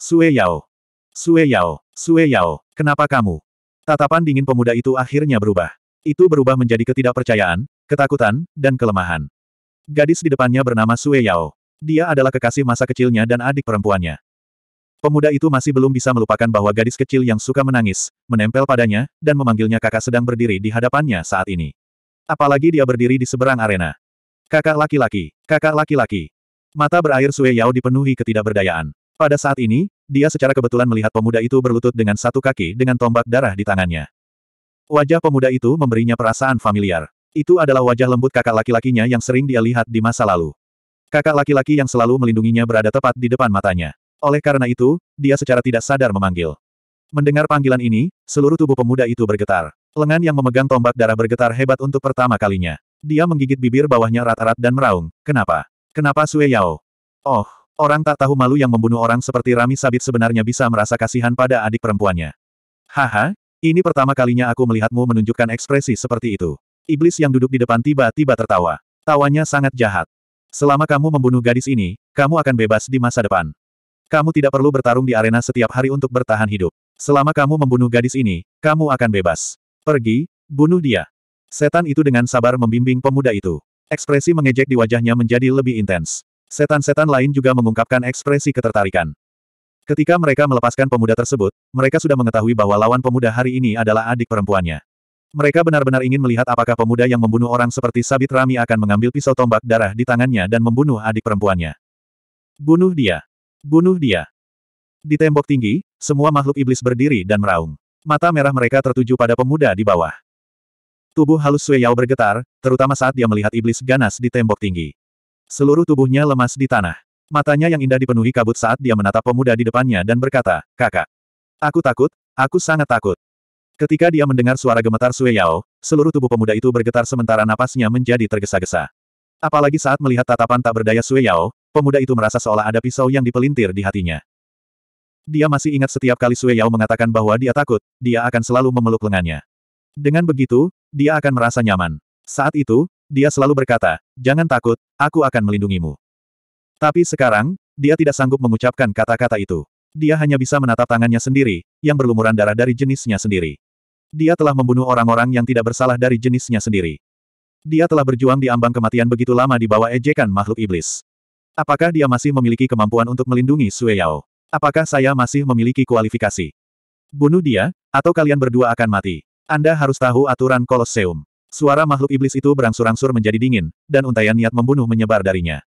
Sue Yao. Sue Yao. Sue Yao. Kenapa kamu? Tatapan dingin pemuda itu akhirnya berubah. Itu berubah menjadi ketidakpercayaan, ketakutan, dan kelemahan. Gadis di depannya bernama Sue Yao. Dia adalah kekasih masa kecilnya dan adik perempuannya. Pemuda itu masih belum bisa melupakan bahwa gadis kecil yang suka menangis, menempel padanya, dan memanggilnya kakak sedang berdiri di hadapannya saat ini. Apalagi dia berdiri di seberang arena. Kakak laki-laki, kakak laki-laki. Mata berair Sue Yao dipenuhi ketidakberdayaan. Pada saat ini, dia secara kebetulan melihat pemuda itu berlutut dengan satu kaki dengan tombak darah di tangannya. Wajah pemuda itu memberinya perasaan familiar. Itu adalah wajah lembut kakak laki-lakinya yang sering dia lihat di masa lalu. Kakak laki-laki yang selalu melindunginya berada tepat di depan matanya. Oleh karena itu, dia secara tidak sadar memanggil. Mendengar panggilan ini, seluruh tubuh pemuda itu bergetar. Lengan yang memegang tombak darah bergetar hebat untuk pertama kalinya. Dia menggigit bibir bawahnya rat-rat dan meraung. Kenapa? Kenapa Sue Yao? Oh, Orang tak tahu malu yang membunuh orang seperti Rami Sabit sebenarnya bisa merasa kasihan pada adik perempuannya. Haha, ini pertama kalinya aku melihatmu menunjukkan ekspresi seperti itu. Iblis yang duduk di depan tiba-tiba tertawa. Tawanya sangat jahat. Selama kamu membunuh gadis ini, kamu akan bebas di masa depan. Kamu tidak perlu bertarung di arena setiap hari untuk bertahan hidup. Selama kamu membunuh gadis ini, kamu akan bebas. Pergi, bunuh dia. Setan itu dengan sabar membimbing pemuda itu. Ekspresi mengejek di wajahnya menjadi lebih intens. Setan-setan lain juga mengungkapkan ekspresi ketertarikan. Ketika mereka melepaskan pemuda tersebut, mereka sudah mengetahui bahwa lawan pemuda hari ini adalah adik perempuannya. Mereka benar-benar ingin melihat apakah pemuda yang membunuh orang seperti Sabit Rami akan mengambil pisau tombak darah di tangannya dan membunuh adik perempuannya. Bunuh dia! Bunuh dia! Di tembok tinggi, semua makhluk iblis berdiri dan meraung. Mata merah mereka tertuju pada pemuda di bawah. Tubuh halus Sue Yao bergetar, terutama saat dia melihat iblis ganas di tembok tinggi. Seluruh tubuhnya lemas di tanah. Matanya yang indah dipenuhi kabut saat dia menatap pemuda di depannya dan berkata, kakak. Aku takut, aku sangat takut. Ketika dia mendengar suara gemetar Sue Yao, seluruh tubuh pemuda itu bergetar sementara napasnya menjadi tergesa-gesa. Apalagi saat melihat tatapan tak berdaya Sue Yao, pemuda itu merasa seolah ada pisau yang dipelintir di hatinya. Dia masih ingat setiap kali Sue Yao mengatakan bahwa dia takut, dia akan selalu memeluk lengannya. Dengan begitu, dia akan merasa nyaman. Saat itu, dia selalu berkata, jangan takut, aku akan melindungimu. Tapi sekarang, dia tidak sanggup mengucapkan kata-kata itu. Dia hanya bisa menatap tangannya sendiri, yang berlumuran darah dari jenisnya sendiri. Dia telah membunuh orang-orang yang tidak bersalah dari jenisnya sendiri. Dia telah berjuang di ambang kematian begitu lama di bawah ejekan makhluk iblis. Apakah dia masih memiliki kemampuan untuk melindungi Sue Yao? Apakah saya masih memiliki kualifikasi? Bunuh dia, atau kalian berdua akan mati. Anda harus tahu aturan koloseum. Suara makhluk iblis itu berangsur-angsur menjadi dingin, dan untaian niat membunuh menyebar darinya.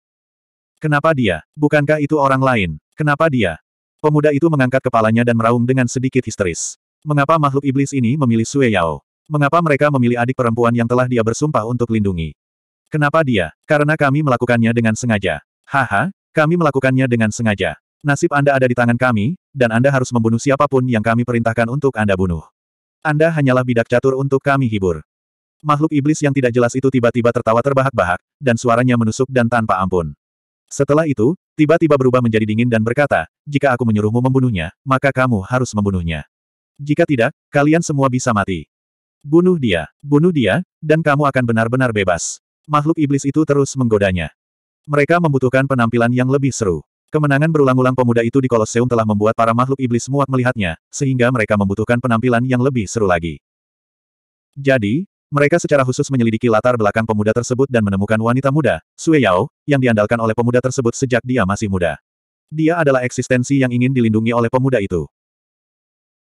Kenapa dia? Bukankah itu orang lain? Kenapa dia? Pemuda itu mengangkat kepalanya dan meraung dengan sedikit histeris. Mengapa makhluk iblis ini memilih Sue Yao? Mengapa mereka memilih adik perempuan yang telah dia bersumpah untuk lindungi? Kenapa dia? Karena kami melakukannya dengan sengaja. Haha, kami melakukannya dengan sengaja. Nasib Anda ada di tangan kami, dan Anda harus membunuh siapapun yang kami perintahkan untuk Anda bunuh. Anda hanyalah bidak catur untuk kami hibur. Makhluk iblis yang tidak jelas itu tiba-tiba tertawa terbahak-bahak, dan suaranya menusuk dan tanpa ampun. Setelah itu, tiba-tiba berubah menjadi dingin dan berkata, jika aku menyuruhmu membunuhnya, maka kamu harus membunuhnya. Jika tidak, kalian semua bisa mati. Bunuh dia, bunuh dia, dan kamu akan benar-benar bebas. Makhluk iblis itu terus menggodanya. Mereka membutuhkan penampilan yang lebih seru. Kemenangan berulang-ulang pemuda itu di Koloseum telah membuat para makhluk iblis muak melihatnya, sehingga mereka membutuhkan penampilan yang lebih seru lagi. Jadi, mereka secara khusus menyelidiki latar belakang pemuda tersebut dan menemukan wanita muda, Sue Yao, yang diandalkan oleh pemuda tersebut sejak dia masih muda. Dia adalah eksistensi yang ingin dilindungi oleh pemuda itu.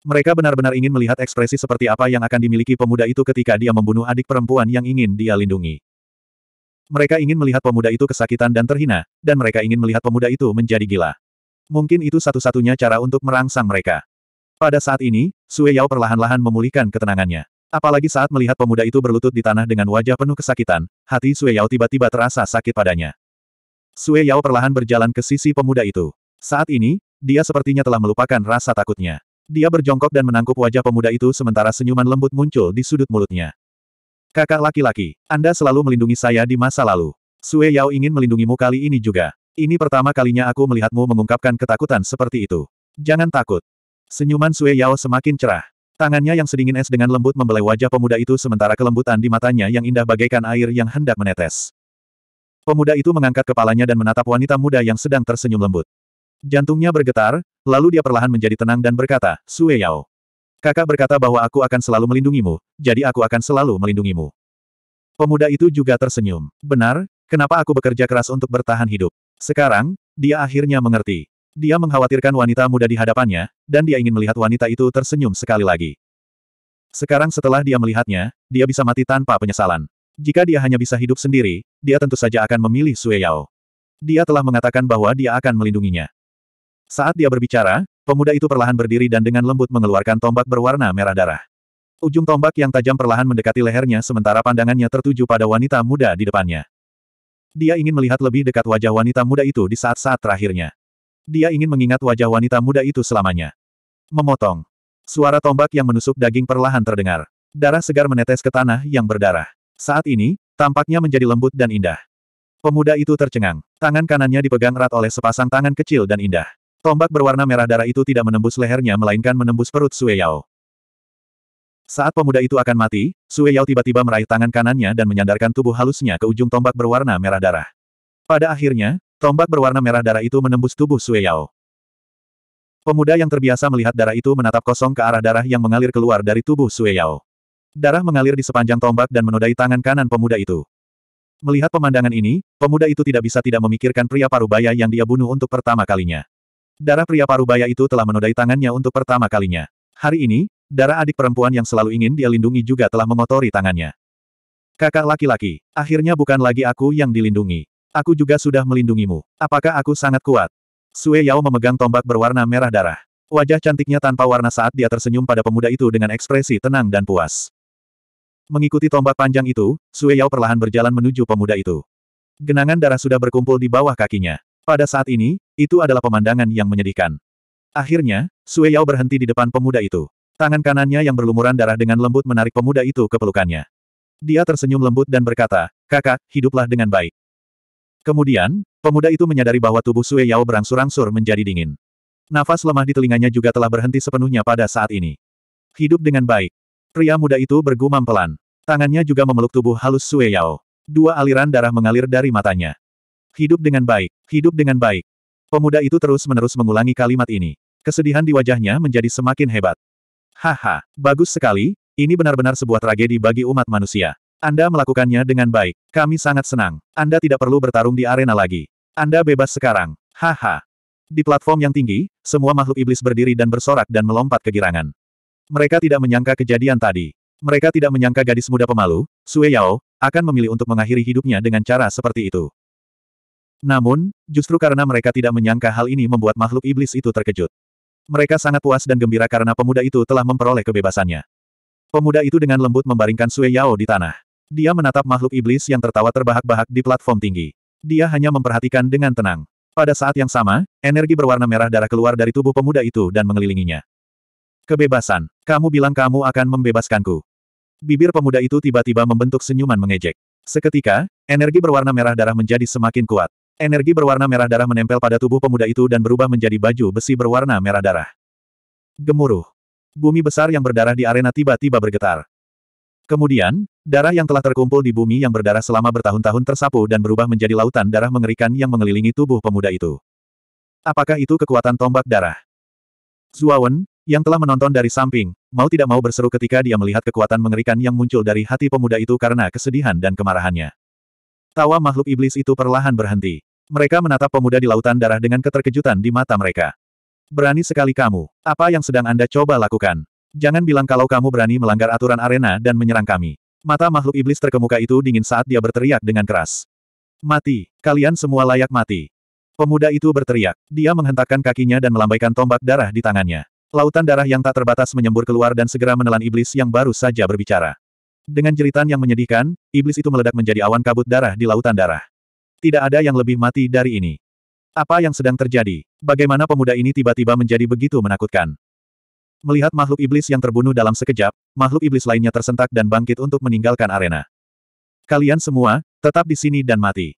Mereka benar-benar ingin melihat ekspresi seperti apa yang akan dimiliki pemuda itu ketika dia membunuh adik perempuan yang ingin dia lindungi. Mereka ingin melihat pemuda itu kesakitan dan terhina, dan mereka ingin melihat pemuda itu menjadi gila. Mungkin itu satu-satunya cara untuk merangsang mereka. Pada saat ini, Sue Yao perlahan-lahan memulihkan ketenangannya. Apalagi saat melihat pemuda itu berlutut di tanah dengan wajah penuh kesakitan, hati Sue Yao tiba-tiba terasa sakit padanya. Sue Yao perlahan berjalan ke sisi pemuda itu. Saat ini, dia sepertinya telah melupakan rasa takutnya. Dia berjongkok dan menangkup wajah pemuda itu sementara senyuman lembut muncul di sudut mulutnya. Kakak laki-laki, Anda selalu melindungi saya di masa lalu. Sue Yao ingin melindungimu kali ini juga. Ini pertama kalinya aku melihatmu mengungkapkan ketakutan seperti itu. Jangan takut. Senyuman Sue Yao semakin cerah. Tangannya yang sedingin es dengan lembut membelai wajah pemuda itu sementara kelembutan di matanya yang indah bagaikan air yang hendak menetes. Pemuda itu mengangkat kepalanya dan menatap wanita muda yang sedang tersenyum lembut. Jantungnya bergetar, lalu dia perlahan menjadi tenang dan berkata, Sue Yao. Kakak berkata bahwa aku akan selalu melindungimu, jadi aku akan selalu melindungimu. Pemuda itu juga tersenyum. Benar, kenapa aku bekerja keras untuk bertahan hidup. Sekarang, dia akhirnya mengerti. Dia mengkhawatirkan wanita muda di hadapannya, dan dia ingin melihat wanita itu tersenyum sekali lagi. Sekarang setelah dia melihatnya, dia bisa mati tanpa penyesalan. Jika dia hanya bisa hidup sendiri, dia tentu saja akan memilih Sue Yao. Dia telah mengatakan bahwa dia akan melindunginya. Saat dia berbicara, pemuda itu perlahan berdiri dan dengan lembut mengeluarkan tombak berwarna merah darah. Ujung tombak yang tajam perlahan mendekati lehernya sementara pandangannya tertuju pada wanita muda di depannya. Dia ingin melihat lebih dekat wajah wanita muda itu di saat-saat terakhirnya. Dia ingin mengingat wajah wanita muda itu selamanya. Memotong. Suara tombak yang menusuk daging perlahan terdengar. Darah segar menetes ke tanah yang berdarah. Saat ini, tampaknya menjadi lembut dan indah. Pemuda itu tercengang. Tangan kanannya dipegang erat oleh sepasang tangan kecil dan indah. Tombak berwarna merah darah itu tidak menembus lehernya melainkan menembus perut Sue Yao. Saat pemuda itu akan mati, Sue Yao tiba-tiba meraih tangan kanannya dan menyandarkan tubuh halusnya ke ujung tombak berwarna merah darah. Pada akhirnya, Tombak berwarna merah darah itu menembus tubuh Sue Yao. Pemuda yang terbiasa melihat darah itu menatap kosong ke arah darah yang mengalir keluar dari tubuh Sue Yao. Darah mengalir di sepanjang tombak dan menodai tangan kanan pemuda itu. Melihat pemandangan ini, pemuda itu tidak bisa tidak memikirkan pria parubaya yang dia bunuh untuk pertama kalinya. Darah pria parubaya itu telah menodai tangannya untuk pertama kalinya. Hari ini, darah adik perempuan yang selalu ingin dia lindungi juga telah mengotori tangannya. Kakak laki-laki, akhirnya bukan lagi aku yang dilindungi. Aku juga sudah melindungimu. Apakah aku sangat kuat? Sue Yao memegang tombak berwarna merah darah. Wajah cantiknya tanpa warna saat dia tersenyum pada pemuda itu dengan ekspresi tenang dan puas. Mengikuti tombak panjang itu, Sue Yao perlahan berjalan menuju pemuda itu. Genangan darah sudah berkumpul di bawah kakinya. Pada saat ini, itu adalah pemandangan yang menyedihkan. Akhirnya, Sue Yao berhenti di depan pemuda itu. Tangan kanannya yang berlumuran darah dengan lembut menarik pemuda itu ke pelukannya. Dia tersenyum lembut dan berkata, kakak, hiduplah dengan baik. Kemudian, pemuda itu menyadari bahwa tubuh Sue Yao berangsur-angsur menjadi dingin. Nafas lemah di telinganya juga telah berhenti sepenuhnya pada saat ini. Hidup dengan baik. Pria muda itu bergumam pelan. Tangannya juga memeluk tubuh halus Sue Yao. Dua aliran darah mengalir dari matanya. Hidup dengan baik, hidup dengan baik. Pemuda itu terus-menerus mengulangi kalimat ini. Kesedihan di wajahnya menjadi semakin hebat. Haha, bagus sekali, ini benar-benar sebuah tragedi bagi umat manusia. Anda melakukannya dengan baik. Kami sangat senang. Anda tidak perlu bertarung di arena lagi. Anda bebas sekarang. Haha. Di platform yang tinggi, semua makhluk iblis berdiri dan bersorak dan melompat kegirangan. Mereka tidak menyangka kejadian tadi. Mereka tidak menyangka gadis muda pemalu, Sue Yao, akan memilih untuk mengakhiri hidupnya dengan cara seperti itu. Namun, justru karena mereka tidak menyangka hal ini membuat makhluk iblis itu terkejut. Mereka sangat puas dan gembira karena pemuda itu telah memperoleh kebebasannya. Pemuda itu dengan lembut membaringkan Sue Yao di tanah. Dia menatap makhluk iblis yang tertawa terbahak-bahak di platform tinggi. Dia hanya memperhatikan dengan tenang. Pada saat yang sama, energi berwarna merah darah keluar dari tubuh pemuda itu dan mengelilinginya. Kebebasan. Kamu bilang kamu akan membebaskanku. Bibir pemuda itu tiba-tiba membentuk senyuman mengejek. Seketika, energi berwarna merah darah menjadi semakin kuat. Energi berwarna merah darah menempel pada tubuh pemuda itu dan berubah menjadi baju besi berwarna merah darah. Gemuruh. Bumi besar yang berdarah di arena tiba-tiba bergetar. Kemudian, darah yang telah terkumpul di bumi yang berdarah selama bertahun-tahun tersapu dan berubah menjadi lautan darah mengerikan yang mengelilingi tubuh pemuda itu. Apakah itu kekuatan tombak darah? Zuawan, yang telah menonton dari samping, mau tidak mau berseru ketika dia melihat kekuatan mengerikan yang muncul dari hati pemuda itu karena kesedihan dan kemarahannya. Tawa makhluk iblis itu perlahan berhenti. Mereka menatap pemuda di lautan darah dengan keterkejutan di mata mereka. Berani sekali kamu. Apa yang sedang Anda coba lakukan? Jangan bilang kalau kamu berani melanggar aturan arena dan menyerang kami. Mata makhluk iblis terkemuka itu dingin saat dia berteriak dengan keras. Mati, kalian semua layak mati. Pemuda itu berteriak. Dia menghentakkan kakinya dan melambaikan tombak darah di tangannya. Lautan darah yang tak terbatas menyembur keluar dan segera menelan iblis yang baru saja berbicara. Dengan jeritan yang menyedihkan, iblis itu meledak menjadi awan kabut darah di lautan darah. Tidak ada yang lebih mati dari ini. Apa yang sedang terjadi? Bagaimana pemuda ini tiba-tiba menjadi begitu menakutkan? Melihat makhluk iblis yang terbunuh dalam sekejap, makhluk iblis lainnya tersentak dan bangkit untuk meninggalkan arena. Kalian semua, tetap di sini dan mati.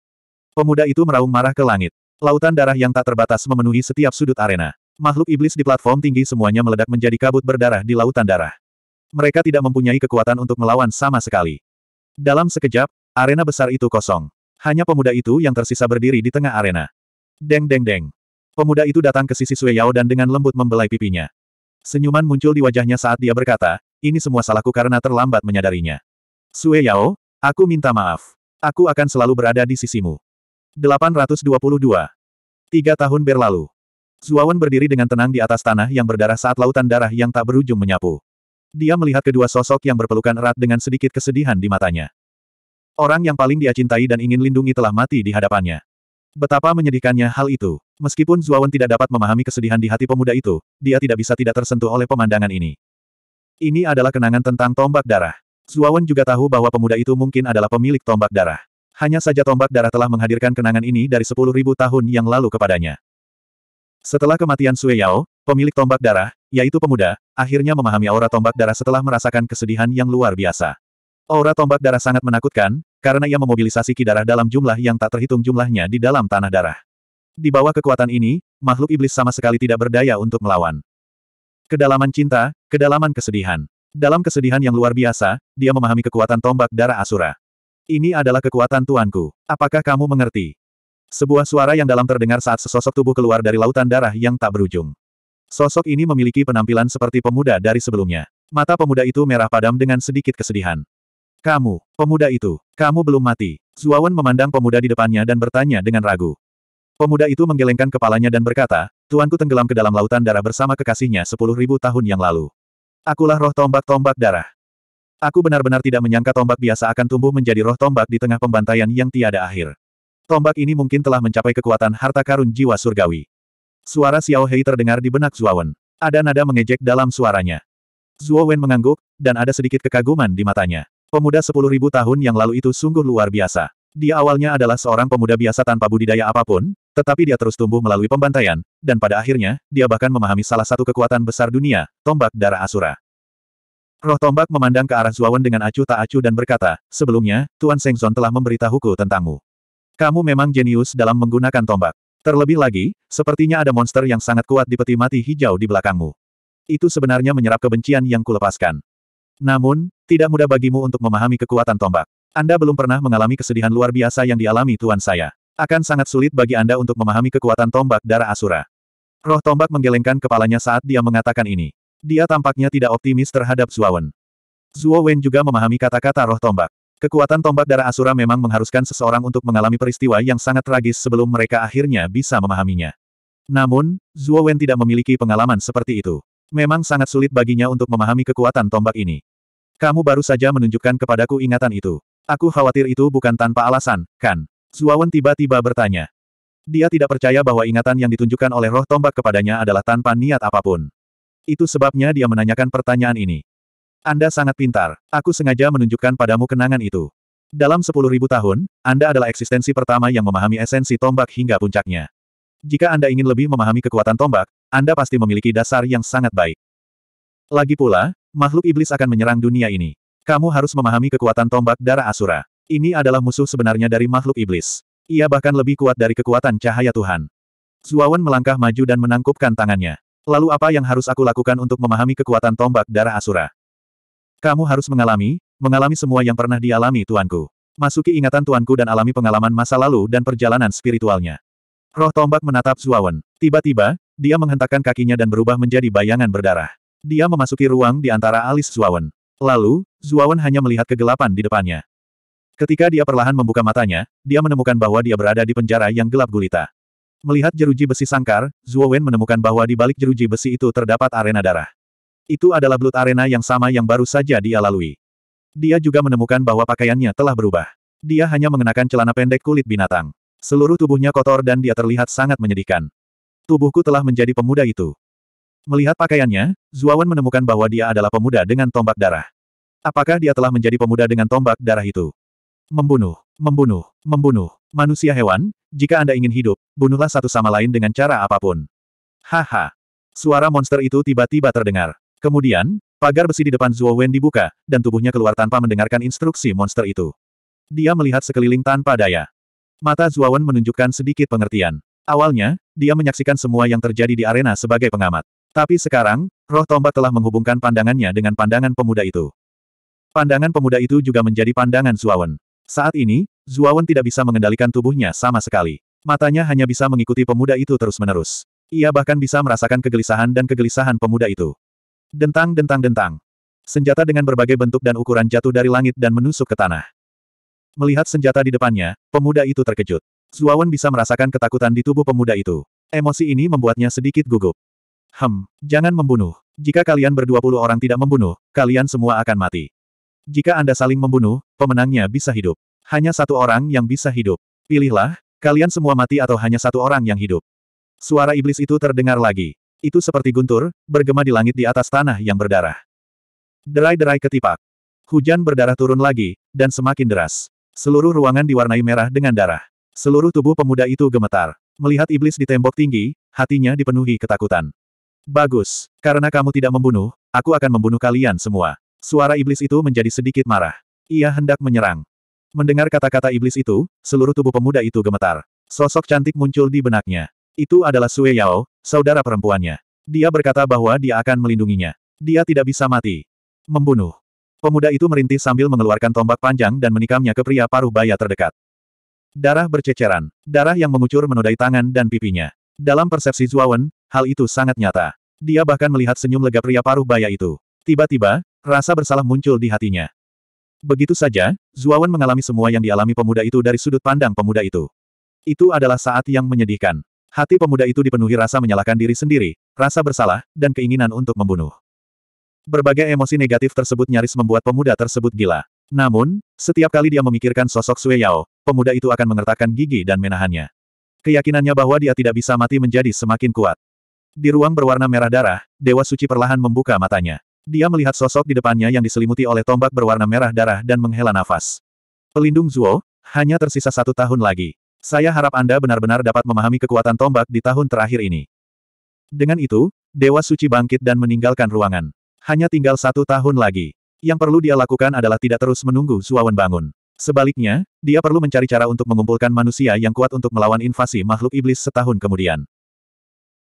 Pemuda itu meraung marah ke langit. Lautan darah yang tak terbatas memenuhi setiap sudut arena. Makhluk iblis di platform tinggi semuanya meledak menjadi kabut berdarah di lautan darah. Mereka tidak mempunyai kekuatan untuk melawan sama sekali. Dalam sekejap, arena besar itu kosong. Hanya pemuda itu yang tersisa berdiri di tengah arena. Deng deng deng. Pemuda itu datang ke sisi Sue Yao dan dengan lembut membelai pipinya. Senyuman muncul di wajahnya saat dia berkata, ini semua salahku karena terlambat menyadarinya. Sue Yao, aku minta maaf. Aku akan selalu berada di sisimu. 822. Tiga tahun berlalu. Zuawan berdiri dengan tenang di atas tanah yang berdarah saat lautan darah yang tak berujung menyapu. Dia melihat kedua sosok yang berpelukan erat dengan sedikit kesedihan di matanya. Orang yang paling dia cintai dan ingin lindungi telah mati di hadapannya. Betapa menyedihkannya hal itu. Meskipun Zuawan tidak dapat memahami kesedihan di hati pemuda itu, dia tidak bisa tidak tersentuh oleh pemandangan ini. Ini adalah kenangan tentang tombak darah. Zuawan juga tahu bahwa pemuda itu mungkin adalah pemilik tombak darah. Hanya saja tombak darah telah menghadirkan kenangan ini dari 10.000 tahun yang lalu kepadanya. Setelah kematian Sue Yao, pemilik tombak darah, yaitu pemuda, akhirnya memahami aura tombak darah setelah merasakan kesedihan yang luar biasa. Aura tombak darah sangat menakutkan, karena ia memobilisasi ki darah dalam jumlah yang tak terhitung jumlahnya di dalam tanah darah. Di bawah kekuatan ini, makhluk iblis sama sekali tidak berdaya untuk melawan. Kedalaman cinta, kedalaman kesedihan. Dalam kesedihan yang luar biasa, dia memahami kekuatan tombak darah Asura. Ini adalah kekuatan tuanku. Apakah kamu mengerti? Sebuah suara yang dalam terdengar saat sesosok tubuh keluar dari lautan darah yang tak berujung. Sosok ini memiliki penampilan seperti pemuda dari sebelumnya. Mata pemuda itu merah padam dengan sedikit kesedihan. Kamu, pemuda itu, kamu belum mati. Zuawan memandang pemuda di depannya dan bertanya dengan ragu. Pemuda itu menggelengkan kepalanya dan berkata, Tuanku tenggelam ke dalam lautan darah bersama kekasihnya sepuluh ribu tahun yang lalu. Akulah roh tombak-tombak darah. Aku benar-benar tidak menyangka tombak biasa akan tumbuh menjadi roh tombak di tengah pembantaian yang tiada akhir. Tombak ini mungkin telah mencapai kekuatan harta karun jiwa surgawi. Suara Xiao Hei terdengar di benak Wen. Ada nada mengejek dalam suaranya. Zuo Wen mengangguk, dan ada sedikit kekaguman di matanya. Pemuda sepuluh ribu tahun yang lalu itu sungguh luar biasa. Dia awalnya adalah seorang pemuda biasa tanpa budidaya apapun, tetapi dia terus tumbuh melalui pembantaian, dan pada akhirnya, dia bahkan memahami salah satu kekuatan besar dunia, tombak darah Asura. Roh tombak memandang ke arah Zuawan dengan acuh tak acuh dan berkata, sebelumnya, Tuan Sengzon telah memberitahuku tentangmu. Kamu memang jenius dalam menggunakan tombak. Terlebih lagi, sepertinya ada monster yang sangat kuat di peti mati hijau di belakangmu. Itu sebenarnya menyerap kebencian yang kulepaskan. Namun, tidak mudah bagimu untuk memahami kekuatan tombak. Anda belum pernah mengalami kesedihan luar biasa yang dialami tuan saya. Akan sangat sulit bagi Anda untuk memahami kekuatan tombak darah Asura. Roh tombak menggelengkan kepalanya saat dia mengatakan ini. Dia tampaknya tidak optimis terhadap Zuowen. Zuo juga memahami kata-kata roh tombak. Kekuatan tombak darah Asura memang mengharuskan seseorang untuk mengalami peristiwa yang sangat tragis sebelum mereka akhirnya bisa memahaminya. Namun, Zuo tidak memiliki pengalaman seperti itu. Memang sangat sulit baginya untuk memahami kekuatan tombak ini. Kamu baru saja menunjukkan kepadaku ingatan itu. Aku khawatir itu bukan tanpa alasan, kan? Zuawan tiba-tiba bertanya. Dia tidak percaya bahwa ingatan yang ditunjukkan oleh roh tombak kepadanya adalah tanpa niat apapun. Itu sebabnya dia menanyakan pertanyaan ini. Anda sangat pintar. Aku sengaja menunjukkan padamu kenangan itu. Dalam sepuluh ribu tahun, Anda adalah eksistensi pertama yang memahami esensi tombak hingga puncaknya. Jika Anda ingin lebih memahami kekuatan tombak, Anda pasti memiliki dasar yang sangat baik. Lagi pula, makhluk iblis akan menyerang dunia ini. Kamu harus memahami kekuatan tombak darah Asura. Ini adalah musuh sebenarnya dari makhluk iblis. Ia bahkan lebih kuat dari kekuatan cahaya Tuhan. Zuawan melangkah maju dan menangkupkan tangannya. Lalu apa yang harus aku lakukan untuk memahami kekuatan tombak darah Asura? Kamu harus mengalami, mengalami semua yang pernah dialami tuanku. Masuki ingatan tuanku dan alami pengalaman masa lalu dan perjalanan spiritualnya. Roh tombak menatap Zuawan. Tiba-tiba, dia menghentakkan kakinya dan berubah menjadi bayangan berdarah. Dia memasuki ruang di antara alis Zuawan. Lalu, Zuawan hanya melihat kegelapan di depannya. Ketika dia perlahan membuka matanya, dia menemukan bahwa dia berada di penjara yang gelap gulita. Melihat jeruji besi sangkar, Zhuo Wen menemukan bahwa di balik jeruji besi itu terdapat arena darah. Itu adalah Blood Arena yang sama yang baru saja dia lalui. Dia juga menemukan bahwa pakaiannya telah berubah. Dia hanya mengenakan celana pendek kulit binatang. Seluruh tubuhnya kotor dan dia terlihat sangat menyedihkan. Tubuhku telah menjadi pemuda itu. Melihat pakaiannya, Wen menemukan bahwa dia adalah pemuda dengan tombak darah. Apakah dia telah menjadi pemuda dengan tombak darah itu? Membunuh, membunuh, membunuh, manusia hewan, jika Anda ingin hidup, bunuhlah satu sama lain dengan cara apapun. Haha. Suara monster itu tiba-tiba terdengar. Kemudian, pagar besi di depan Zuo Wen dibuka, dan tubuhnya keluar tanpa mendengarkan instruksi monster itu. Dia melihat sekeliling tanpa daya. Mata Zuo Wen menunjukkan sedikit pengertian. Awalnya, dia menyaksikan semua yang terjadi di arena sebagai pengamat. Tapi sekarang, roh tombak telah menghubungkan pandangannya dengan pandangan pemuda itu. Pandangan pemuda itu juga menjadi pandangan Zuo Wen. Saat ini, Zuawan tidak bisa mengendalikan tubuhnya sama sekali. Matanya hanya bisa mengikuti pemuda itu terus-menerus. Ia bahkan bisa merasakan kegelisahan dan kegelisahan pemuda itu. Dentang dentang dentang. Senjata dengan berbagai bentuk dan ukuran jatuh dari langit dan menusuk ke tanah. Melihat senjata di depannya, pemuda itu terkejut. Zuawan bisa merasakan ketakutan di tubuh pemuda itu. Emosi ini membuatnya sedikit gugup. Hem, jangan membunuh. Jika kalian berdua puluh orang tidak membunuh, kalian semua akan mati. Jika Anda saling membunuh, pemenangnya bisa hidup. Hanya satu orang yang bisa hidup. Pilihlah, kalian semua mati atau hanya satu orang yang hidup. Suara iblis itu terdengar lagi. Itu seperti guntur, bergema di langit di atas tanah yang berdarah. Derai-derai ketipak. Hujan berdarah turun lagi, dan semakin deras. Seluruh ruangan diwarnai merah dengan darah. Seluruh tubuh pemuda itu gemetar. Melihat iblis di tembok tinggi, hatinya dipenuhi ketakutan. Bagus, karena kamu tidak membunuh, aku akan membunuh kalian semua. Suara iblis itu menjadi sedikit marah. Ia hendak menyerang. Mendengar kata-kata iblis itu, seluruh tubuh pemuda itu gemetar. Sosok cantik muncul di benaknya. Itu adalah Sue Yao, saudara perempuannya. Dia berkata bahwa dia akan melindunginya. Dia tidak bisa mati. Membunuh. Pemuda itu merintih sambil mengeluarkan tombak panjang dan menikamnya ke pria paruh baya terdekat. Darah berceceran. Darah yang mengucur menodai tangan dan pipinya. Dalam persepsi Zuawan, hal itu sangat nyata. Dia bahkan melihat senyum lega pria paruh baya itu. Tiba-tiba, Rasa bersalah muncul di hatinya. Begitu saja, Zuawan mengalami semua yang dialami pemuda itu dari sudut pandang pemuda itu. Itu adalah saat yang menyedihkan. Hati pemuda itu dipenuhi rasa menyalahkan diri sendiri, rasa bersalah, dan keinginan untuk membunuh. Berbagai emosi negatif tersebut nyaris membuat pemuda tersebut gila. Namun, setiap kali dia memikirkan sosok Sue Yao, pemuda itu akan mengertakkan gigi dan menahannya. Keyakinannya bahwa dia tidak bisa mati menjadi semakin kuat. Di ruang berwarna merah darah, Dewa Suci perlahan membuka matanya. Dia melihat sosok di depannya yang diselimuti oleh tombak berwarna merah darah dan menghela nafas. Pelindung Zuo, hanya tersisa satu tahun lagi. Saya harap Anda benar-benar dapat memahami kekuatan tombak di tahun terakhir ini. Dengan itu, Dewa Suci bangkit dan meninggalkan ruangan. Hanya tinggal satu tahun lagi. Yang perlu dia lakukan adalah tidak terus menunggu Zuawan bangun. Sebaliknya, dia perlu mencari cara untuk mengumpulkan manusia yang kuat untuk melawan invasi makhluk iblis setahun kemudian.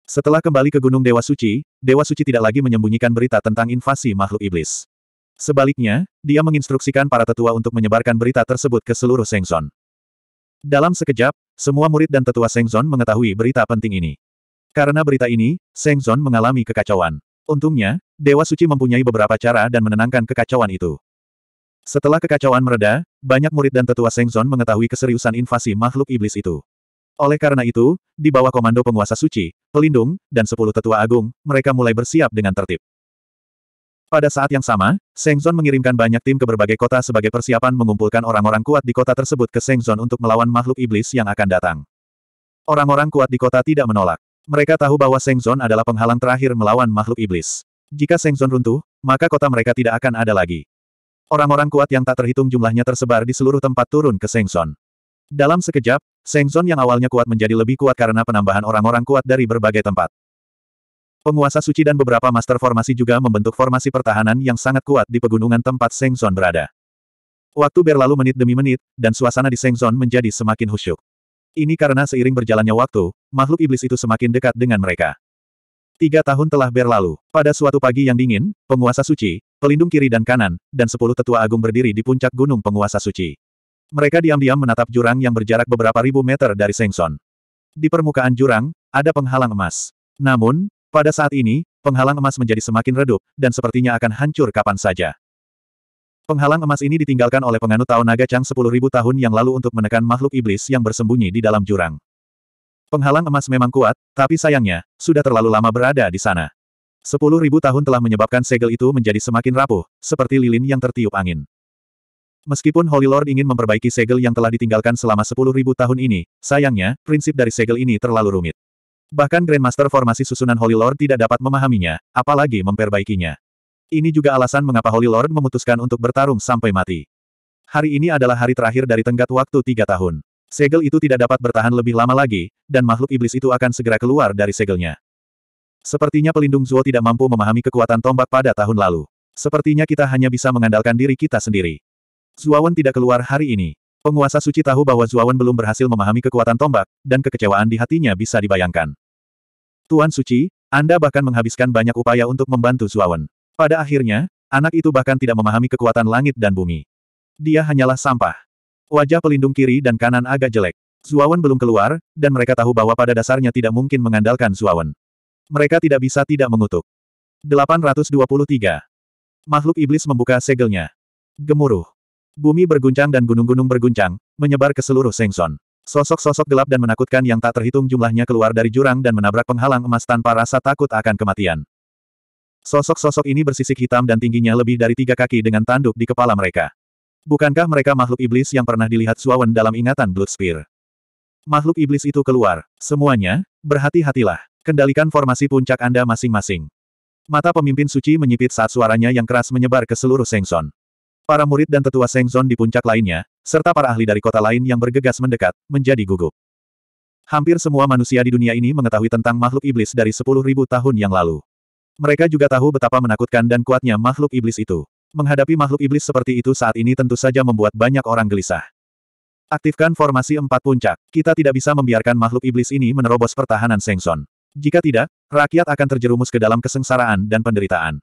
Setelah kembali ke Gunung Dewa Suci, Dewa Suci tidak lagi menyembunyikan berita tentang invasi makhluk iblis. Sebaliknya, dia menginstruksikan para tetua untuk menyebarkan berita tersebut ke seluruh Sengzon. Dalam sekejap, semua murid dan tetua Sengzon mengetahui berita penting ini. Karena berita ini, Sengzon mengalami kekacauan. Untungnya, Dewa Suci mempunyai beberapa cara dan menenangkan kekacauan itu. Setelah kekacauan mereda, banyak murid dan tetua Sengzon mengetahui keseriusan invasi makhluk iblis itu. Oleh karena itu, di bawah komando penguasa suci, pelindung, dan sepuluh tetua agung, mereka mulai bersiap dengan tertib. Pada saat yang sama, Sengzon mengirimkan banyak tim ke berbagai kota sebagai persiapan mengumpulkan orang-orang kuat di kota tersebut ke Sengzon untuk melawan makhluk iblis yang akan datang. Orang-orang kuat di kota tidak menolak. Mereka tahu bahwa Sengzon adalah penghalang terakhir melawan makhluk iblis. Jika Sengzon runtuh, maka kota mereka tidak akan ada lagi. Orang-orang kuat yang tak terhitung jumlahnya tersebar di seluruh tempat turun ke Sengson. Dalam sekejap, Sengzon yang awalnya kuat menjadi lebih kuat karena penambahan orang-orang kuat dari berbagai tempat. Penguasa suci dan beberapa master formasi juga membentuk formasi pertahanan yang sangat kuat di pegunungan tempat Sengzon berada. Waktu berlalu menit demi menit, dan suasana di Sengzon menjadi semakin khusyuk. Ini karena seiring berjalannya waktu, makhluk iblis itu semakin dekat dengan mereka. Tiga tahun telah berlalu. Pada suatu pagi yang dingin, penguasa suci, pelindung kiri dan kanan, dan sepuluh tetua agung berdiri di puncak gunung penguasa suci. Mereka diam-diam menatap jurang yang berjarak beberapa ribu meter dari Sengson. Di permukaan jurang, ada penghalang emas. Namun, pada saat ini, penghalang emas menjadi semakin redup, dan sepertinya akan hancur kapan saja. Penghalang emas ini ditinggalkan oleh penganut Tao Naga Chang 10.000 tahun yang lalu untuk menekan makhluk iblis yang bersembunyi di dalam jurang. Penghalang emas memang kuat, tapi sayangnya, sudah terlalu lama berada di sana. 10.000 tahun telah menyebabkan segel itu menjadi semakin rapuh, seperti lilin yang tertiup angin. Meskipun Holy Lord ingin memperbaiki segel yang telah ditinggalkan selama 10.000 tahun ini, sayangnya, prinsip dari segel ini terlalu rumit. Bahkan Grandmaster formasi susunan Holy Lord tidak dapat memahaminya, apalagi memperbaikinya. Ini juga alasan mengapa Holy Lord memutuskan untuk bertarung sampai mati. Hari ini adalah hari terakhir dari tenggat waktu tiga tahun. Segel itu tidak dapat bertahan lebih lama lagi, dan makhluk iblis itu akan segera keluar dari segelnya. Sepertinya pelindung Zuo tidak mampu memahami kekuatan tombak pada tahun lalu. Sepertinya kita hanya bisa mengandalkan diri kita sendiri. Zuawan tidak keluar hari ini. Penguasa suci tahu bahwa Zuawan belum berhasil memahami kekuatan tombak, dan kekecewaan di hatinya bisa dibayangkan. Tuan Suci, Anda bahkan menghabiskan banyak upaya untuk membantu Zuawan. Pada akhirnya, anak itu bahkan tidak memahami kekuatan langit dan bumi. Dia hanyalah sampah. Wajah pelindung kiri dan kanan agak jelek. Zuawan belum keluar, dan mereka tahu bahwa pada dasarnya tidak mungkin mengandalkan Zuawan. Mereka tidak bisa tidak mengutuk. 823. Makhluk iblis membuka segelnya. Gemuruh. Bumi berguncang dan gunung-gunung berguncang, menyebar ke seluruh Sengson. Sosok-sosok gelap dan menakutkan yang tak terhitung jumlahnya keluar dari jurang dan menabrak penghalang emas tanpa rasa takut akan kematian. Sosok-sosok ini bersisik hitam dan tingginya lebih dari tiga kaki dengan tanduk di kepala mereka. Bukankah mereka makhluk iblis yang pernah dilihat Suawan dalam ingatan Blood Spear? Makhluk iblis itu keluar. Semuanya, berhati-hatilah. Kendalikan formasi puncak Anda masing-masing. Mata pemimpin suci menyipit saat suaranya yang keras menyebar ke seluruh Sengson. Para murid dan tetua Sengzon di puncak lainnya, serta para ahli dari kota lain yang bergegas mendekat, menjadi gugup. Hampir semua manusia di dunia ini mengetahui tentang makhluk iblis dari 10.000 tahun yang lalu. Mereka juga tahu betapa menakutkan dan kuatnya makhluk iblis itu. Menghadapi makhluk iblis seperti itu saat ini tentu saja membuat banyak orang gelisah. Aktifkan formasi empat puncak. Kita tidak bisa membiarkan makhluk iblis ini menerobos pertahanan Sengson. Jika tidak, rakyat akan terjerumus ke dalam kesengsaraan dan penderitaan.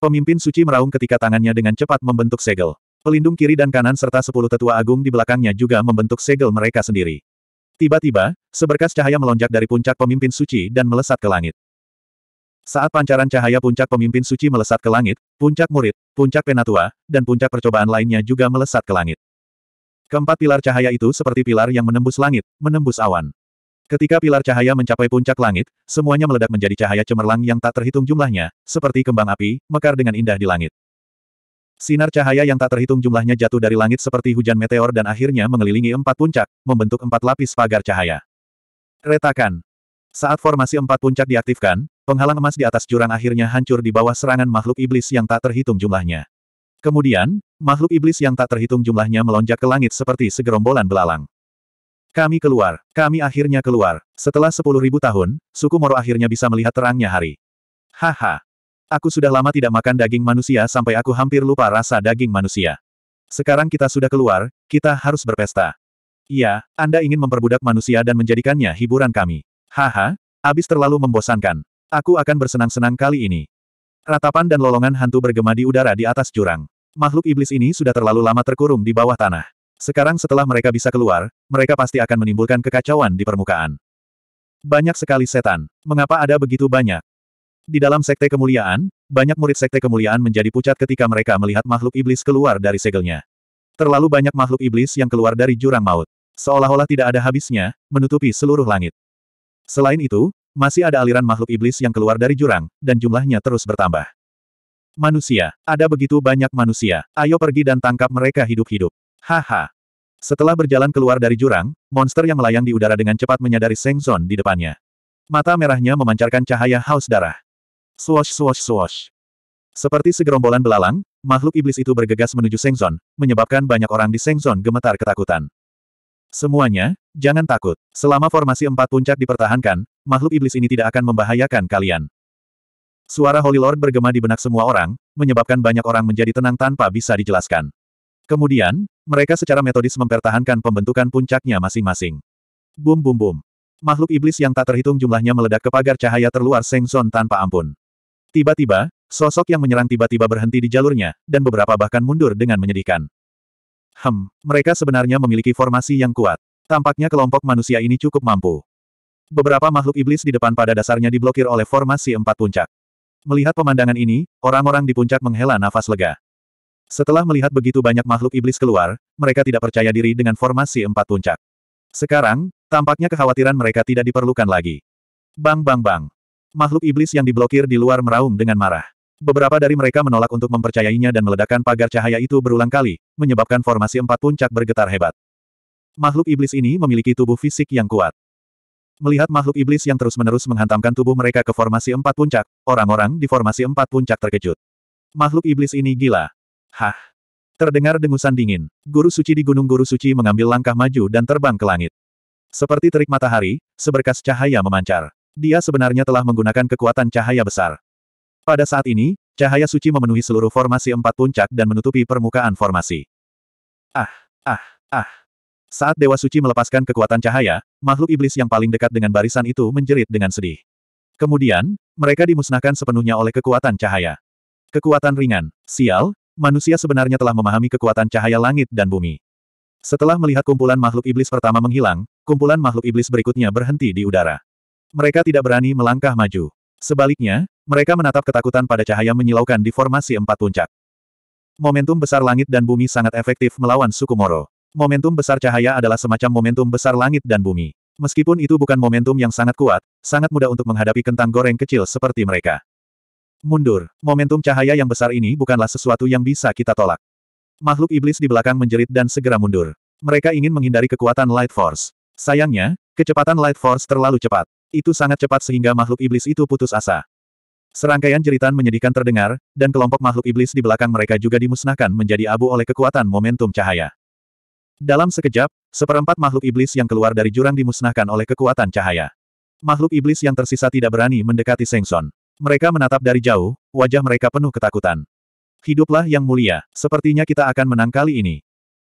Pemimpin suci meraung ketika tangannya dengan cepat membentuk segel. Pelindung kiri dan kanan serta sepuluh tetua agung di belakangnya juga membentuk segel mereka sendiri. Tiba-tiba, seberkas cahaya melonjak dari puncak pemimpin suci dan melesat ke langit. Saat pancaran cahaya puncak pemimpin suci melesat ke langit, puncak murid, puncak penatua, dan puncak percobaan lainnya juga melesat ke langit. Keempat pilar cahaya itu seperti pilar yang menembus langit, menembus awan. Ketika pilar cahaya mencapai puncak langit, semuanya meledak menjadi cahaya cemerlang yang tak terhitung jumlahnya, seperti kembang api, mekar dengan indah di langit. Sinar cahaya yang tak terhitung jumlahnya jatuh dari langit seperti hujan meteor dan akhirnya mengelilingi empat puncak, membentuk empat lapis pagar cahaya. Retakan. Saat formasi empat puncak diaktifkan, penghalang emas di atas jurang akhirnya hancur di bawah serangan makhluk iblis yang tak terhitung jumlahnya. Kemudian, makhluk iblis yang tak terhitung jumlahnya melonjak ke langit seperti segerombolan belalang. Kami keluar. Kami akhirnya keluar. Setelah sepuluh ribu tahun, suku Moro akhirnya bisa melihat terangnya hari. Haha. Aku sudah lama tidak makan daging manusia sampai aku hampir lupa rasa daging manusia. Sekarang kita sudah keluar, kita harus berpesta. Iya, Anda ingin memperbudak manusia dan menjadikannya hiburan kami. Haha, abis terlalu membosankan. Aku akan bersenang-senang kali ini. Ratapan dan lolongan hantu bergema di udara di atas jurang. Makhluk iblis ini sudah terlalu lama terkurung di bawah tanah. Sekarang setelah mereka bisa keluar, mereka pasti akan menimbulkan kekacauan di permukaan. Banyak sekali setan. Mengapa ada begitu banyak? Di dalam sekte kemuliaan, banyak murid sekte kemuliaan menjadi pucat ketika mereka melihat makhluk iblis keluar dari segelnya. Terlalu banyak makhluk iblis yang keluar dari jurang maut. Seolah-olah tidak ada habisnya, menutupi seluruh langit. Selain itu, masih ada aliran makhluk iblis yang keluar dari jurang, dan jumlahnya terus bertambah. Manusia, ada begitu banyak manusia, ayo pergi dan tangkap mereka hidup-hidup. Haha. Setelah berjalan keluar dari jurang, monster yang melayang di udara dengan cepat menyadari Seng Zon di depannya. Mata merahnya memancarkan cahaya haus darah. Swosh swosh swosh. Seperti segerombolan belalang, makhluk iblis itu bergegas menuju Seng Zon, menyebabkan banyak orang di Seng Zon gemetar ketakutan. Semuanya, jangan takut. Selama formasi empat puncak dipertahankan, makhluk iblis ini tidak akan membahayakan kalian. Suara Holy Lord bergema di benak semua orang, menyebabkan banyak orang menjadi tenang tanpa bisa dijelaskan. Kemudian, mereka secara metodis mempertahankan pembentukan puncaknya masing-masing. Bum bum bum. Makhluk iblis yang tak terhitung jumlahnya meledak ke pagar cahaya terluar Seng Son tanpa ampun. Tiba-tiba, sosok yang menyerang tiba-tiba berhenti di jalurnya, dan beberapa bahkan mundur dengan menyedihkan. Hem, mereka sebenarnya memiliki formasi yang kuat. Tampaknya kelompok manusia ini cukup mampu. Beberapa makhluk iblis di depan pada dasarnya diblokir oleh formasi empat puncak. Melihat pemandangan ini, orang-orang di puncak menghela nafas lega. Setelah melihat begitu banyak makhluk iblis keluar, mereka tidak percaya diri dengan formasi empat puncak. Sekarang, tampaknya kekhawatiran mereka tidak diperlukan lagi. Bang bang bang. Makhluk iblis yang diblokir di luar meraung dengan marah. Beberapa dari mereka menolak untuk mempercayainya dan meledakkan pagar cahaya itu berulang kali, menyebabkan formasi empat puncak bergetar hebat. Makhluk iblis ini memiliki tubuh fisik yang kuat. Melihat makhluk iblis yang terus-menerus menghantamkan tubuh mereka ke formasi empat puncak, orang-orang di formasi empat puncak terkejut. Makhluk iblis ini gila. Hah? Terdengar dengusan dingin. Guru suci di Gunung Guru Suci mengambil langkah maju dan terbang ke langit. Seperti terik matahari, seberkas cahaya memancar. Dia sebenarnya telah menggunakan kekuatan cahaya besar. Pada saat ini, cahaya suci memenuhi seluruh formasi empat puncak dan menutupi permukaan formasi. Ah, ah, ah. Saat Dewa Suci melepaskan kekuatan cahaya, makhluk iblis yang paling dekat dengan barisan itu menjerit dengan sedih. Kemudian, mereka dimusnahkan sepenuhnya oleh kekuatan cahaya. Kekuatan ringan, sial, manusia sebenarnya telah memahami kekuatan cahaya langit dan bumi. Setelah melihat kumpulan makhluk iblis pertama menghilang, kumpulan makhluk iblis berikutnya berhenti di udara. Mereka tidak berani melangkah maju. Sebaliknya, mereka menatap ketakutan pada cahaya menyilaukan di formasi empat puncak. Momentum besar langit dan bumi sangat efektif melawan suku Moro. Momentum besar cahaya adalah semacam momentum besar langit dan bumi. Meskipun itu bukan momentum yang sangat kuat, sangat mudah untuk menghadapi kentang goreng kecil seperti mereka. Mundur. Momentum cahaya yang besar ini bukanlah sesuatu yang bisa kita tolak. Makhluk iblis di belakang menjerit dan segera mundur. Mereka ingin menghindari kekuatan Light Force. Sayangnya, kecepatan Light Force terlalu cepat. Itu sangat cepat sehingga makhluk iblis itu putus asa. Serangkaian jeritan menyedihkan terdengar, dan kelompok makhluk iblis di belakang mereka juga dimusnahkan menjadi abu oleh kekuatan momentum cahaya. Dalam sekejap, seperempat makhluk iblis yang keluar dari jurang dimusnahkan oleh kekuatan cahaya. Makhluk iblis yang tersisa tidak berani mendekati Sengson. Mereka menatap dari jauh, wajah mereka penuh ketakutan. Hiduplah yang mulia, sepertinya kita akan menang kali ini.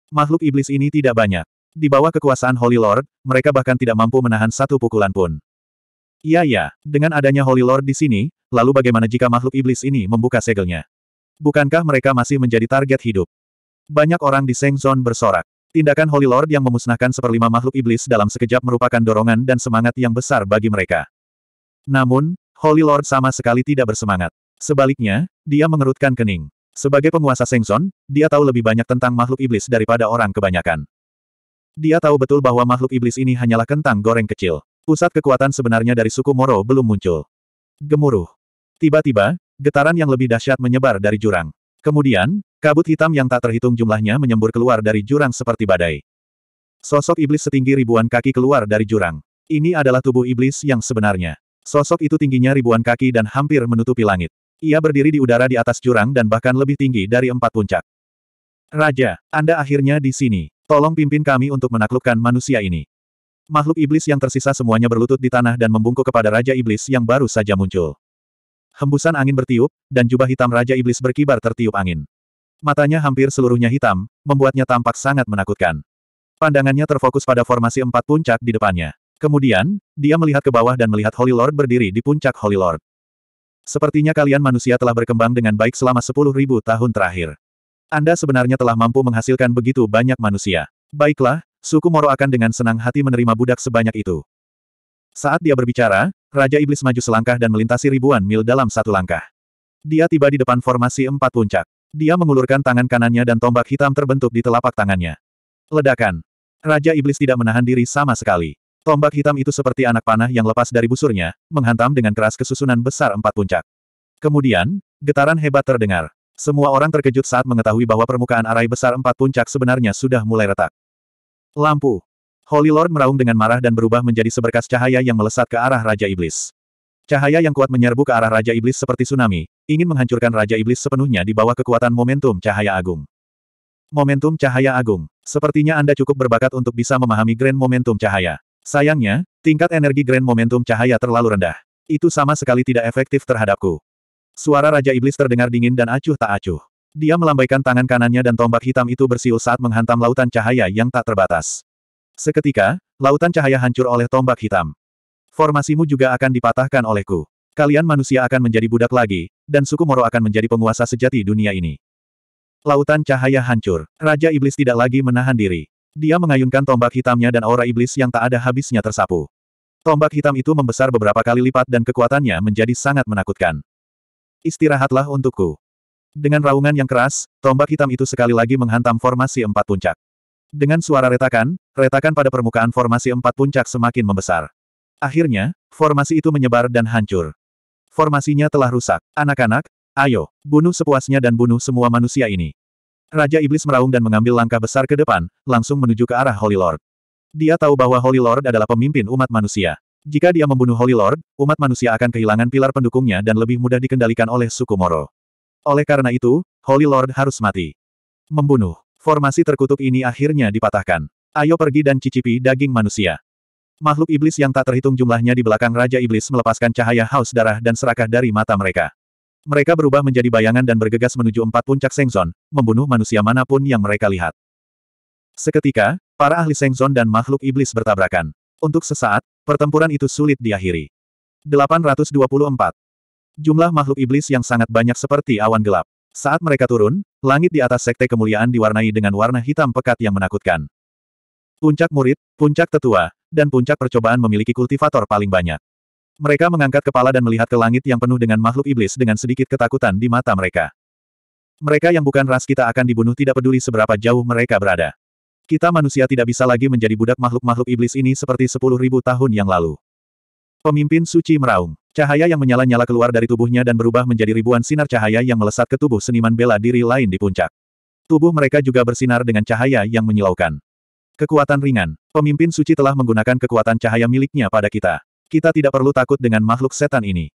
Makhluk iblis ini tidak banyak. Di bawah kekuasaan Holy Lord, mereka bahkan tidak mampu menahan satu pukulan pun. Iya ya, dengan adanya Holy Lord di sini, lalu bagaimana jika makhluk iblis ini membuka segelnya? Bukankah mereka masih menjadi target hidup? Banyak orang di Seng Zone bersorak. Tindakan Holy Lord yang memusnahkan seperlima makhluk iblis dalam sekejap merupakan dorongan dan semangat yang besar bagi mereka. Namun, Holy Lord sama sekali tidak bersemangat. Sebaliknya, dia mengerutkan kening. Sebagai penguasa Sengson, dia tahu lebih banyak tentang makhluk iblis daripada orang kebanyakan. Dia tahu betul bahwa makhluk iblis ini hanyalah kentang goreng kecil. Pusat kekuatan sebenarnya dari suku Moro belum muncul. Gemuruh. Tiba-tiba, getaran yang lebih dahsyat menyebar dari jurang. Kemudian, kabut hitam yang tak terhitung jumlahnya menyembur keluar dari jurang seperti badai. Sosok iblis setinggi ribuan kaki keluar dari jurang. Ini adalah tubuh iblis yang sebenarnya. Sosok itu tingginya ribuan kaki dan hampir menutupi langit. Ia berdiri di udara di atas jurang dan bahkan lebih tinggi dari empat puncak. Raja, Anda akhirnya di sini. Tolong pimpin kami untuk menaklukkan manusia ini. Makhluk iblis yang tersisa semuanya berlutut di tanah dan membungkuk kepada Raja Iblis yang baru saja muncul. Hembusan angin bertiup, dan jubah hitam Raja Iblis berkibar tertiup angin. Matanya hampir seluruhnya hitam, membuatnya tampak sangat menakutkan. Pandangannya terfokus pada formasi empat puncak di depannya. Kemudian, dia melihat ke bawah dan melihat Holy Lord berdiri di puncak Holy Lord. Sepertinya kalian manusia telah berkembang dengan baik selama sepuluh ribu tahun terakhir. Anda sebenarnya telah mampu menghasilkan begitu banyak manusia. Baiklah, suku Moro akan dengan senang hati menerima budak sebanyak itu. Saat dia berbicara, Raja Iblis maju selangkah dan melintasi ribuan mil dalam satu langkah. Dia tiba di depan formasi empat puncak. Dia mengulurkan tangan kanannya dan tombak hitam terbentuk di telapak tangannya. Ledakan. Raja Iblis tidak menahan diri sama sekali. Tombak hitam itu seperti anak panah yang lepas dari busurnya, menghantam dengan keras kesusunan besar empat puncak. Kemudian, getaran hebat terdengar. Semua orang terkejut saat mengetahui bahwa permukaan arai besar empat puncak sebenarnya sudah mulai retak. Lampu. Holy Lord meraung dengan marah dan berubah menjadi seberkas cahaya yang melesat ke arah Raja Iblis. Cahaya yang kuat menyerbu ke arah Raja Iblis seperti tsunami, ingin menghancurkan Raja Iblis sepenuhnya di bawah kekuatan momentum cahaya agung. Momentum cahaya agung. Sepertinya Anda cukup berbakat untuk bisa memahami grand momentum cahaya. Sayangnya, tingkat energi Grand Momentum cahaya terlalu rendah. Itu sama sekali tidak efektif terhadapku. Suara Raja Iblis terdengar dingin dan acuh tak acuh. Dia melambaikan tangan kanannya dan tombak hitam itu bersiul saat menghantam lautan cahaya yang tak terbatas. Seketika, lautan cahaya hancur oleh tombak hitam. Formasimu juga akan dipatahkan olehku. Kalian manusia akan menjadi budak lagi, dan suku Moro akan menjadi penguasa sejati dunia ini. Lautan cahaya hancur. Raja Iblis tidak lagi menahan diri. Dia mengayunkan tombak hitamnya dan aura iblis yang tak ada habisnya tersapu. Tombak hitam itu membesar beberapa kali lipat dan kekuatannya menjadi sangat menakutkan. Istirahatlah untukku. Dengan raungan yang keras, tombak hitam itu sekali lagi menghantam formasi empat puncak. Dengan suara retakan, retakan pada permukaan formasi empat puncak semakin membesar. Akhirnya, formasi itu menyebar dan hancur. Formasinya telah rusak. Anak-anak, ayo, bunuh sepuasnya dan bunuh semua manusia ini. Raja Iblis meraung dan mengambil langkah besar ke depan, langsung menuju ke arah Holy Lord. Dia tahu bahwa Holy Lord adalah pemimpin umat manusia. Jika dia membunuh Holy Lord, umat manusia akan kehilangan pilar pendukungnya dan lebih mudah dikendalikan oleh suku Moro. Oleh karena itu, Holy Lord harus mati. Membunuh. Formasi terkutuk ini akhirnya dipatahkan. Ayo pergi dan cicipi daging manusia. Makhluk iblis yang tak terhitung jumlahnya di belakang Raja Iblis melepaskan cahaya haus darah dan serakah dari mata mereka. Mereka berubah menjadi bayangan dan bergegas menuju empat puncak Sengzon, membunuh manusia manapun yang mereka lihat. Seketika, para ahli Sengzon dan makhluk iblis bertabrakan. Untuk sesaat, pertempuran itu sulit diakhiri. 824. Jumlah makhluk iblis yang sangat banyak seperti awan gelap. Saat mereka turun, langit di atas sekte kemuliaan diwarnai dengan warna hitam pekat yang menakutkan. Puncak murid, puncak tetua, dan puncak percobaan memiliki kultivator paling banyak. Mereka mengangkat kepala dan melihat ke langit yang penuh dengan makhluk iblis dengan sedikit ketakutan di mata mereka. Mereka yang bukan ras kita akan dibunuh tidak peduli seberapa jauh mereka berada. Kita manusia tidak bisa lagi menjadi budak makhluk-makhluk iblis ini seperti sepuluh ribu tahun yang lalu. Pemimpin suci meraung. Cahaya yang menyala-nyala keluar dari tubuhnya dan berubah menjadi ribuan sinar cahaya yang melesat ke tubuh seniman bela diri lain di puncak. Tubuh mereka juga bersinar dengan cahaya yang menyilaukan. Kekuatan ringan. Pemimpin suci telah menggunakan kekuatan cahaya miliknya pada kita. Kita tidak perlu takut dengan makhluk setan ini.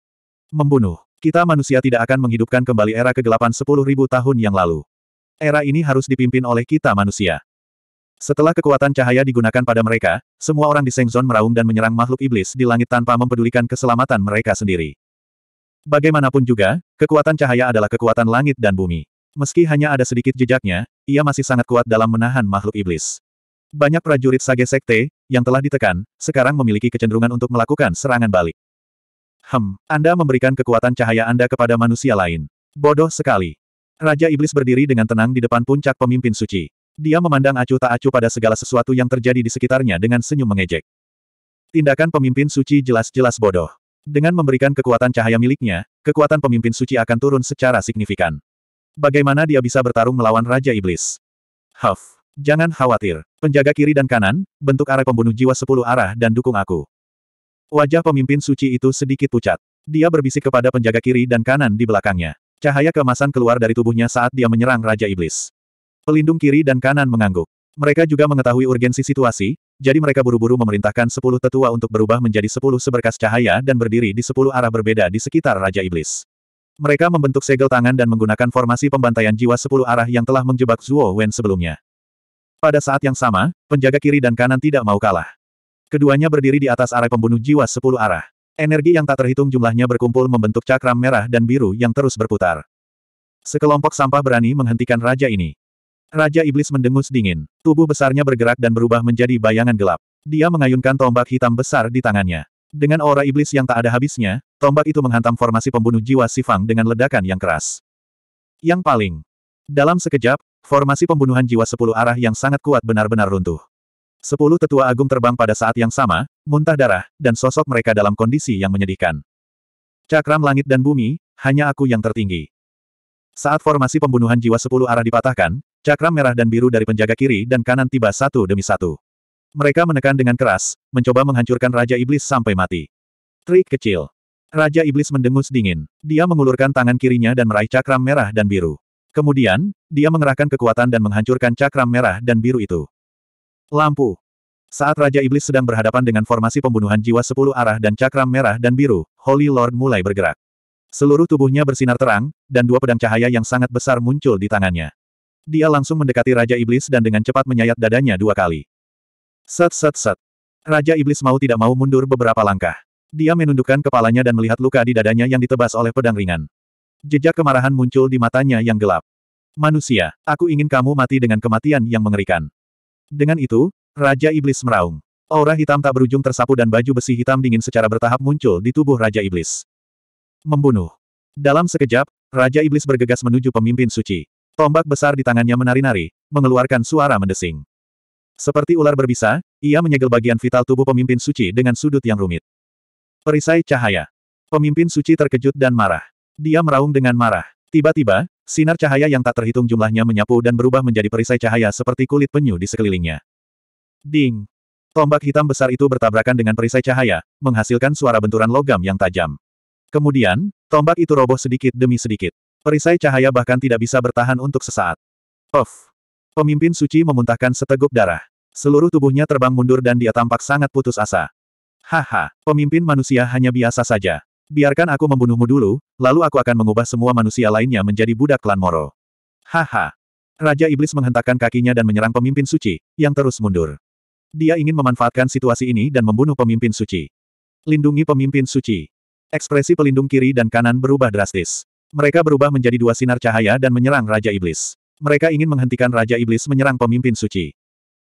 Membunuh. Kita manusia tidak akan menghidupkan kembali era kegelapan 10.000 tahun yang lalu. Era ini harus dipimpin oleh kita manusia. Setelah kekuatan cahaya digunakan pada mereka, semua orang di Sengzon meraung dan menyerang makhluk iblis di langit tanpa mempedulikan keselamatan mereka sendiri. Bagaimanapun juga, kekuatan cahaya adalah kekuatan langit dan bumi. Meski hanya ada sedikit jejaknya, ia masih sangat kuat dalam menahan makhluk iblis. Banyak prajurit Sage Sekte, yang telah ditekan, sekarang memiliki kecenderungan untuk melakukan serangan balik. Hem, Anda memberikan kekuatan cahaya Anda kepada manusia lain. Bodoh sekali. Raja Iblis berdiri dengan tenang di depan puncak pemimpin suci. Dia memandang acuh tak acuh pada segala sesuatu yang terjadi di sekitarnya dengan senyum mengejek. Tindakan pemimpin suci jelas-jelas bodoh. Dengan memberikan kekuatan cahaya miliknya, kekuatan pemimpin suci akan turun secara signifikan. Bagaimana dia bisa bertarung melawan Raja Iblis? Huff. Jangan khawatir. Penjaga kiri dan kanan, bentuk arah pembunuh jiwa sepuluh arah dan dukung aku. Wajah pemimpin suci itu sedikit pucat. Dia berbisik kepada penjaga kiri dan kanan di belakangnya. Cahaya kemasan keluar dari tubuhnya saat dia menyerang Raja Iblis. Pelindung kiri dan kanan mengangguk. Mereka juga mengetahui urgensi situasi, jadi mereka buru-buru memerintahkan sepuluh tetua untuk berubah menjadi sepuluh seberkas cahaya dan berdiri di sepuluh arah berbeda di sekitar Raja Iblis. Mereka membentuk segel tangan dan menggunakan formasi pembantaian jiwa sepuluh arah yang telah menjebak Zuo Wen sebelumnya. Pada saat yang sama, penjaga kiri dan kanan tidak mau kalah. Keduanya berdiri di atas arah pembunuh jiwa sepuluh arah. Energi yang tak terhitung jumlahnya berkumpul membentuk cakram merah dan biru yang terus berputar. Sekelompok sampah berani menghentikan raja ini. Raja Iblis mendengus dingin. Tubuh besarnya bergerak dan berubah menjadi bayangan gelap. Dia mengayunkan tombak hitam besar di tangannya. Dengan aura iblis yang tak ada habisnya, tombak itu menghantam formasi pembunuh jiwa Sifang dengan ledakan yang keras. Yang paling. Dalam sekejap, Formasi pembunuhan jiwa sepuluh arah yang sangat kuat benar-benar runtuh. Sepuluh tetua agung terbang pada saat yang sama, muntah darah, dan sosok mereka dalam kondisi yang menyedihkan. Cakram langit dan bumi, hanya aku yang tertinggi. Saat formasi pembunuhan jiwa sepuluh arah dipatahkan, cakram merah dan biru dari penjaga kiri dan kanan tiba satu demi satu. Mereka menekan dengan keras, mencoba menghancurkan Raja Iblis sampai mati. Trik kecil. Raja Iblis mendengus dingin. Dia mengulurkan tangan kirinya dan meraih cakram merah dan biru. Kemudian, dia mengerahkan kekuatan dan menghancurkan cakram merah dan biru itu. Lampu. Saat Raja Iblis sedang berhadapan dengan formasi pembunuhan jiwa sepuluh arah dan cakram merah dan biru, Holy Lord mulai bergerak. Seluruh tubuhnya bersinar terang, dan dua pedang cahaya yang sangat besar muncul di tangannya. Dia langsung mendekati Raja Iblis dan dengan cepat menyayat dadanya dua kali. Set set set. Raja Iblis mau tidak mau mundur beberapa langkah. Dia menundukkan kepalanya dan melihat luka di dadanya yang ditebas oleh pedang ringan. Jejak kemarahan muncul di matanya yang gelap. Manusia, aku ingin kamu mati dengan kematian yang mengerikan. Dengan itu, Raja Iblis meraung. Aura hitam tak berujung tersapu dan baju besi hitam dingin secara bertahap muncul di tubuh Raja Iblis. Membunuh. Dalam sekejap, Raja Iblis bergegas menuju pemimpin suci. Tombak besar di tangannya menari-nari, mengeluarkan suara mendesing. Seperti ular berbisa, ia menyegel bagian vital tubuh pemimpin suci dengan sudut yang rumit. Perisai cahaya. Pemimpin suci terkejut dan marah. Dia meraung dengan marah. Tiba-tiba, sinar cahaya yang tak terhitung jumlahnya menyapu dan berubah menjadi perisai cahaya seperti kulit penyu di sekelilingnya. Ding! Tombak hitam besar itu bertabrakan dengan perisai cahaya, menghasilkan suara benturan logam yang tajam. Kemudian, tombak itu roboh sedikit demi sedikit. Perisai cahaya bahkan tidak bisa bertahan untuk sesaat. Of! Pemimpin suci memuntahkan seteguk darah. Seluruh tubuhnya terbang mundur dan dia tampak sangat putus asa. Haha, pemimpin manusia hanya biasa saja. Biarkan aku membunuhmu dulu, lalu aku akan mengubah semua manusia lainnya menjadi budak klan Moro. Haha. Raja Iblis menghentakkan kakinya dan menyerang pemimpin suci, yang terus mundur. Dia ingin memanfaatkan situasi ini dan membunuh pemimpin suci. Lindungi pemimpin suci. Ekspresi pelindung kiri dan kanan berubah drastis. Mereka berubah menjadi dua sinar cahaya dan menyerang Raja Iblis. Mereka ingin menghentikan Raja Iblis menyerang pemimpin suci.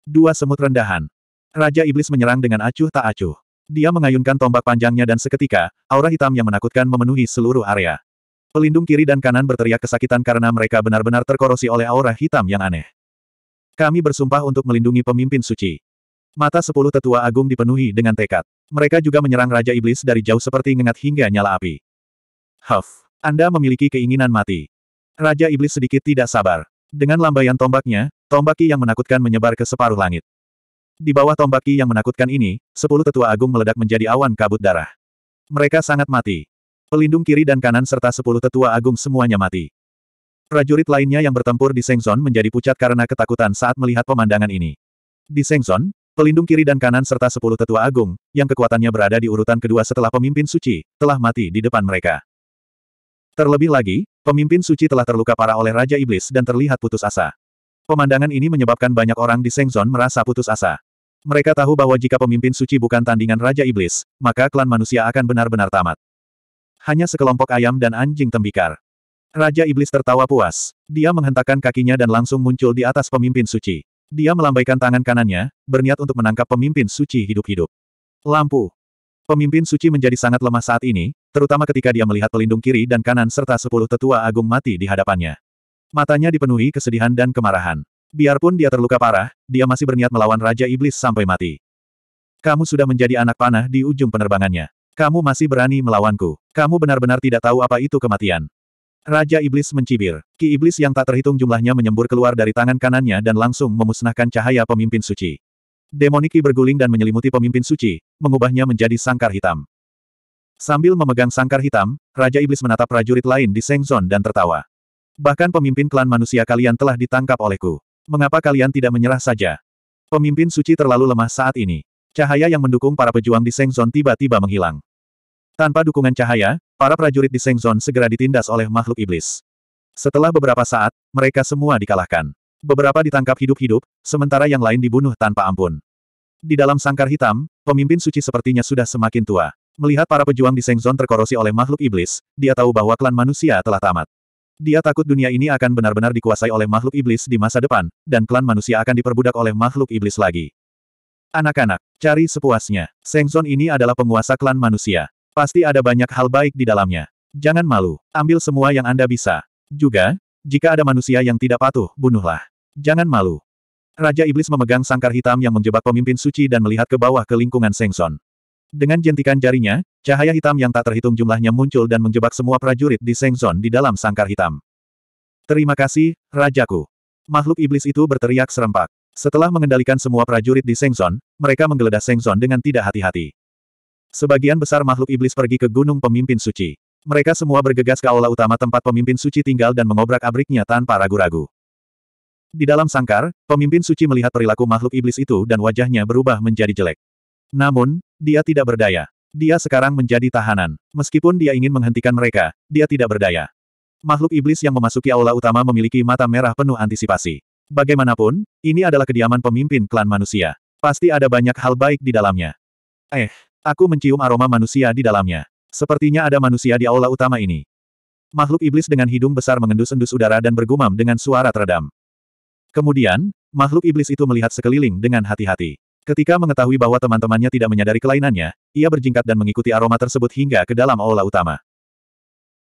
Dua semut rendahan. Raja Iblis menyerang dengan acuh tak acuh. Dia mengayunkan tombak panjangnya dan seketika, aura hitam yang menakutkan memenuhi seluruh area. Pelindung kiri dan kanan berteriak kesakitan karena mereka benar-benar terkorosi oleh aura hitam yang aneh. Kami bersumpah untuk melindungi pemimpin suci. Mata sepuluh tetua agung dipenuhi dengan tekad. Mereka juga menyerang Raja Iblis dari jauh seperti ngengat hingga nyala api. Huff, Anda memiliki keinginan mati. Raja Iblis sedikit tidak sabar. Dengan lambaian tombaknya, tombaki yang menakutkan menyebar ke separuh langit. Di bawah tombak Ki yang menakutkan ini, sepuluh tetua agung meledak menjadi awan kabut darah. Mereka sangat mati. Pelindung kiri dan kanan serta sepuluh tetua agung semuanya mati. Prajurit lainnya yang bertempur di Sengzon menjadi pucat karena ketakutan saat melihat pemandangan ini. Di Sengzon, pelindung kiri dan kanan serta sepuluh tetua agung, yang kekuatannya berada di urutan kedua setelah pemimpin suci, telah mati di depan mereka. Terlebih lagi, pemimpin suci telah terluka parah oleh Raja Iblis dan terlihat putus asa. Pemandangan ini menyebabkan banyak orang di Sengzon merasa putus asa. Mereka tahu bahwa jika pemimpin suci bukan tandingan Raja Iblis, maka klan manusia akan benar-benar tamat. Hanya sekelompok ayam dan anjing tembikar. Raja Iblis tertawa puas. Dia menghentakkan kakinya dan langsung muncul di atas pemimpin suci. Dia melambaikan tangan kanannya, berniat untuk menangkap pemimpin suci hidup-hidup. Lampu. Pemimpin suci menjadi sangat lemah saat ini, terutama ketika dia melihat pelindung kiri dan kanan serta sepuluh tetua agung mati di hadapannya. Matanya dipenuhi kesedihan dan kemarahan. Biarpun dia terluka parah, dia masih berniat melawan Raja Iblis sampai mati. Kamu sudah menjadi anak panah di ujung penerbangannya. Kamu masih berani melawanku. Kamu benar-benar tidak tahu apa itu kematian. Raja Iblis mencibir. Ki Iblis yang tak terhitung jumlahnya menyembur keluar dari tangan kanannya dan langsung memusnahkan cahaya pemimpin suci. Demoniki berguling dan menyelimuti pemimpin suci, mengubahnya menjadi sangkar hitam. Sambil memegang sangkar hitam, Raja Iblis menatap prajurit lain di Sengzon dan tertawa. Bahkan pemimpin klan manusia kalian telah ditangkap olehku. Mengapa kalian tidak menyerah saja? Pemimpin suci terlalu lemah saat ini. Cahaya yang mendukung para pejuang di Sengzon tiba-tiba menghilang. Tanpa dukungan cahaya, para prajurit di Sengzon segera ditindas oleh makhluk iblis. Setelah beberapa saat, mereka semua dikalahkan. Beberapa ditangkap hidup-hidup, sementara yang lain dibunuh tanpa ampun. Di dalam sangkar hitam, pemimpin suci sepertinya sudah semakin tua. Melihat para pejuang di Sengzon terkorosi oleh makhluk iblis, dia tahu bahwa klan manusia telah tamat. Dia takut dunia ini akan benar-benar dikuasai oleh makhluk iblis di masa depan, dan klan manusia akan diperbudak oleh makhluk iblis lagi. Anak-anak, cari sepuasnya. Sengzon ini adalah penguasa klan manusia. Pasti ada banyak hal baik di dalamnya. Jangan malu, ambil semua yang Anda bisa. Juga, jika ada manusia yang tidak patuh, bunuhlah. Jangan malu. Raja Iblis memegang sangkar hitam yang menjebak pemimpin suci dan melihat ke bawah ke lingkungan Sengson. Dengan jentikan jarinya, cahaya hitam yang tak terhitung jumlahnya muncul dan menjebak semua prajurit di Sengzon di dalam sangkar hitam. Terima kasih, Rajaku. Makhluk iblis itu berteriak serempak. Setelah mengendalikan semua prajurit di Sengzon, mereka menggeledah Sengzon dengan tidak hati-hati. Sebagian besar makhluk iblis pergi ke gunung pemimpin suci. Mereka semua bergegas ke aula utama tempat pemimpin suci tinggal dan mengobrak-abriknya tanpa ragu-ragu. Di dalam sangkar, pemimpin suci melihat perilaku makhluk iblis itu dan wajahnya berubah menjadi jelek. Namun, dia tidak berdaya. Dia sekarang menjadi tahanan. Meskipun dia ingin menghentikan mereka, dia tidak berdaya. Makhluk iblis yang memasuki aula utama memiliki mata merah penuh antisipasi. Bagaimanapun, ini adalah kediaman pemimpin klan manusia. Pasti ada banyak hal baik di dalamnya. Eh, aku mencium aroma manusia di dalamnya. Sepertinya ada manusia di aula utama ini. Makhluk iblis dengan hidung besar mengendus-endus udara dan bergumam dengan suara teredam. Kemudian, makhluk iblis itu melihat sekeliling dengan hati-hati. Ketika mengetahui bahwa teman-temannya tidak menyadari kelainannya, ia berjingkat dan mengikuti aroma tersebut hingga ke dalam aula utama.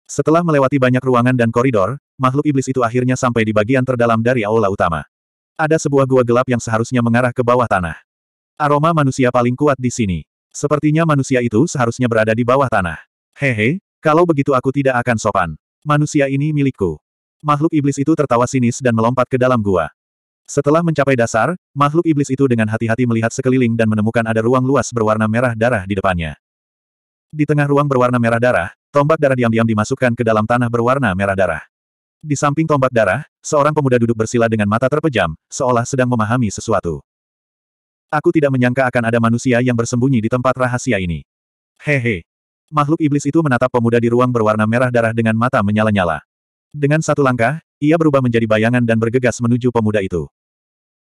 Setelah melewati banyak ruangan dan koridor, makhluk iblis itu akhirnya sampai di bagian terdalam dari aula utama. Ada sebuah gua gelap yang seharusnya mengarah ke bawah tanah. Aroma manusia paling kuat di sini. Sepertinya manusia itu seharusnya berada di bawah tanah. Hehe, kalau begitu aku tidak akan sopan. Manusia ini milikku. Makhluk iblis itu tertawa sinis dan melompat ke dalam gua. Setelah mencapai dasar, makhluk iblis itu dengan hati-hati melihat sekeliling dan menemukan ada ruang luas berwarna merah darah di depannya. Di tengah ruang berwarna merah darah, tombak darah diam-diam dimasukkan ke dalam tanah berwarna merah darah. Di samping tombak darah, seorang pemuda duduk bersila dengan mata terpejam, seolah sedang memahami sesuatu. Aku tidak menyangka akan ada manusia yang bersembunyi di tempat rahasia ini. Hehe. Makhluk iblis itu menatap pemuda di ruang berwarna merah darah dengan mata menyala-nyala. Dengan satu langkah, ia berubah menjadi bayangan dan bergegas menuju pemuda itu.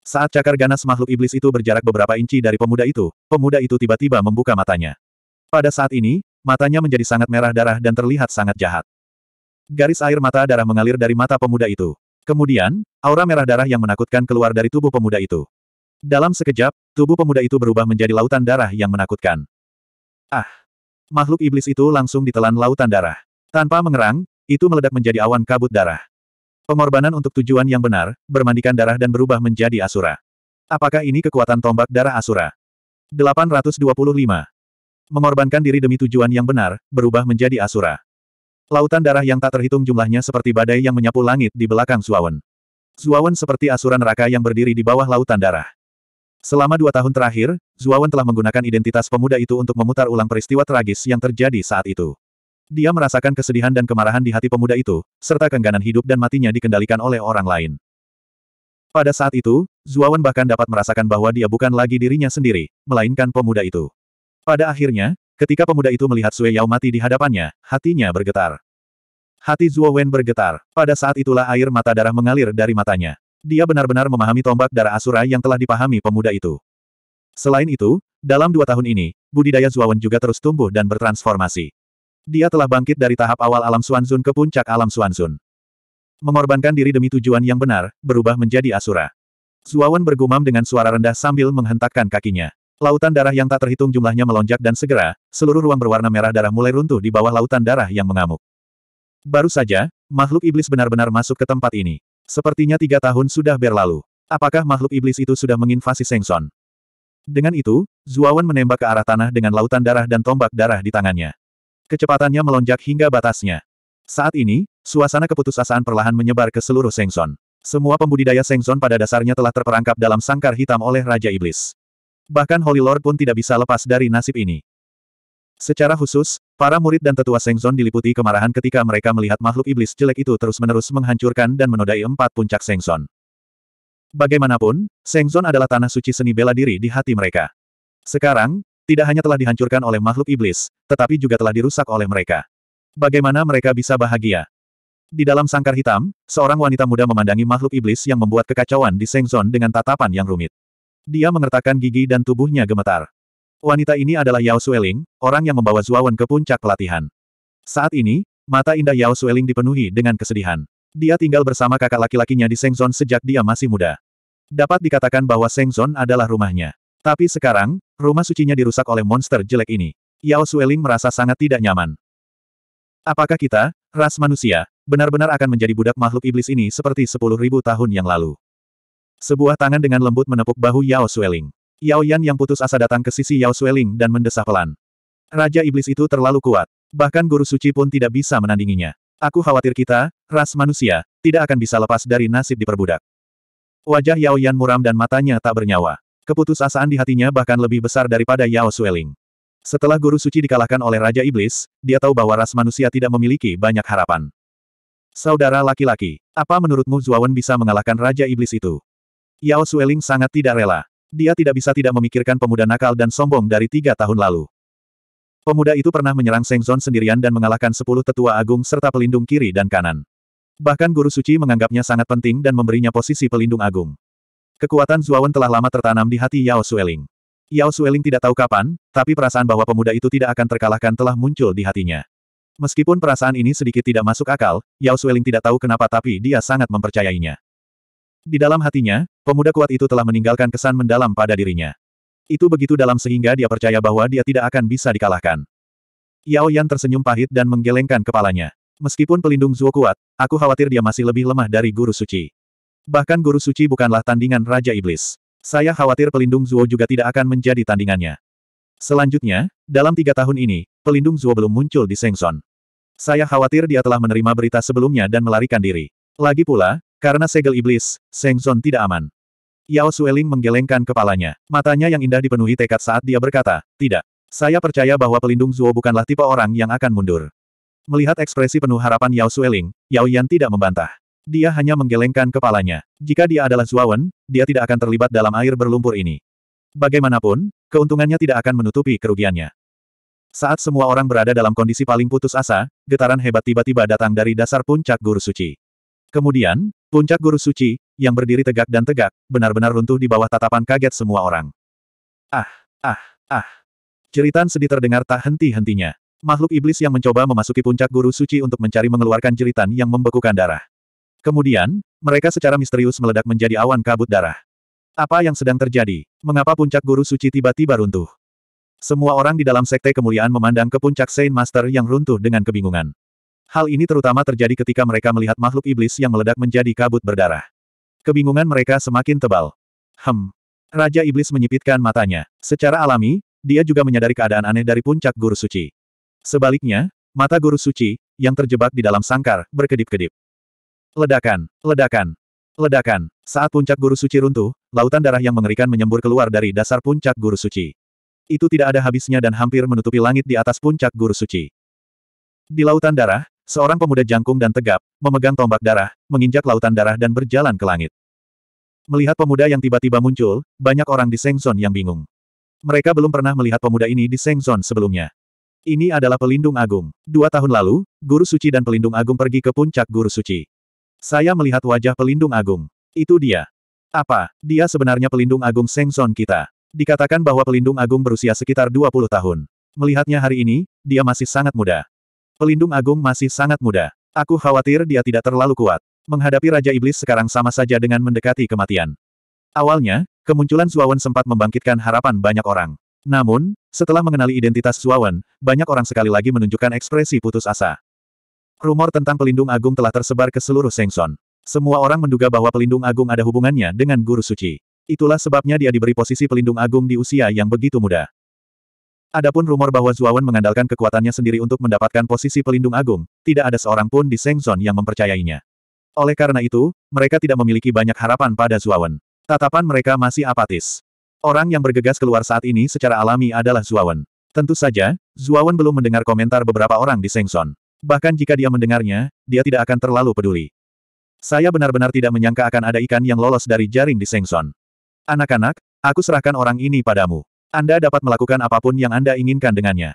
Saat cakar ganas makhluk iblis itu berjarak beberapa inci dari pemuda itu, pemuda itu tiba-tiba membuka matanya. Pada saat ini, matanya menjadi sangat merah darah dan terlihat sangat jahat. Garis air mata darah mengalir dari mata pemuda itu. Kemudian, aura merah darah yang menakutkan keluar dari tubuh pemuda itu. Dalam sekejap, tubuh pemuda itu berubah menjadi lautan darah yang menakutkan. Ah! Makhluk iblis itu langsung ditelan lautan darah. Tanpa mengerang, itu meledak menjadi awan kabut darah. Pengorbanan untuk tujuan yang benar, bermandikan darah dan berubah menjadi Asura. Apakah ini kekuatan tombak darah Asura? 825. Mengorbankan diri demi tujuan yang benar, berubah menjadi Asura. Lautan darah yang tak terhitung jumlahnya seperti badai yang menyapu langit di belakang Suawen. Zuawan seperti asura neraka yang berdiri di bawah lautan darah. Selama dua tahun terakhir, Zuawan telah menggunakan identitas pemuda itu untuk memutar ulang peristiwa tragis yang terjadi saat itu. Dia merasakan kesedihan dan kemarahan di hati pemuda itu, serta kengganan hidup dan matinya dikendalikan oleh orang lain. Pada saat itu, Zuawan bahkan dapat merasakan bahwa dia bukan lagi dirinya sendiri, melainkan pemuda itu. Pada akhirnya, ketika pemuda itu melihat Sue Yao mati di hadapannya, hatinya bergetar. Hati Zuawan bergetar. Pada saat itulah air mata darah mengalir dari matanya. Dia benar-benar memahami tombak darah Asura yang telah dipahami pemuda itu. Selain itu, dalam dua tahun ini, budidaya Zuawan juga terus tumbuh dan bertransformasi. Dia telah bangkit dari tahap awal alam Suanzun ke puncak alam Suanzun. Mengorbankan diri demi tujuan yang benar, berubah menjadi Asura. Zuawan bergumam dengan suara rendah sambil menghentakkan kakinya. Lautan darah yang tak terhitung jumlahnya melonjak dan segera, seluruh ruang berwarna merah darah mulai runtuh di bawah lautan darah yang mengamuk. Baru saja, makhluk iblis benar-benar masuk ke tempat ini. Sepertinya tiga tahun sudah berlalu. Apakah makhluk iblis itu sudah menginvasi Sengson? Dengan itu, Zuawan menembak ke arah tanah dengan lautan darah dan tombak darah di tangannya. Kecepatannya melonjak hingga batasnya. Saat ini, suasana keputusasaan perlahan menyebar ke seluruh Sengson. Semua pembudidaya Sengson pada dasarnya telah terperangkap dalam sangkar hitam oleh Raja Iblis. Bahkan Holy Lord pun tidak bisa lepas dari nasib ini. Secara khusus, para murid dan tetua Sengson diliputi kemarahan ketika mereka melihat makhluk iblis jelek itu terus-menerus menghancurkan dan menodai empat puncak Sengson. Bagaimanapun, Sengson adalah tanah suci seni bela diri di hati mereka. Sekarang, tidak hanya telah dihancurkan oleh makhluk iblis, tetapi juga telah dirusak oleh mereka. Bagaimana mereka bisa bahagia? Di dalam sangkar hitam, seorang wanita muda memandangi makhluk iblis yang membuat kekacauan di Sengzon dengan tatapan yang rumit. Dia mengertakkan gigi dan tubuhnya gemetar. Wanita ini adalah Yao Sueling, orang yang membawa Zuawan ke puncak pelatihan. Saat ini, mata indah Yao Sueling dipenuhi dengan kesedihan. Dia tinggal bersama kakak laki-lakinya di Sengzon sejak dia masih muda. Dapat dikatakan bahwa Sengzon adalah rumahnya. Tapi sekarang, Rumah sucinya dirusak oleh monster jelek ini. Yao Sueling merasa sangat tidak nyaman. Apakah kita, ras manusia, benar-benar akan menjadi budak makhluk iblis ini seperti sepuluh ribu tahun yang lalu? Sebuah tangan dengan lembut menepuk bahu Yao Sueling. Yao Yan yang putus asa datang ke sisi Yao Sueling dan mendesah pelan. Raja iblis itu terlalu kuat. Bahkan guru suci pun tidak bisa menandinginya. Aku khawatir kita, ras manusia, tidak akan bisa lepas dari nasib diperbudak. Wajah Yao Yan muram dan matanya tak bernyawa. Keputusasaan di hatinya bahkan lebih besar daripada Yao Sueling. Setelah Guru Suci dikalahkan oleh Raja Iblis, dia tahu bahwa ras manusia tidak memiliki banyak harapan. Saudara laki-laki, apa menurutmu Zuawan bisa mengalahkan Raja Iblis itu? Yao Sueling sangat tidak rela. Dia tidak bisa tidak memikirkan pemuda nakal dan sombong dari tiga tahun lalu. Pemuda itu pernah menyerang Sengzon sendirian dan mengalahkan sepuluh tetua agung serta pelindung kiri dan kanan. Bahkan Guru Suci menganggapnya sangat penting dan memberinya posisi pelindung agung. Kekuatan Zuawan telah lama tertanam di hati Yao Sueling. Yao Sueling tidak tahu kapan, tapi perasaan bahwa pemuda itu tidak akan terkalahkan telah muncul di hatinya. Meskipun perasaan ini sedikit tidak masuk akal, Yao Sueling tidak tahu kenapa tapi dia sangat mempercayainya. Di dalam hatinya, pemuda kuat itu telah meninggalkan kesan mendalam pada dirinya. Itu begitu dalam sehingga dia percaya bahwa dia tidak akan bisa dikalahkan. Yao Yan tersenyum pahit dan menggelengkan kepalanya. Meskipun pelindung Zuo kuat, aku khawatir dia masih lebih lemah dari guru suci. Bahkan guru suci bukanlah tandingan Raja Iblis. Saya khawatir pelindung Zuo juga tidak akan menjadi tandingannya. Selanjutnya, dalam tiga tahun ini, pelindung Zuo belum muncul di Sengson. Saya khawatir dia telah menerima berita sebelumnya dan melarikan diri. Lagi pula, karena segel iblis, Sengson tidak aman. Yao Sueling menggelengkan kepalanya. Matanya yang indah dipenuhi tekad saat dia berkata, tidak. Saya percaya bahwa pelindung Zuo bukanlah tipe orang yang akan mundur. Melihat ekspresi penuh harapan Yao Sueling, Yao Yan tidak membantah. Dia hanya menggelengkan kepalanya. Jika dia adalah Zuawan, dia tidak akan terlibat dalam air berlumpur ini. Bagaimanapun, keuntungannya tidak akan menutupi kerugiannya. Saat semua orang berada dalam kondisi paling putus asa, getaran hebat tiba-tiba datang dari dasar puncak guru suci. Kemudian, puncak guru suci, yang berdiri tegak dan tegak, benar-benar runtuh di bawah tatapan kaget semua orang. Ah, ah, ah. Cerita sedih terdengar tak henti-hentinya. Makhluk iblis yang mencoba memasuki puncak guru suci untuk mencari mengeluarkan jeritan yang membekukan darah. Kemudian, mereka secara misterius meledak menjadi awan kabut darah. Apa yang sedang terjadi? Mengapa puncak guru suci tiba-tiba runtuh? Semua orang di dalam sekte kemuliaan memandang ke puncak Saint Master yang runtuh dengan kebingungan. Hal ini terutama terjadi ketika mereka melihat makhluk iblis yang meledak menjadi kabut berdarah. Kebingungan mereka semakin tebal. Hem. Raja Iblis menyipitkan matanya. Secara alami, dia juga menyadari keadaan aneh dari puncak guru suci. Sebaliknya, mata guru suci, yang terjebak di dalam sangkar, berkedip-kedip. Ledakan, ledakan, ledakan. Saat puncak guru suci runtuh, lautan darah yang mengerikan menyembur keluar dari dasar puncak guru suci. Itu tidak ada habisnya dan hampir menutupi langit di atas puncak guru suci. Di lautan darah, seorang pemuda jangkung dan tegap, memegang tombak darah, menginjak lautan darah dan berjalan ke langit. Melihat pemuda yang tiba-tiba muncul, banyak orang di Sengzon yang bingung. Mereka belum pernah melihat pemuda ini di Sengzon sebelumnya. Ini adalah pelindung agung. Dua tahun lalu, Guru Suci dan pelindung agung pergi ke puncak Guru Suci. Saya melihat wajah pelindung agung. Itu dia. Apa, dia sebenarnya pelindung agung Seng Son kita. Dikatakan bahwa pelindung agung berusia sekitar 20 tahun. Melihatnya hari ini, dia masih sangat muda. Pelindung agung masih sangat muda. Aku khawatir dia tidak terlalu kuat. Menghadapi Raja Iblis sekarang sama saja dengan mendekati kematian. Awalnya, kemunculan Zuawan sempat membangkitkan harapan banyak orang. Namun, setelah mengenali identitas Zuawan, banyak orang sekali lagi menunjukkan ekspresi putus asa. Rumor tentang pelindung agung telah tersebar ke seluruh Sengson. Semua orang menduga bahwa pelindung agung ada hubungannya dengan guru suci. Itulah sebabnya dia diberi posisi pelindung agung di usia yang begitu muda. Adapun rumor bahwa Zuawan mengandalkan kekuatannya sendiri untuk mendapatkan posisi pelindung agung, tidak ada seorang pun di Sengson yang mempercayainya. Oleh karena itu, mereka tidak memiliki banyak harapan pada Zuawan. Tatapan mereka masih apatis. Orang yang bergegas keluar saat ini secara alami adalah Zuawan. Tentu saja, Zuawan belum mendengar komentar beberapa orang di Sengson. Bahkan jika dia mendengarnya, dia tidak akan terlalu peduli. Saya benar-benar tidak menyangka akan ada ikan yang lolos dari jaring di Sengson. Anak-anak, aku serahkan orang ini padamu. Anda dapat melakukan apapun yang Anda inginkan dengannya.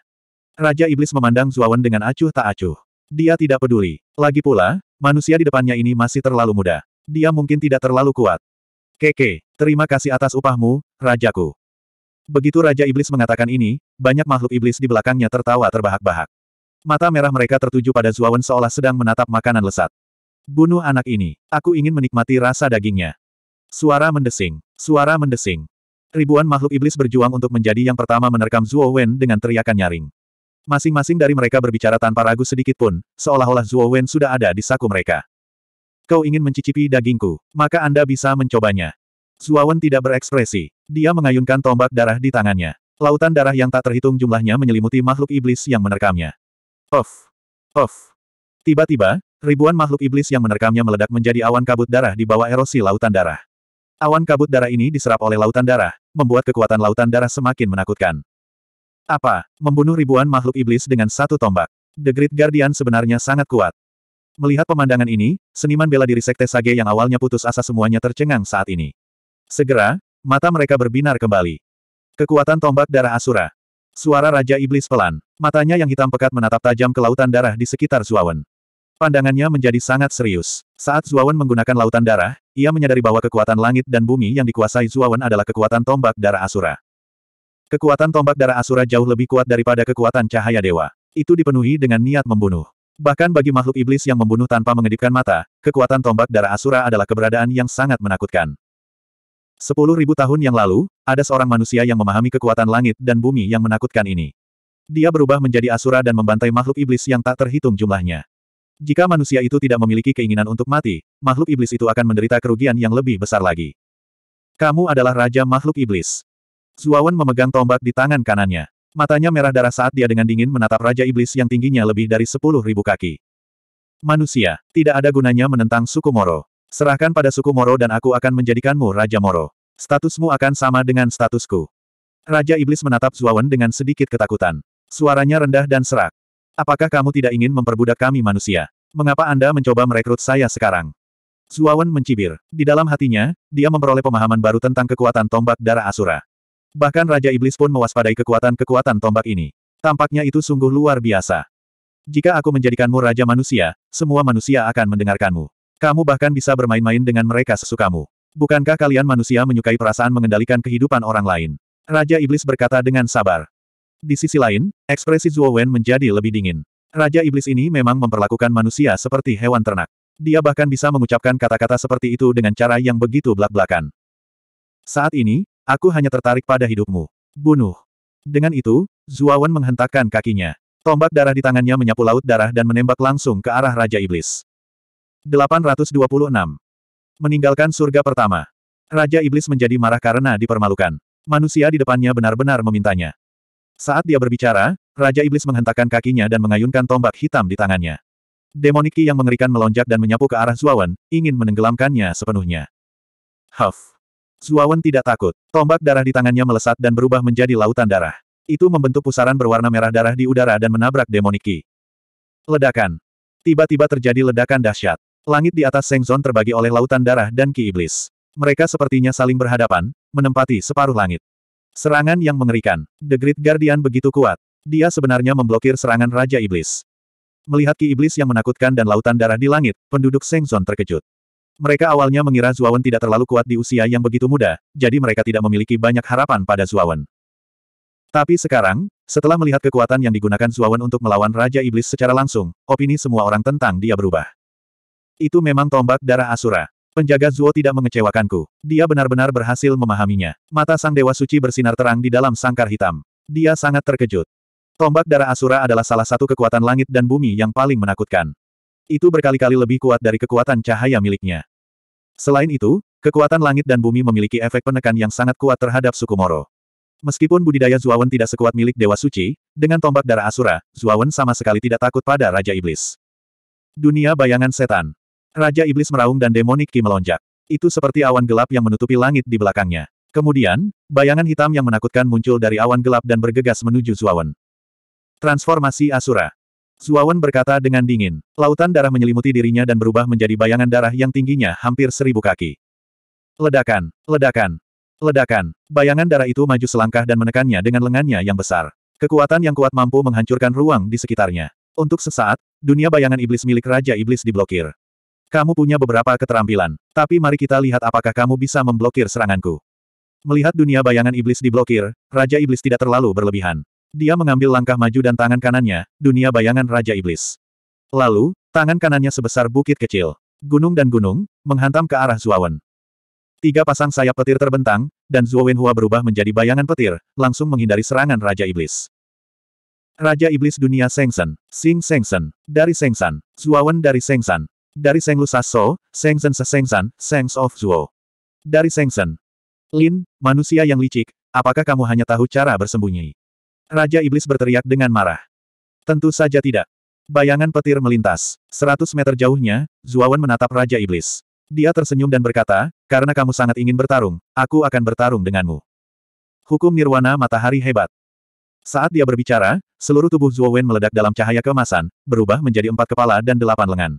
Raja Iblis memandang Zuawan dengan acuh tak acuh. Dia tidak peduli. Lagi pula, manusia di depannya ini masih terlalu muda. Dia mungkin tidak terlalu kuat. Keke, terima kasih atas upahmu, Rajaku. Begitu Raja Iblis mengatakan ini, banyak makhluk iblis di belakangnya tertawa terbahak-bahak. Mata merah mereka tertuju pada Zuawan seolah sedang menatap makanan lesat. Bunuh anak ini. Aku ingin menikmati rasa dagingnya. Suara mendesing. Suara mendesing. Ribuan makhluk iblis berjuang untuk menjadi yang pertama menerkam Zuo Wen dengan teriakan nyaring. Masing-masing dari mereka berbicara tanpa ragu sedikit pun, seolah-olah Zuo Wen sudah ada di saku mereka. Kau ingin mencicipi dagingku, maka Anda bisa mencobanya. Wen tidak berekspresi. Dia mengayunkan tombak darah di tangannya. Lautan darah yang tak terhitung jumlahnya menyelimuti makhluk iblis yang menerkamnya. Of. Of. Tiba-tiba, ribuan makhluk iblis yang menerkamnya meledak menjadi awan kabut darah di bawah erosi lautan darah. Awan kabut darah ini diserap oleh lautan darah, membuat kekuatan lautan darah semakin menakutkan. Apa? Membunuh ribuan makhluk iblis dengan satu tombak. The Great Guardian sebenarnya sangat kuat. Melihat pemandangan ini, seniman bela diri Sekte Sage yang awalnya putus asa semuanya tercengang saat ini. Segera, mata mereka berbinar kembali. Kekuatan tombak darah Asura. Suara Raja Iblis pelan. Matanya yang hitam pekat menatap tajam ke lautan darah di sekitar Zuawan. Pandangannya menjadi sangat serius. Saat Zuawan menggunakan lautan darah, ia menyadari bahwa kekuatan langit dan bumi yang dikuasai Zuawan adalah kekuatan tombak darah Asura. Kekuatan tombak darah Asura jauh lebih kuat daripada kekuatan cahaya dewa. Itu dipenuhi dengan niat membunuh. Bahkan bagi makhluk iblis yang membunuh tanpa mengedipkan mata, kekuatan tombak darah Asura adalah keberadaan yang sangat menakutkan. Sepuluh ribu tahun yang lalu, ada seorang manusia yang memahami kekuatan langit dan bumi yang menakutkan ini. Dia berubah menjadi asura dan membantai makhluk iblis yang tak terhitung jumlahnya. Jika manusia itu tidak memiliki keinginan untuk mati, makhluk iblis itu akan menderita kerugian yang lebih besar lagi. Kamu adalah raja makhluk iblis. Zuawan memegang tombak di tangan kanannya. Matanya merah darah saat dia dengan dingin menatap Raja Iblis yang tingginya lebih dari sepuluh ribu kaki. Manusia, tidak ada gunanya menentang suku Moro. Serahkan pada suku Moro dan aku akan menjadikanmu Raja Moro. Statusmu akan sama dengan statusku. Raja Iblis menatap Zuawan dengan sedikit ketakutan. Suaranya rendah dan serak. Apakah kamu tidak ingin memperbudak kami manusia? Mengapa Anda mencoba merekrut saya sekarang? Zuawan mencibir. Di dalam hatinya, dia memperoleh pemahaman baru tentang kekuatan tombak darah Asura. Bahkan Raja Iblis pun mewaspadai kekuatan-kekuatan tombak ini. Tampaknya itu sungguh luar biasa. Jika aku menjadikanmu Raja Manusia, semua manusia akan mendengarkanmu. Kamu bahkan bisa bermain-main dengan mereka sesukamu. Bukankah kalian manusia menyukai perasaan mengendalikan kehidupan orang lain? Raja Iblis berkata dengan sabar. Di sisi lain, ekspresi Zuo Wen menjadi lebih dingin. Raja Iblis ini memang memperlakukan manusia seperti hewan ternak. Dia bahkan bisa mengucapkan kata-kata seperti itu dengan cara yang begitu belak-belakan. Saat ini, aku hanya tertarik pada hidupmu. Bunuh. Dengan itu, Zuawan menghentakkan kakinya. Tombak darah di tangannya menyapu laut darah dan menembak langsung ke arah Raja Iblis. 826. Meninggalkan surga pertama. Raja Iblis menjadi marah karena dipermalukan. Manusia di depannya benar-benar memintanya. Saat dia berbicara, Raja Iblis menghentakkan kakinya dan mengayunkan tombak hitam di tangannya. Demoniki yang mengerikan melonjak dan menyapu ke arah Zuawan, ingin menenggelamkannya sepenuhnya. Huff. Zuawan tidak takut. Tombak darah di tangannya melesat dan berubah menjadi lautan darah. Itu membentuk pusaran berwarna merah darah di udara dan menabrak Demoniki. Ledakan. Tiba-tiba terjadi ledakan dahsyat. Langit di atas Sengzon terbagi oleh lautan darah dan ki iblis. Mereka sepertinya saling berhadapan, menempati separuh langit. Serangan yang mengerikan. The Great Guardian begitu kuat. Dia sebenarnya memblokir serangan Raja Iblis. Melihat ki iblis yang menakutkan dan lautan darah di langit, penduduk Sengzon terkejut. Mereka awalnya mengira Zuawan tidak terlalu kuat di usia yang begitu muda, jadi mereka tidak memiliki banyak harapan pada Zuawan. Tapi sekarang, setelah melihat kekuatan yang digunakan Zuawan untuk melawan Raja Iblis secara langsung, opini semua orang tentang dia berubah. Itu memang tombak darah Asura. Penjaga Zuo tidak mengecewakanku. Dia benar-benar berhasil memahaminya. Mata Sang Dewa Suci bersinar terang di dalam sangkar hitam. Dia sangat terkejut. Tombak darah Asura adalah salah satu kekuatan langit dan bumi yang paling menakutkan. Itu berkali-kali lebih kuat dari kekuatan cahaya miliknya. Selain itu, kekuatan langit dan bumi memiliki efek penekan yang sangat kuat terhadap suku Moro. Meskipun budidaya Zuawan tidak sekuat milik Dewa Suci, dengan tombak darah Asura, Zuawan sama sekali tidak takut pada Raja Iblis. Dunia Bayangan Setan Raja Iblis meraung dan demonik Ki melonjak. Itu seperti awan gelap yang menutupi langit di belakangnya. Kemudian, bayangan hitam yang menakutkan muncul dari awan gelap dan bergegas menuju Zuawan. Transformasi Asura. Zuawan berkata dengan dingin. Lautan darah menyelimuti dirinya dan berubah menjadi bayangan darah yang tingginya hampir seribu kaki. Ledakan, ledakan, ledakan. Bayangan darah itu maju selangkah dan menekannya dengan lengannya yang besar. Kekuatan yang kuat mampu menghancurkan ruang di sekitarnya. Untuk sesaat, dunia bayangan iblis milik Raja Iblis diblokir. Kamu punya beberapa keterampilan, tapi mari kita lihat apakah kamu bisa memblokir seranganku. Melihat dunia bayangan iblis diblokir, Raja Iblis tidak terlalu berlebihan. Dia mengambil langkah maju dan tangan kanannya, dunia bayangan Raja Iblis. Lalu, tangan kanannya sebesar bukit kecil. Gunung dan gunung, menghantam ke arah Zuawan. Tiga pasang sayap petir terbentang, dan Zuawan Hua berubah menjadi bayangan petir, langsung menghindari serangan Raja Iblis. Raja Iblis Dunia Sengsen, Sing Sengsen, dari Sengsan, Zuawan dari Sengsan, dari Seng Lu Sasso, Seng Zhen Sesengzan, Seng of Zuo. Dari Seng Zhen. Lin, manusia yang licik, apakah kamu hanya tahu cara bersembunyi? Raja Iblis berteriak dengan marah. Tentu saja tidak. Bayangan petir melintas. Seratus meter jauhnya, Zuawan menatap Raja Iblis. Dia tersenyum dan berkata, karena kamu sangat ingin bertarung, aku akan bertarung denganmu. Hukum Nirwana Matahari hebat. Saat dia berbicara, seluruh tubuh Zuowen meledak dalam cahaya kemasan, berubah menjadi empat kepala dan delapan lengan.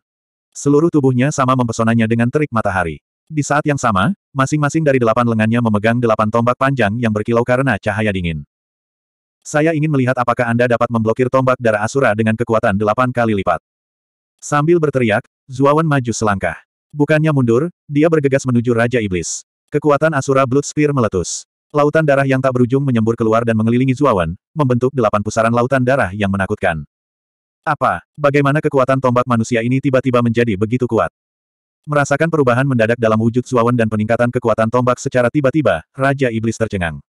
Seluruh tubuhnya sama mempesonanya dengan terik matahari. Di saat yang sama, masing-masing dari delapan lengannya memegang delapan tombak panjang yang berkilau karena cahaya dingin. Saya ingin melihat apakah Anda dapat memblokir tombak darah Asura dengan kekuatan delapan kali lipat. Sambil berteriak, Zuawan maju selangkah. Bukannya mundur, dia bergegas menuju Raja Iblis. Kekuatan Asura Blood Spear meletus. Lautan darah yang tak berujung menyembur keluar dan mengelilingi Zuawan, membentuk delapan pusaran lautan darah yang menakutkan. Apa, bagaimana kekuatan tombak manusia ini tiba-tiba menjadi begitu kuat? Merasakan perubahan mendadak dalam wujud Suawan dan peningkatan kekuatan tombak secara tiba-tiba, Raja Iblis tercengang.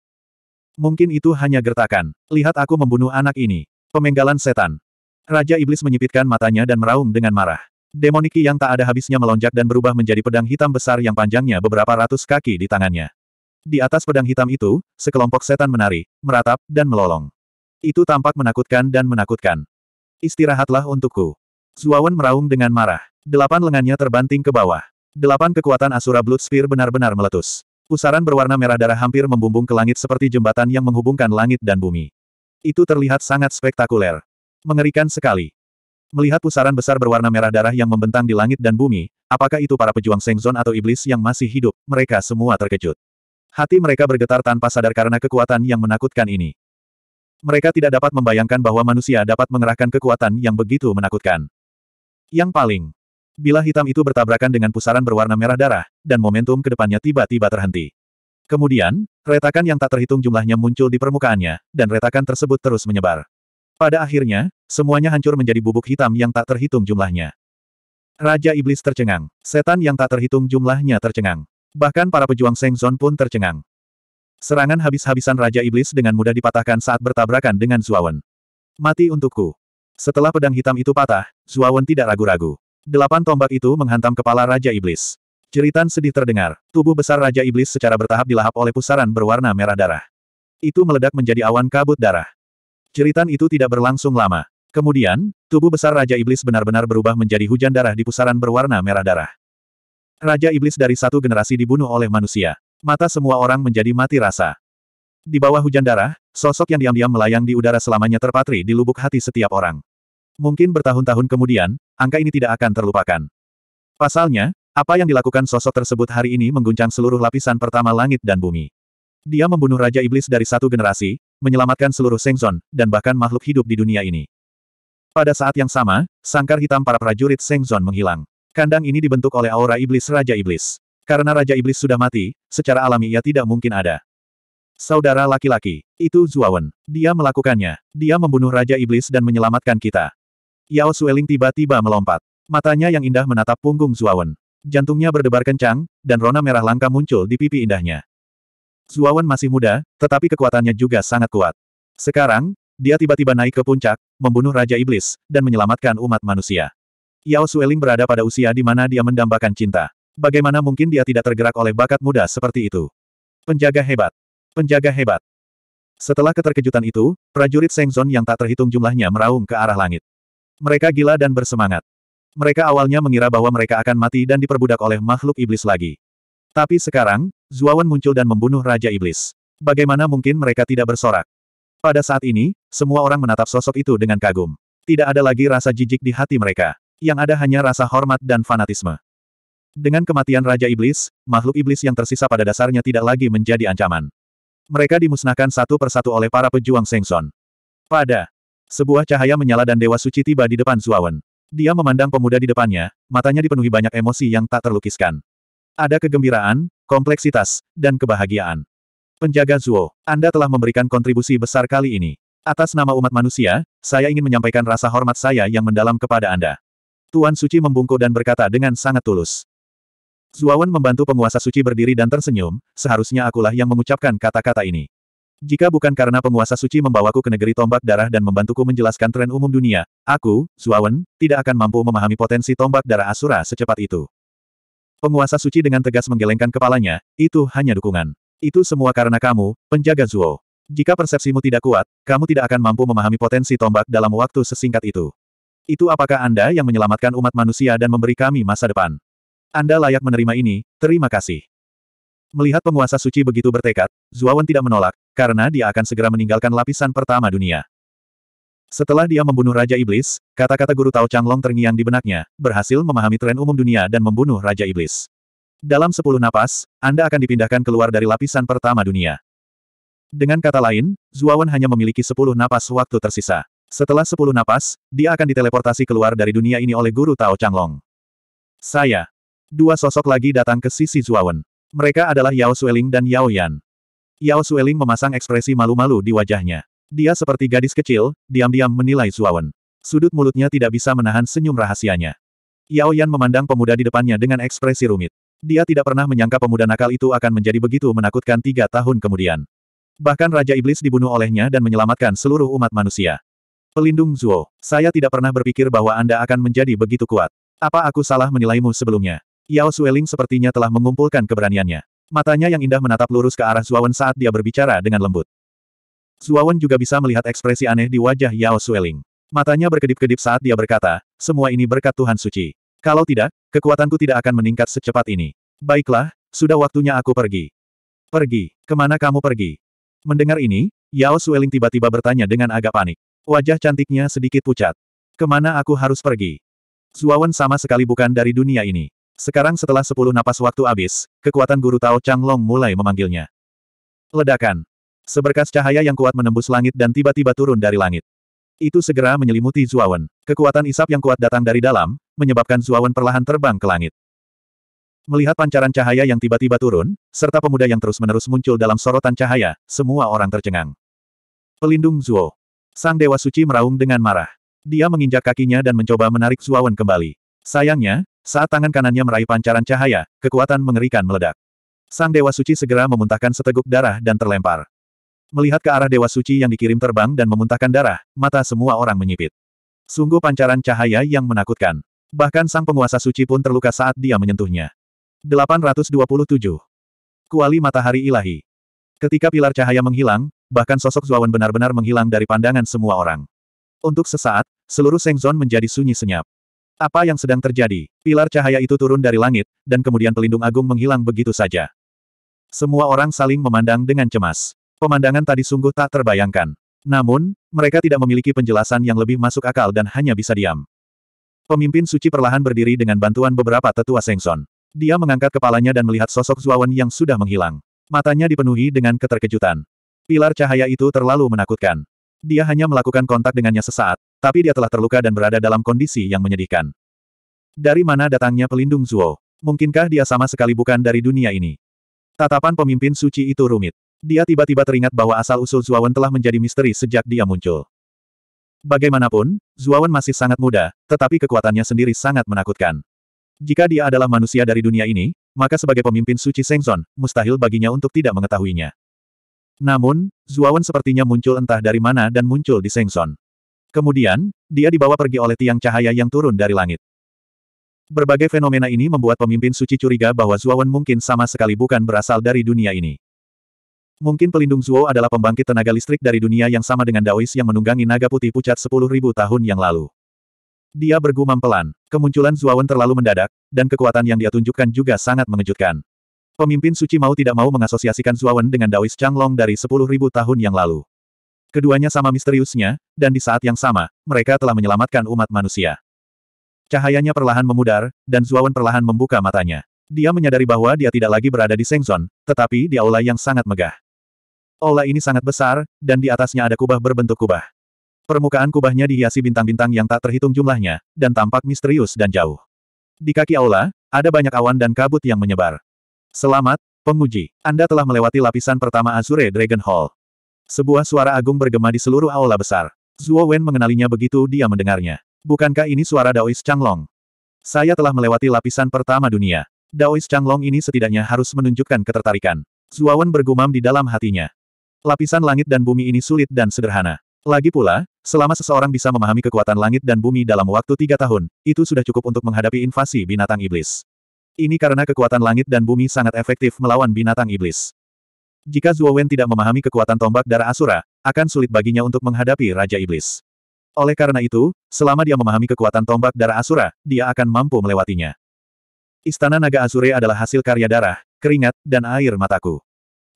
Mungkin itu hanya gertakan. Lihat aku membunuh anak ini. Pemenggalan setan. Raja Iblis menyipitkan matanya dan meraung dengan marah. Demoniki yang tak ada habisnya melonjak dan berubah menjadi pedang hitam besar yang panjangnya beberapa ratus kaki di tangannya. Di atas pedang hitam itu, sekelompok setan menari, meratap, dan melolong. Itu tampak menakutkan dan menakutkan. Istirahatlah untukku. Zuawan meraung dengan marah. Delapan lengannya terbanting ke bawah. Delapan kekuatan Asura Blood Spear benar-benar meletus. Pusaran berwarna merah darah hampir membumbung ke langit seperti jembatan yang menghubungkan langit dan bumi. Itu terlihat sangat spektakuler. Mengerikan sekali. Melihat pusaran besar berwarna merah darah yang membentang di langit dan bumi, apakah itu para pejuang Sengzon atau iblis yang masih hidup, mereka semua terkejut. Hati mereka bergetar tanpa sadar karena kekuatan yang menakutkan ini. Mereka tidak dapat membayangkan bahwa manusia dapat mengerahkan kekuatan yang begitu menakutkan. Yang paling, bila hitam itu bertabrakan dengan pusaran berwarna merah darah, dan momentum ke depannya tiba-tiba terhenti. Kemudian, retakan yang tak terhitung jumlahnya muncul di permukaannya, dan retakan tersebut terus menyebar. Pada akhirnya, semuanya hancur menjadi bubuk hitam yang tak terhitung jumlahnya. Raja Iblis tercengang. Setan yang tak terhitung jumlahnya tercengang. Bahkan para pejuang Seng Zon pun tercengang. Serangan habis-habisan Raja Iblis dengan mudah dipatahkan saat bertabrakan dengan Zuawan. Mati untukku. Setelah pedang hitam itu patah, Zuawan tidak ragu-ragu. Delapan tombak itu menghantam kepala Raja Iblis. Ceritan sedih terdengar. Tubuh besar Raja Iblis secara bertahap dilahap oleh pusaran berwarna merah darah. Itu meledak menjadi awan kabut darah. Ceritan itu tidak berlangsung lama. Kemudian, tubuh besar Raja Iblis benar-benar berubah menjadi hujan darah di pusaran berwarna merah darah. Raja Iblis dari satu generasi dibunuh oleh manusia. Mata semua orang menjadi mati rasa. Di bawah hujan darah, sosok yang diam-diam melayang di udara selamanya terpatri di lubuk hati setiap orang. Mungkin bertahun-tahun kemudian, angka ini tidak akan terlupakan. Pasalnya, apa yang dilakukan sosok tersebut hari ini mengguncang seluruh lapisan pertama langit dan bumi. Dia membunuh Raja Iblis dari satu generasi, menyelamatkan seluruh Sengzon, dan bahkan makhluk hidup di dunia ini. Pada saat yang sama, sangkar hitam para prajurit Sengzon menghilang. Kandang ini dibentuk oleh aura iblis Raja Iblis. Karena Raja Iblis sudah mati, secara alami ia tidak mungkin ada. Saudara laki-laki, itu Zuawan. Dia melakukannya. Dia membunuh Raja Iblis dan menyelamatkan kita. Yao Sueling tiba-tiba melompat. Matanya yang indah menatap punggung Zuawan. Jantungnya berdebar kencang, dan rona merah langka muncul di pipi indahnya. Zuawan masih muda, tetapi kekuatannya juga sangat kuat. Sekarang, dia tiba-tiba naik ke puncak, membunuh Raja Iblis, dan menyelamatkan umat manusia. Yao Sueling berada pada usia di mana dia mendambakan cinta. Bagaimana mungkin dia tidak tergerak oleh bakat muda seperti itu? Penjaga hebat. Penjaga hebat. Setelah keterkejutan itu, prajurit Sengzon yang tak terhitung jumlahnya meraung ke arah langit. Mereka gila dan bersemangat. Mereka awalnya mengira bahwa mereka akan mati dan diperbudak oleh makhluk iblis lagi. Tapi sekarang, Zuawan muncul dan membunuh Raja Iblis. Bagaimana mungkin mereka tidak bersorak? Pada saat ini, semua orang menatap sosok itu dengan kagum. Tidak ada lagi rasa jijik di hati mereka. Yang ada hanya rasa hormat dan fanatisme. Dengan kematian Raja Iblis, makhluk iblis yang tersisa pada dasarnya tidak lagi menjadi ancaman. Mereka dimusnahkan satu persatu oleh para pejuang Sengson. Pada sebuah cahaya menyala dan Dewa Suci tiba di depan Zuawan. Dia memandang pemuda di depannya, matanya dipenuhi banyak emosi yang tak terlukiskan. Ada kegembiraan, kompleksitas, dan kebahagiaan. Penjaga Zuo, Anda telah memberikan kontribusi besar kali ini. Atas nama umat manusia, saya ingin menyampaikan rasa hormat saya yang mendalam kepada Anda. Tuan Suci membungkuk dan berkata dengan sangat tulus. Zuawan membantu penguasa suci berdiri dan tersenyum, seharusnya akulah yang mengucapkan kata-kata ini. Jika bukan karena penguasa suci membawaku ke negeri tombak darah dan membantuku menjelaskan tren umum dunia, aku, Zuawan, tidak akan mampu memahami potensi tombak darah Asura secepat itu. Penguasa suci dengan tegas menggelengkan kepalanya, itu hanya dukungan. Itu semua karena kamu, penjaga Zuo. Jika persepsimu tidak kuat, kamu tidak akan mampu memahami potensi tombak dalam waktu sesingkat itu. Itu apakah Anda yang menyelamatkan umat manusia dan memberi kami masa depan? Anda layak menerima ini, terima kasih. Melihat penguasa suci begitu bertekad, Zuawan tidak menolak, karena dia akan segera meninggalkan lapisan pertama dunia. Setelah dia membunuh Raja Iblis, kata-kata Guru Tao Changlong terngiang di benaknya, berhasil memahami tren umum dunia dan membunuh Raja Iblis. Dalam sepuluh napas, Anda akan dipindahkan keluar dari lapisan pertama dunia. Dengan kata lain, Zuawan hanya memiliki sepuluh napas waktu tersisa. Setelah sepuluh napas, dia akan diteleportasi keluar dari dunia ini oleh Guru Tao Changlong. Saya, Dua sosok lagi datang ke sisi Zuawan. Mereka adalah Yao Sueling dan Yao Yan. Yao Sueling memasang ekspresi malu-malu di wajahnya. Dia seperti gadis kecil, diam-diam menilai Zuawan. Sudut mulutnya tidak bisa menahan senyum rahasianya. Yao Yan memandang pemuda di depannya dengan ekspresi rumit. Dia tidak pernah menyangka pemuda nakal itu akan menjadi begitu menakutkan tiga tahun kemudian. Bahkan Raja Iblis dibunuh olehnya dan menyelamatkan seluruh umat manusia. Pelindung Zuo, saya tidak pernah berpikir bahwa Anda akan menjadi begitu kuat. Apa aku salah menilaimu sebelumnya? Yao Sueling sepertinya telah mengumpulkan keberaniannya. Matanya yang indah menatap lurus ke arah Zuawan saat dia berbicara dengan lembut. Zuawan juga bisa melihat ekspresi aneh di wajah Yao Sueling. Matanya berkedip-kedip saat dia berkata, semua ini berkat Tuhan Suci. Kalau tidak, kekuatanku tidak akan meningkat secepat ini. Baiklah, sudah waktunya aku pergi. Pergi, kemana kamu pergi? Mendengar ini, Yao Sueling tiba-tiba bertanya dengan agak panik. Wajah cantiknya sedikit pucat. Kemana aku harus pergi? Zuawan sama sekali bukan dari dunia ini. Sekarang setelah sepuluh napas waktu habis, kekuatan guru Tao Chang Long mulai memanggilnya. Ledakan. Seberkas cahaya yang kuat menembus langit dan tiba-tiba turun dari langit. Itu segera menyelimuti Zuawan. Kekuatan isap yang kuat datang dari dalam, menyebabkan Zuawan perlahan terbang ke langit. Melihat pancaran cahaya yang tiba-tiba turun, serta pemuda yang terus-menerus muncul dalam sorotan cahaya, semua orang tercengang. Pelindung Zuo. Sang Dewa Suci meraung dengan marah. Dia menginjak kakinya dan mencoba menarik Zuawan kembali. Sayangnya, saat tangan kanannya meraih pancaran cahaya, kekuatan mengerikan meledak. Sang Dewa Suci segera memuntahkan seteguk darah dan terlempar. Melihat ke arah Dewa Suci yang dikirim terbang dan memuntahkan darah, mata semua orang menyipit. Sungguh pancaran cahaya yang menakutkan. Bahkan sang penguasa suci pun terluka saat dia menyentuhnya. 827. Kuali Matahari Ilahi Ketika pilar cahaya menghilang, bahkan sosok Zuawan benar-benar menghilang dari pandangan semua orang. Untuk sesaat, seluruh Sengzon menjadi sunyi senyap. Apa yang sedang terjadi? Pilar cahaya itu turun dari langit, dan kemudian pelindung agung menghilang begitu saja. Semua orang saling memandang dengan cemas. Pemandangan tadi sungguh tak terbayangkan. Namun, mereka tidak memiliki penjelasan yang lebih masuk akal dan hanya bisa diam. Pemimpin suci perlahan berdiri dengan bantuan beberapa tetua Sengson. Dia mengangkat kepalanya dan melihat sosok Zuawan yang sudah menghilang. Matanya dipenuhi dengan keterkejutan. Pilar cahaya itu terlalu menakutkan. Dia hanya melakukan kontak dengannya sesaat, tapi dia telah terluka dan berada dalam kondisi yang menyedihkan. Dari mana datangnya pelindung Zuo? Mungkinkah dia sama sekali bukan dari dunia ini? Tatapan pemimpin suci itu rumit. Dia tiba-tiba teringat bahwa asal-usul Zuawan telah menjadi misteri sejak dia muncul. Bagaimanapun, Zuawan masih sangat muda, tetapi kekuatannya sendiri sangat menakutkan. Jika dia adalah manusia dari dunia ini, maka sebagai pemimpin suci Sengzon, mustahil baginya untuk tidak mengetahuinya. Namun, Zuawan sepertinya muncul entah dari mana dan muncul di Sengzon. Kemudian, dia dibawa pergi oleh tiang cahaya yang turun dari langit. Berbagai fenomena ini membuat pemimpin suci curiga bahwa Zuowen mungkin sama sekali bukan berasal dari dunia ini. Mungkin pelindung Zuo adalah pembangkit tenaga listrik dari dunia yang sama dengan Daois yang menunggangi naga putih pucat 10.000 tahun yang lalu. Dia bergumam pelan, kemunculan Zuawan terlalu mendadak, dan kekuatan yang dia tunjukkan juga sangat mengejutkan. Pemimpin suci mau tidak mau mengasosiasikan Zuawan dengan Daois Changlong dari 10.000 tahun yang lalu. Keduanya sama misteriusnya, dan di saat yang sama, mereka telah menyelamatkan umat manusia. Cahayanya perlahan memudar, dan Zuawan perlahan membuka matanya. Dia menyadari bahwa dia tidak lagi berada di Sengzon, tetapi di aula yang sangat megah. Aula ini sangat besar, dan di atasnya ada kubah berbentuk kubah. Permukaan kubahnya dihiasi bintang-bintang yang tak terhitung jumlahnya, dan tampak misterius dan jauh. Di kaki aula, ada banyak awan dan kabut yang menyebar. Selamat, penguji. Anda telah melewati lapisan pertama Azure Dragon Hall. Sebuah suara agung bergema di seluruh aula besar. Zuo Wen mengenalinya begitu dia mendengarnya. Bukankah ini suara Daois Changlong? Saya telah melewati lapisan pertama dunia. Daois Changlong ini setidaknya harus menunjukkan ketertarikan. Zuo Wen bergumam di dalam hatinya. Lapisan langit dan bumi ini sulit dan sederhana. Lagi pula, selama seseorang bisa memahami kekuatan langit dan bumi dalam waktu tiga tahun, itu sudah cukup untuk menghadapi invasi binatang iblis. Ini karena kekuatan langit dan bumi sangat efektif melawan binatang iblis. Jika Zuo Wen tidak memahami kekuatan tombak darah Asura, akan sulit baginya untuk menghadapi Raja Iblis. Oleh karena itu, selama dia memahami kekuatan tombak darah Asura, dia akan mampu melewatinya. Istana Naga Azure adalah hasil karya darah, keringat, dan air mataku.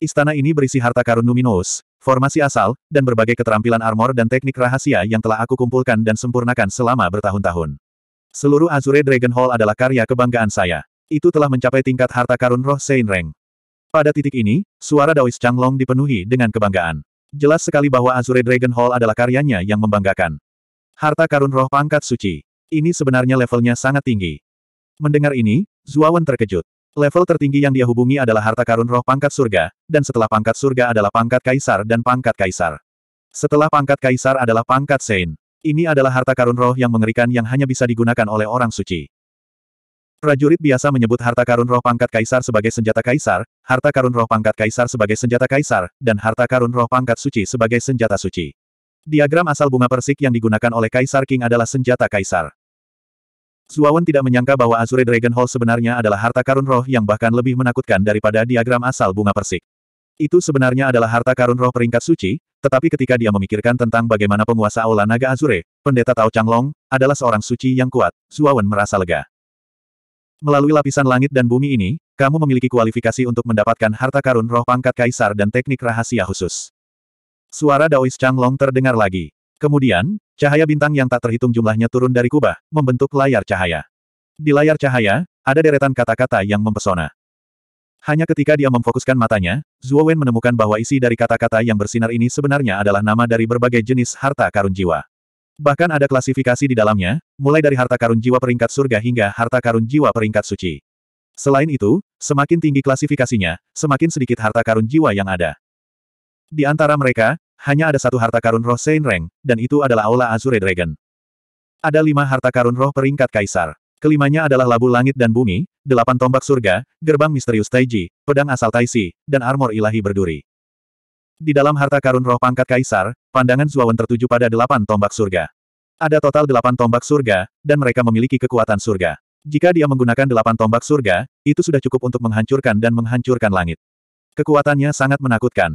Istana ini berisi harta karun Numinous, formasi asal, dan berbagai keterampilan armor dan teknik rahasia yang telah aku kumpulkan dan sempurnakan selama bertahun-tahun. Seluruh Azure Dragon Hall adalah karya kebanggaan saya. Itu telah mencapai tingkat harta karun roh Sein Reng. Pada titik ini, suara Daois Changlong dipenuhi dengan kebanggaan. Jelas sekali bahwa Azure Dragon Hall adalah karyanya yang membanggakan. Harta karun roh pangkat suci. Ini sebenarnya levelnya sangat tinggi. Mendengar ini, Zuawan terkejut. Level tertinggi yang dia hubungi adalah harta karun roh pangkat surga, dan setelah pangkat surga adalah pangkat kaisar dan pangkat kaisar. Setelah pangkat kaisar adalah pangkat Sein. Ini adalah harta karun roh yang mengerikan yang hanya bisa digunakan oleh orang suci. Prajurit biasa menyebut harta karun roh pangkat kaisar sebagai senjata kaisar, harta karun roh pangkat kaisar sebagai senjata kaisar, dan harta karun roh pangkat suci sebagai senjata suci. Diagram asal bunga persik yang digunakan oleh Kaisar King adalah senjata kaisar. Zuawan tidak menyangka bahwa Azure Dragon Hall sebenarnya adalah harta karun roh yang bahkan lebih menakutkan daripada diagram asal bunga persik. Itu sebenarnya adalah harta karun roh peringkat suci, tetapi ketika dia memikirkan tentang bagaimana penguasa Aula Naga Azure, pendeta Tao Changlong, adalah seorang suci yang kuat, Zuawan merasa lega. Melalui lapisan langit dan bumi ini, kamu memiliki kualifikasi untuk mendapatkan harta karun roh pangkat kaisar dan teknik rahasia khusus. Suara Daois Changlong terdengar lagi. Kemudian, cahaya bintang yang tak terhitung jumlahnya turun dari kubah, membentuk layar cahaya. Di layar cahaya, ada deretan kata-kata yang mempesona. Hanya ketika dia memfokuskan matanya, Zhuo Wen menemukan bahwa isi dari kata-kata yang bersinar ini sebenarnya adalah nama dari berbagai jenis harta karun jiwa. Bahkan ada klasifikasi di dalamnya, mulai dari harta karun jiwa peringkat surga hingga harta karun jiwa peringkat suci. Selain itu, semakin tinggi klasifikasinya, semakin sedikit harta karun jiwa yang ada. Di antara mereka, hanya ada satu harta karun roh Saint Reng, dan itu adalah Aula Azure Dragon. Ada lima harta karun roh peringkat kaisar. Kelimanya adalah labu langit dan bumi, delapan tombak surga, gerbang misterius Taiji, pedang asal Taisi, dan armor ilahi berduri. Di dalam harta karun roh pangkat kaisar, pandangan Zuawan tertuju pada delapan tombak surga. Ada total delapan tombak surga, dan mereka memiliki kekuatan surga. Jika dia menggunakan delapan tombak surga, itu sudah cukup untuk menghancurkan dan menghancurkan langit. Kekuatannya sangat menakutkan.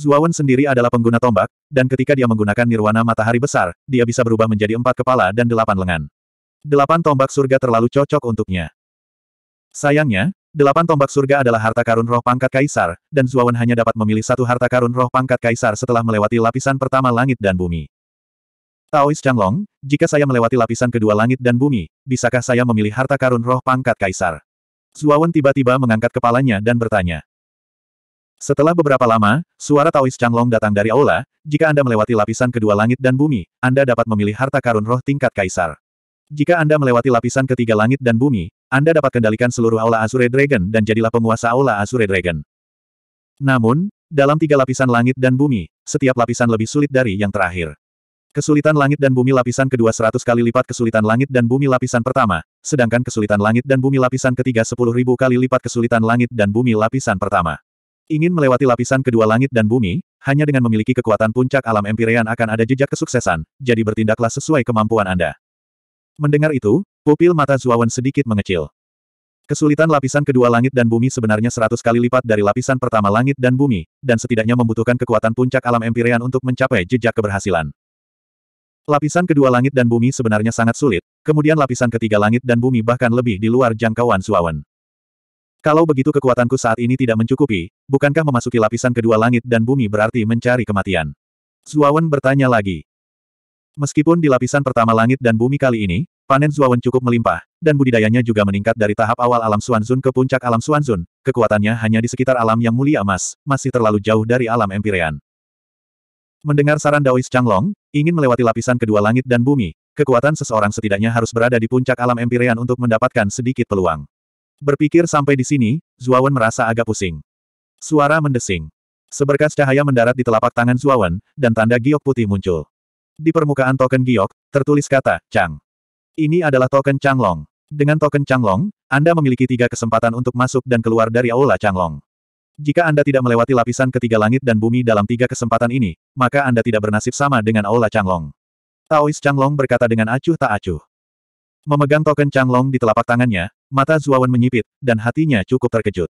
Zuawan sendiri adalah pengguna tombak, dan ketika dia menggunakan nirwana matahari besar, dia bisa berubah menjadi empat kepala dan delapan lengan. Delapan tombak surga terlalu cocok untuknya. Sayangnya, Delapan tombak surga adalah harta karun roh pangkat kaisar, dan Zuawan hanya dapat memilih satu harta karun roh pangkat kaisar setelah melewati lapisan pertama langit dan bumi. Taois Changlong, jika saya melewati lapisan kedua langit dan bumi, bisakah saya memilih harta karun roh pangkat kaisar? Zuawan tiba-tiba mengangkat kepalanya dan bertanya. Setelah beberapa lama, suara Taois Changlong datang dari aula, jika Anda melewati lapisan kedua langit dan bumi, Anda dapat memilih harta karun roh tingkat kaisar. Jika Anda melewati lapisan ketiga langit dan bumi, anda dapat kendalikan seluruh Aula Azure Dragon dan jadilah penguasa Aula Azure Dragon. Namun, dalam tiga lapisan langit dan bumi, setiap lapisan lebih sulit dari yang terakhir. Kesulitan langit dan bumi lapisan kedua seratus kali lipat kesulitan langit dan bumi lapisan pertama, sedangkan kesulitan langit dan bumi lapisan ketiga 10.000 kali lipat kesulitan langit dan bumi lapisan pertama. Ingin melewati lapisan kedua langit dan bumi, hanya dengan memiliki kekuatan puncak alam Empyrean akan ada jejak kesuksesan, jadi bertindaklah sesuai kemampuan Anda. Mendengar itu, Pupil mata Zuawan sedikit mengecil. Kesulitan lapisan kedua langit dan bumi sebenarnya seratus kali lipat dari lapisan pertama langit dan bumi, dan setidaknya membutuhkan kekuatan puncak alam Empyrean untuk mencapai jejak keberhasilan. Lapisan kedua langit dan bumi sebenarnya sangat sulit, kemudian lapisan ketiga langit dan bumi bahkan lebih di luar jangkauan Zuawan. Kalau begitu kekuatanku saat ini tidak mencukupi, bukankah memasuki lapisan kedua langit dan bumi berarti mencari kematian? Zuawan bertanya lagi. Meskipun di lapisan pertama langit dan bumi kali ini, panen Zuawan cukup melimpah, dan budidayanya juga meningkat dari tahap awal alam Suanzun ke puncak alam Suanzun, kekuatannya hanya di sekitar alam yang mulia emas, masih terlalu jauh dari alam empirean. Mendengar saran Daois Changlong, ingin melewati lapisan kedua langit dan bumi, kekuatan seseorang setidaknya harus berada di puncak alam empirean untuk mendapatkan sedikit peluang. Berpikir sampai di sini, Zuawan merasa agak pusing. Suara mendesing. Seberkas cahaya mendarat di telapak tangan Zuawan, dan tanda giok putih muncul. Di permukaan token giok, tertulis kata, Chang. Ini adalah token Changlong. Dengan token Changlong, Anda memiliki tiga kesempatan untuk masuk dan keluar dari Aula Changlong. Jika Anda tidak melewati lapisan ketiga langit dan bumi dalam tiga kesempatan ini, maka Anda tidak bernasib sama dengan Aula Changlong. Taois Changlong berkata dengan acuh tak acuh. Memegang token Changlong di telapak tangannya, mata Zuawan menyipit, dan hatinya cukup terkejut.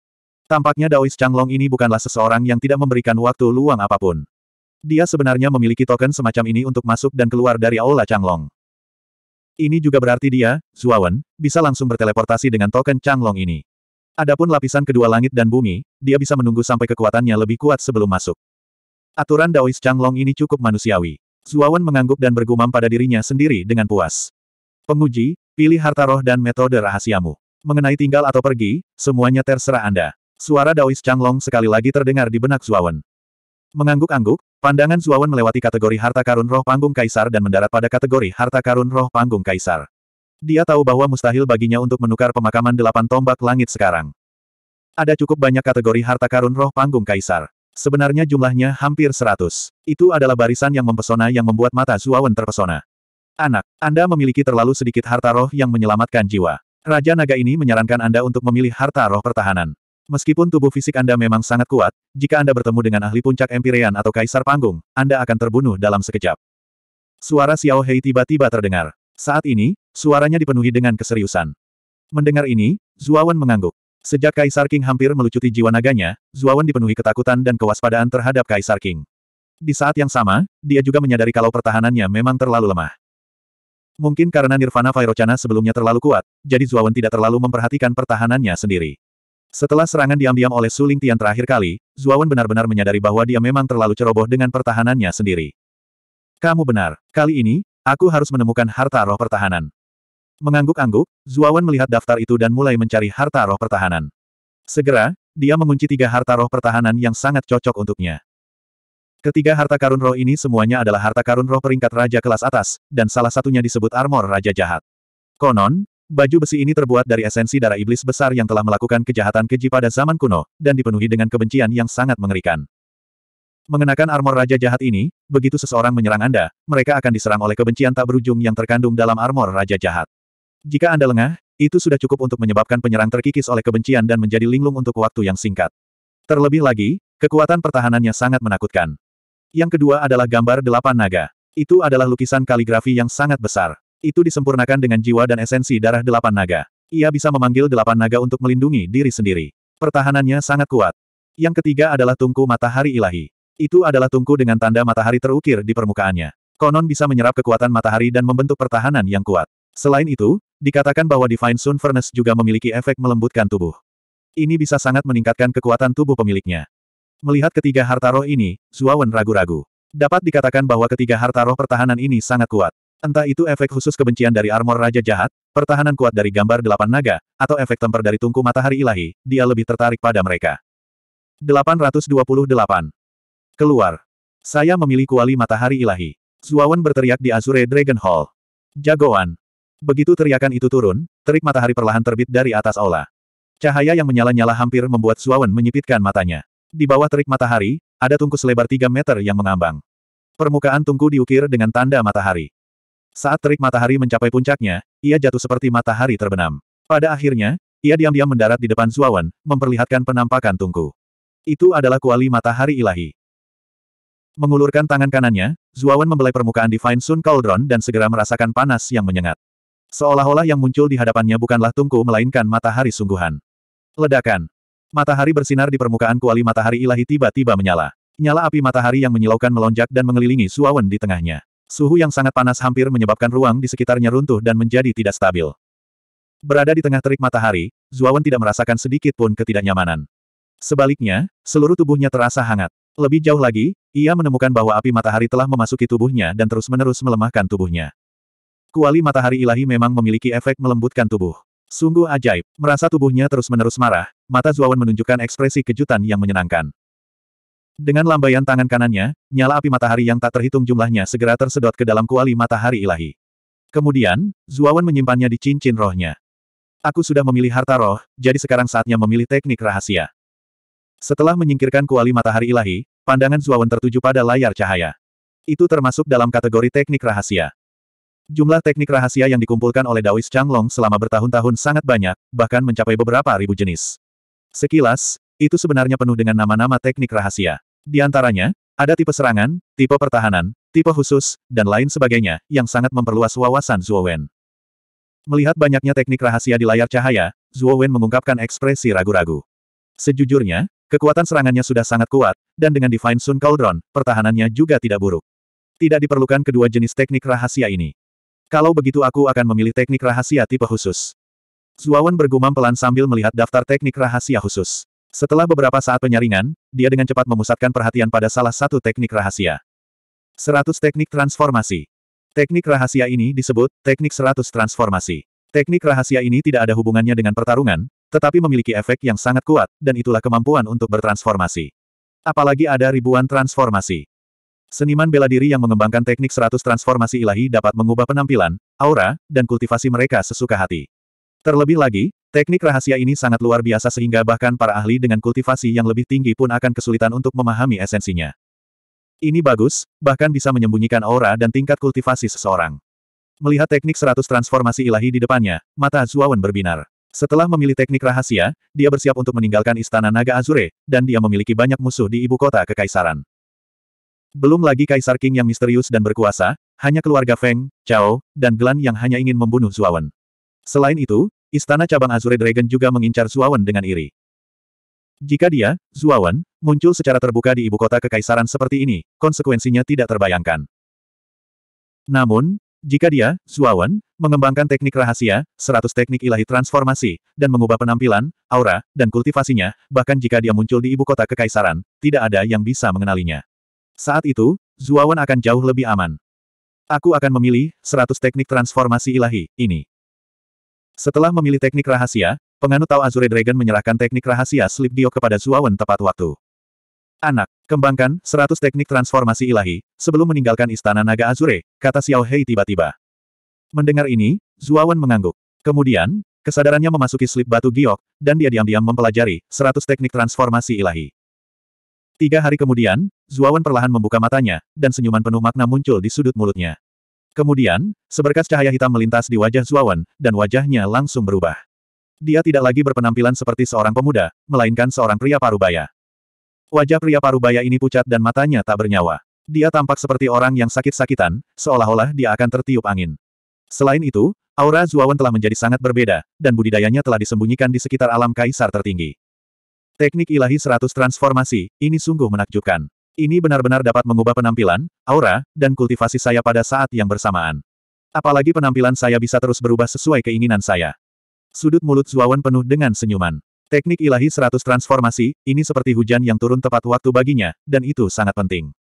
Tampaknya Daois Changlong ini bukanlah seseorang yang tidak memberikan waktu luang apapun. Dia sebenarnya memiliki token semacam ini untuk masuk dan keluar dari Aula Changlong. Ini juga berarti dia, Zuawan, bisa langsung berteleportasi dengan token Changlong ini. Adapun lapisan kedua langit dan bumi, dia bisa menunggu sampai kekuatannya lebih kuat sebelum masuk. Aturan Daois Changlong ini cukup manusiawi. Zuawan mengangguk dan bergumam pada dirinya sendiri dengan puas. Penguji, pilih harta roh dan metode rahasiamu. Mengenai tinggal atau pergi, semuanya terserah Anda. Suara Daois Changlong sekali lagi terdengar di benak Zuawan. Mengangguk-angguk, pandangan Zuawan melewati kategori harta karun roh panggung kaisar dan mendarat pada kategori harta karun roh panggung kaisar. Dia tahu bahwa mustahil baginya untuk menukar pemakaman delapan tombak langit sekarang. Ada cukup banyak kategori harta karun roh panggung kaisar. Sebenarnya jumlahnya hampir seratus. Itu adalah barisan yang mempesona yang membuat mata Zuawan terpesona. Anak, Anda memiliki terlalu sedikit harta roh yang menyelamatkan jiwa. Raja Naga ini menyarankan Anda untuk memilih harta roh pertahanan. Meskipun tubuh fisik Anda memang sangat kuat, jika Anda bertemu dengan ahli puncak Empyrean atau Kaisar Panggung, Anda akan terbunuh dalam sekejap. Suara Xiao Hei tiba-tiba terdengar. Saat ini, suaranya dipenuhi dengan keseriusan. Mendengar ini, Zuawan mengangguk. Sejak Kaisar King hampir melucuti jiwa naganya, Zuawan dipenuhi ketakutan dan kewaspadaan terhadap Kaisar King. Di saat yang sama, dia juga menyadari kalau pertahanannya memang terlalu lemah. Mungkin karena Nirvana Vairocana sebelumnya terlalu kuat, jadi Zuawan tidak terlalu memperhatikan pertahanannya sendiri. Setelah serangan diam-diam oleh Suling Tian terakhir kali, Zuawan benar-benar menyadari bahwa dia memang terlalu ceroboh dengan pertahanannya sendiri. Kamu benar, kali ini, aku harus menemukan harta roh pertahanan. Mengangguk-angguk, Zuawan melihat daftar itu dan mulai mencari harta roh pertahanan. Segera, dia mengunci tiga harta roh pertahanan yang sangat cocok untuknya. Ketiga harta karun roh ini semuanya adalah harta karun roh peringkat raja kelas atas, dan salah satunya disebut armor raja jahat. Konon, Baju besi ini terbuat dari esensi darah iblis besar yang telah melakukan kejahatan keji pada zaman kuno, dan dipenuhi dengan kebencian yang sangat mengerikan. Mengenakan armor Raja Jahat ini, begitu seseorang menyerang Anda, mereka akan diserang oleh kebencian tak berujung yang terkandung dalam armor Raja Jahat. Jika Anda lengah, itu sudah cukup untuk menyebabkan penyerang terkikis oleh kebencian dan menjadi linglung untuk waktu yang singkat. Terlebih lagi, kekuatan pertahanannya sangat menakutkan. Yang kedua adalah gambar delapan naga. Itu adalah lukisan kaligrafi yang sangat besar. Itu disempurnakan dengan jiwa dan esensi darah delapan naga. Ia bisa memanggil delapan naga untuk melindungi diri sendiri. Pertahanannya sangat kuat. Yang ketiga adalah tungku matahari ilahi. Itu adalah tungku dengan tanda matahari terukir di permukaannya. Konon bisa menyerap kekuatan matahari dan membentuk pertahanan yang kuat. Selain itu, dikatakan bahwa Divine Sun Furnace juga memiliki efek melembutkan tubuh. Ini bisa sangat meningkatkan kekuatan tubuh pemiliknya. Melihat ketiga harta roh ini, Zuawan ragu-ragu. Dapat dikatakan bahwa ketiga harta roh pertahanan ini sangat kuat. Entah itu efek khusus kebencian dari armor Raja Jahat, pertahanan kuat dari gambar delapan naga, atau efek temper dari tungku matahari ilahi, dia lebih tertarik pada mereka. 828. Keluar. Saya memilih kuali matahari ilahi. Zuawan berteriak di Azure Dragon Hall. Jagoan. Begitu teriakan itu turun, terik matahari perlahan terbit dari atas aula. Cahaya yang menyala-nyala hampir membuat Zuawan menyipitkan matanya. Di bawah terik matahari, ada tungku selebar 3 meter yang mengambang. Permukaan tungku diukir dengan tanda matahari. Saat terik matahari mencapai puncaknya, ia jatuh seperti matahari terbenam. Pada akhirnya, ia diam-diam mendarat di depan Zuawan, memperlihatkan penampakan tungku. Itu adalah kuali matahari ilahi. Mengulurkan tangan kanannya, Zuawan membelai permukaan Divine Sun Cauldron dan segera merasakan panas yang menyengat. Seolah-olah yang muncul di hadapannya bukanlah tungku melainkan matahari sungguhan. Ledakan. Matahari bersinar di permukaan kuali matahari ilahi tiba-tiba menyala. Nyala api matahari yang menyilaukan melonjak dan mengelilingi Suawen di tengahnya. Suhu yang sangat panas hampir menyebabkan ruang di sekitarnya runtuh dan menjadi tidak stabil. Berada di tengah terik matahari, Zuawan tidak merasakan sedikit pun ketidaknyamanan. Sebaliknya, seluruh tubuhnya terasa hangat. Lebih jauh lagi, ia menemukan bahwa api matahari telah memasuki tubuhnya dan terus-menerus melemahkan tubuhnya. Kuali matahari ilahi memang memiliki efek melembutkan tubuh. Sungguh ajaib, merasa tubuhnya terus-menerus marah, mata Zuawan menunjukkan ekspresi kejutan yang menyenangkan. Dengan lambaian tangan kanannya, nyala api matahari yang tak terhitung jumlahnya segera tersedot ke dalam kuali matahari ilahi. Kemudian, Zuawan menyimpannya di cincin rohnya. Aku sudah memilih harta roh, jadi sekarang saatnya memilih teknik rahasia. Setelah menyingkirkan kuali matahari ilahi, pandangan Zuawan tertuju pada layar cahaya. Itu termasuk dalam kategori teknik rahasia. Jumlah teknik rahasia yang dikumpulkan oleh Daois Changlong selama bertahun-tahun sangat banyak, bahkan mencapai beberapa ribu jenis. Sekilas, itu sebenarnya penuh dengan nama-nama teknik rahasia. Di antaranya, ada tipe serangan, tipe pertahanan, tipe khusus, dan lain sebagainya, yang sangat memperluas wawasan Zuo Wen. Melihat banyaknya teknik rahasia di layar cahaya, Zuo Wen mengungkapkan ekspresi ragu-ragu. Sejujurnya, kekuatan serangannya sudah sangat kuat, dan dengan Divine Sun Cauldron, pertahanannya juga tidak buruk. Tidak diperlukan kedua jenis teknik rahasia ini. Kalau begitu aku akan memilih teknik rahasia tipe khusus. Zuo Wen bergumam pelan sambil melihat daftar teknik rahasia khusus. Setelah beberapa saat penyaringan, dia dengan cepat memusatkan perhatian pada salah satu teknik rahasia. 100 teknik transformasi. Teknik rahasia ini disebut teknik seratus transformasi. Teknik rahasia ini tidak ada hubungannya dengan pertarungan, tetapi memiliki efek yang sangat kuat, dan itulah kemampuan untuk bertransformasi. Apalagi ada ribuan transformasi. Seniman bela diri yang mengembangkan teknik seratus transformasi ilahi dapat mengubah penampilan, aura, dan kultivasi mereka sesuka hati. Terlebih lagi, teknik rahasia ini sangat luar biasa sehingga bahkan para ahli dengan kultivasi yang lebih tinggi pun akan kesulitan untuk memahami esensinya. Ini bagus, bahkan bisa menyembunyikan aura dan tingkat kultivasi seseorang. Melihat teknik seratus transformasi ilahi di depannya, mata Zuawan berbinar. Setelah memilih teknik rahasia, dia bersiap untuk meninggalkan istana naga Azure, dan dia memiliki banyak musuh di ibu kota kekaisaran. Belum lagi Kaisar King yang misterius dan berkuasa, hanya keluarga Feng, Chao, dan Glan yang hanya ingin membunuh Zuawan. Selain itu, Istana cabang Azure Dragon juga mengincar Zuawan dengan iri. Jika dia, Zuawan, muncul secara terbuka di ibu kota kekaisaran seperti ini, konsekuensinya tidak terbayangkan. Namun, jika dia, Zuawan, mengembangkan teknik rahasia, 100 teknik ilahi transformasi, dan mengubah penampilan, aura, dan kultivasinya, bahkan jika dia muncul di ibu kota kekaisaran, tidak ada yang bisa mengenalinya. Saat itu, Zuawan akan jauh lebih aman. Aku akan memilih 100 teknik transformasi ilahi ini. Setelah memilih teknik rahasia, penganut Tao Azure Dragon menyerahkan teknik rahasia Slip Dio kepada Zuawan tepat waktu. Anak, kembangkan 100 teknik transformasi ilahi, sebelum meninggalkan istana naga Azure, kata Xiao Hei tiba-tiba. Mendengar ini, Zuawan mengangguk. Kemudian, kesadarannya memasuki slip batu giok, dan dia diam-diam mempelajari 100 teknik transformasi ilahi. Tiga hari kemudian, Zuawan perlahan membuka matanya, dan senyuman penuh makna muncul di sudut mulutnya. Kemudian, seberkas cahaya hitam melintas di wajah Zuawan, dan wajahnya langsung berubah. Dia tidak lagi berpenampilan seperti seorang pemuda, melainkan seorang pria parubaya. Wajah pria parubaya ini pucat dan matanya tak bernyawa. Dia tampak seperti orang yang sakit-sakitan, seolah-olah dia akan tertiup angin. Selain itu, aura Zuawan telah menjadi sangat berbeda, dan budidayanya telah disembunyikan di sekitar alam kaisar tertinggi. Teknik ilahi 100 transformasi, ini sungguh menakjubkan. Ini benar-benar dapat mengubah penampilan, aura, dan kultivasi saya pada saat yang bersamaan. Apalagi penampilan saya bisa terus berubah sesuai keinginan saya. Sudut mulut Zuawan penuh dengan senyuman. Teknik ilahi 100 transformasi, ini seperti hujan yang turun tepat waktu baginya, dan itu sangat penting.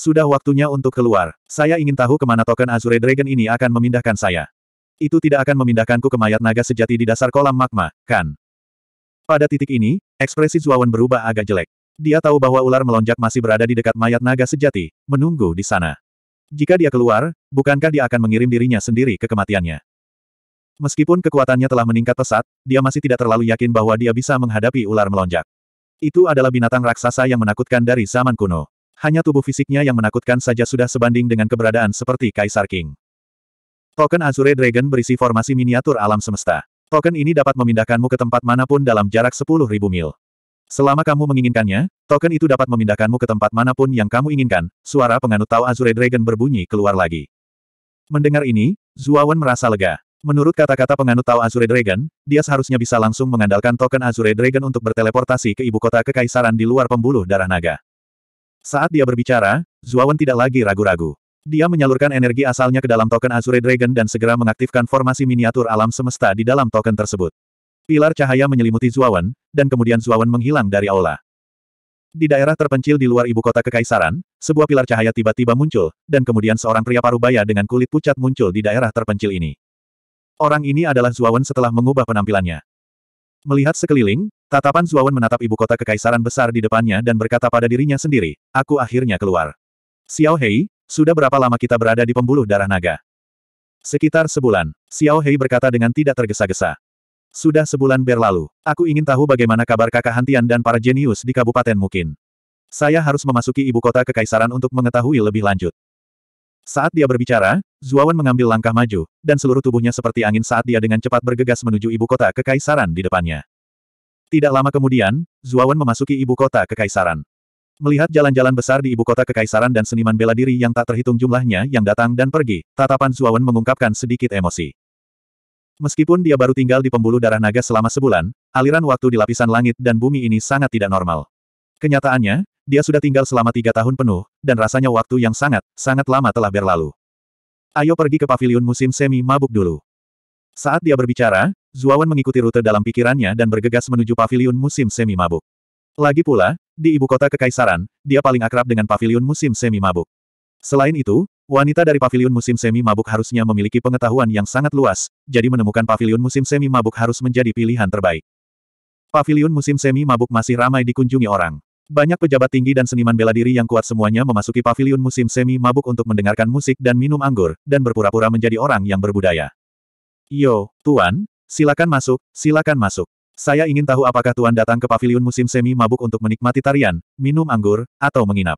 Sudah waktunya untuk keluar. Saya ingin tahu kemana token Azure Dragon ini akan memindahkan saya. Itu tidak akan memindahkanku ke mayat naga sejati di dasar kolam magma, kan? Pada titik ini, ekspresi Zuawan berubah agak jelek. Dia tahu bahwa ular melonjak masih berada di dekat mayat naga sejati, menunggu di sana. Jika dia keluar, bukankah dia akan mengirim dirinya sendiri ke kematiannya? Meskipun kekuatannya telah meningkat pesat, dia masih tidak terlalu yakin bahwa dia bisa menghadapi ular melonjak. Itu adalah binatang raksasa yang menakutkan dari zaman kuno. Hanya tubuh fisiknya yang menakutkan saja sudah sebanding dengan keberadaan seperti Kaisar King. Token Azure Dragon berisi formasi miniatur alam semesta. Token ini dapat memindahkanmu ke tempat manapun dalam jarak 10.000 mil. Selama kamu menginginkannya, token itu dapat memindahkanmu ke tempat manapun yang kamu inginkan, suara penganut Tao Azure Dragon berbunyi keluar lagi. Mendengar ini, Zuawan merasa lega. Menurut kata-kata penganut Tao Azure Dragon, dia seharusnya bisa langsung mengandalkan token Azure Dragon untuk berteleportasi ke ibu kota kekaisaran di luar pembuluh darah naga. Saat dia berbicara, Zuawan tidak lagi ragu-ragu. Dia menyalurkan energi asalnya ke dalam token Azure Dragon dan segera mengaktifkan formasi miniatur alam semesta di dalam token tersebut. Pilar cahaya menyelimuti Zuawan, dan kemudian Zuawan menghilang dari aula. Di daerah terpencil di luar ibu kota kekaisaran, sebuah pilar cahaya tiba-tiba muncul, dan kemudian seorang pria parubaya dengan kulit pucat muncul di daerah terpencil ini. Orang ini adalah Zuawan setelah mengubah penampilannya. Melihat sekeliling, tatapan Zuawan menatap ibu kota kekaisaran besar di depannya dan berkata pada dirinya sendiri, aku akhirnya keluar. Xiao Hei, sudah berapa lama kita berada di pembuluh darah naga? Sekitar sebulan, Xiao Hei berkata dengan tidak tergesa-gesa. Sudah sebulan berlalu. Aku ingin tahu bagaimana kabar kakak Hantian dan para jenius di Kabupaten Mukin. Saya harus memasuki ibu kota kekaisaran untuk mengetahui lebih lanjut. Saat dia berbicara, Zuawan mengambil langkah maju, dan seluruh tubuhnya seperti angin saat dia dengan cepat bergegas menuju ibu kota kekaisaran di depannya. Tidak lama kemudian, Zuawan memasuki ibu kota kekaisaran. Melihat jalan-jalan besar di ibu kota kekaisaran dan seniman bela diri yang tak terhitung jumlahnya yang datang dan pergi, tatapan Zuawan mengungkapkan sedikit emosi. Meskipun dia baru tinggal di pembuluh darah naga selama sebulan, aliran waktu di lapisan langit dan bumi ini sangat tidak normal. Kenyataannya, dia sudah tinggal selama tiga tahun penuh, dan rasanya waktu yang sangat, sangat lama telah berlalu. Ayo pergi ke pavilion musim semi mabuk dulu. Saat dia berbicara, Zuawan mengikuti rute dalam pikirannya dan bergegas menuju pavilion musim semi mabuk. Lagi pula, di ibu kota kekaisaran, dia paling akrab dengan pavilion musim semi mabuk. Selain itu, Wanita dari pavilion musim semi mabuk harusnya memiliki pengetahuan yang sangat luas, jadi menemukan pavilion musim semi mabuk harus menjadi pilihan terbaik. Pavilion musim semi mabuk masih ramai dikunjungi orang. Banyak pejabat tinggi dan seniman bela diri yang kuat semuanya memasuki pavilion musim semi mabuk untuk mendengarkan musik dan minum anggur, dan berpura-pura menjadi orang yang berbudaya. Yo, Tuan, silakan masuk, silakan masuk. Saya ingin tahu apakah Tuan datang ke pavilion musim semi mabuk untuk menikmati tarian, minum anggur, atau menginap.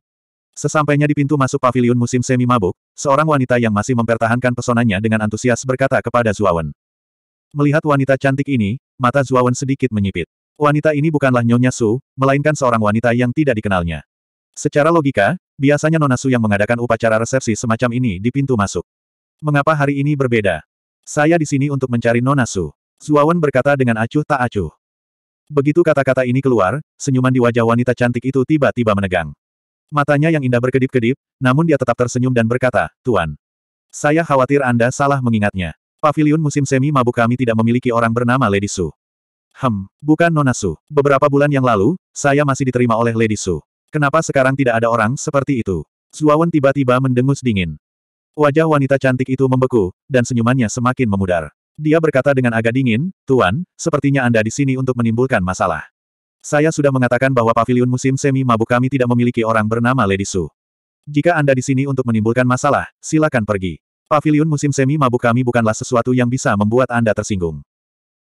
Sesampainya di pintu masuk paviliun musim semi mabuk, seorang wanita yang masih mempertahankan pesonanya dengan antusias berkata kepada Zuawan. Melihat wanita cantik ini, mata Zuawan sedikit menyipit. Wanita ini bukanlah Nyonya Su, melainkan seorang wanita yang tidak dikenalnya. Secara logika, biasanya Nona Su yang mengadakan upacara resepsi semacam ini di pintu masuk. Mengapa hari ini berbeda? Saya di sini untuk mencari Nona Su. Zuawan berkata dengan acuh tak acuh. Begitu kata-kata ini keluar, senyuman di wajah wanita cantik itu tiba-tiba menegang. Matanya yang indah berkedip-kedip, namun dia tetap tersenyum dan berkata, Tuan. Saya khawatir Anda salah mengingatnya. Paviliun musim semi mabuk kami tidak memiliki orang bernama Lady Su. Hem, bukan Nona Su. Beberapa bulan yang lalu, saya masih diterima oleh Lady Su. Kenapa sekarang tidak ada orang seperti itu? Zuawan tiba-tiba mendengus dingin. Wajah wanita cantik itu membeku, dan senyumannya semakin memudar. Dia berkata dengan agak dingin, Tuan, sepertinya Anda di sini untuk menimbulkan masalah. Saya sudah mengatakan bahwa paviliun musim semi mabuk kami tidak memiliki orang bernama Lady Su. Jika Anda di sini untuk menimbulkan masalah, silakan pergi. Paviliun musim semi mabuk kami bukanlah sesuatu yang bisa membuat Anda tersinggung.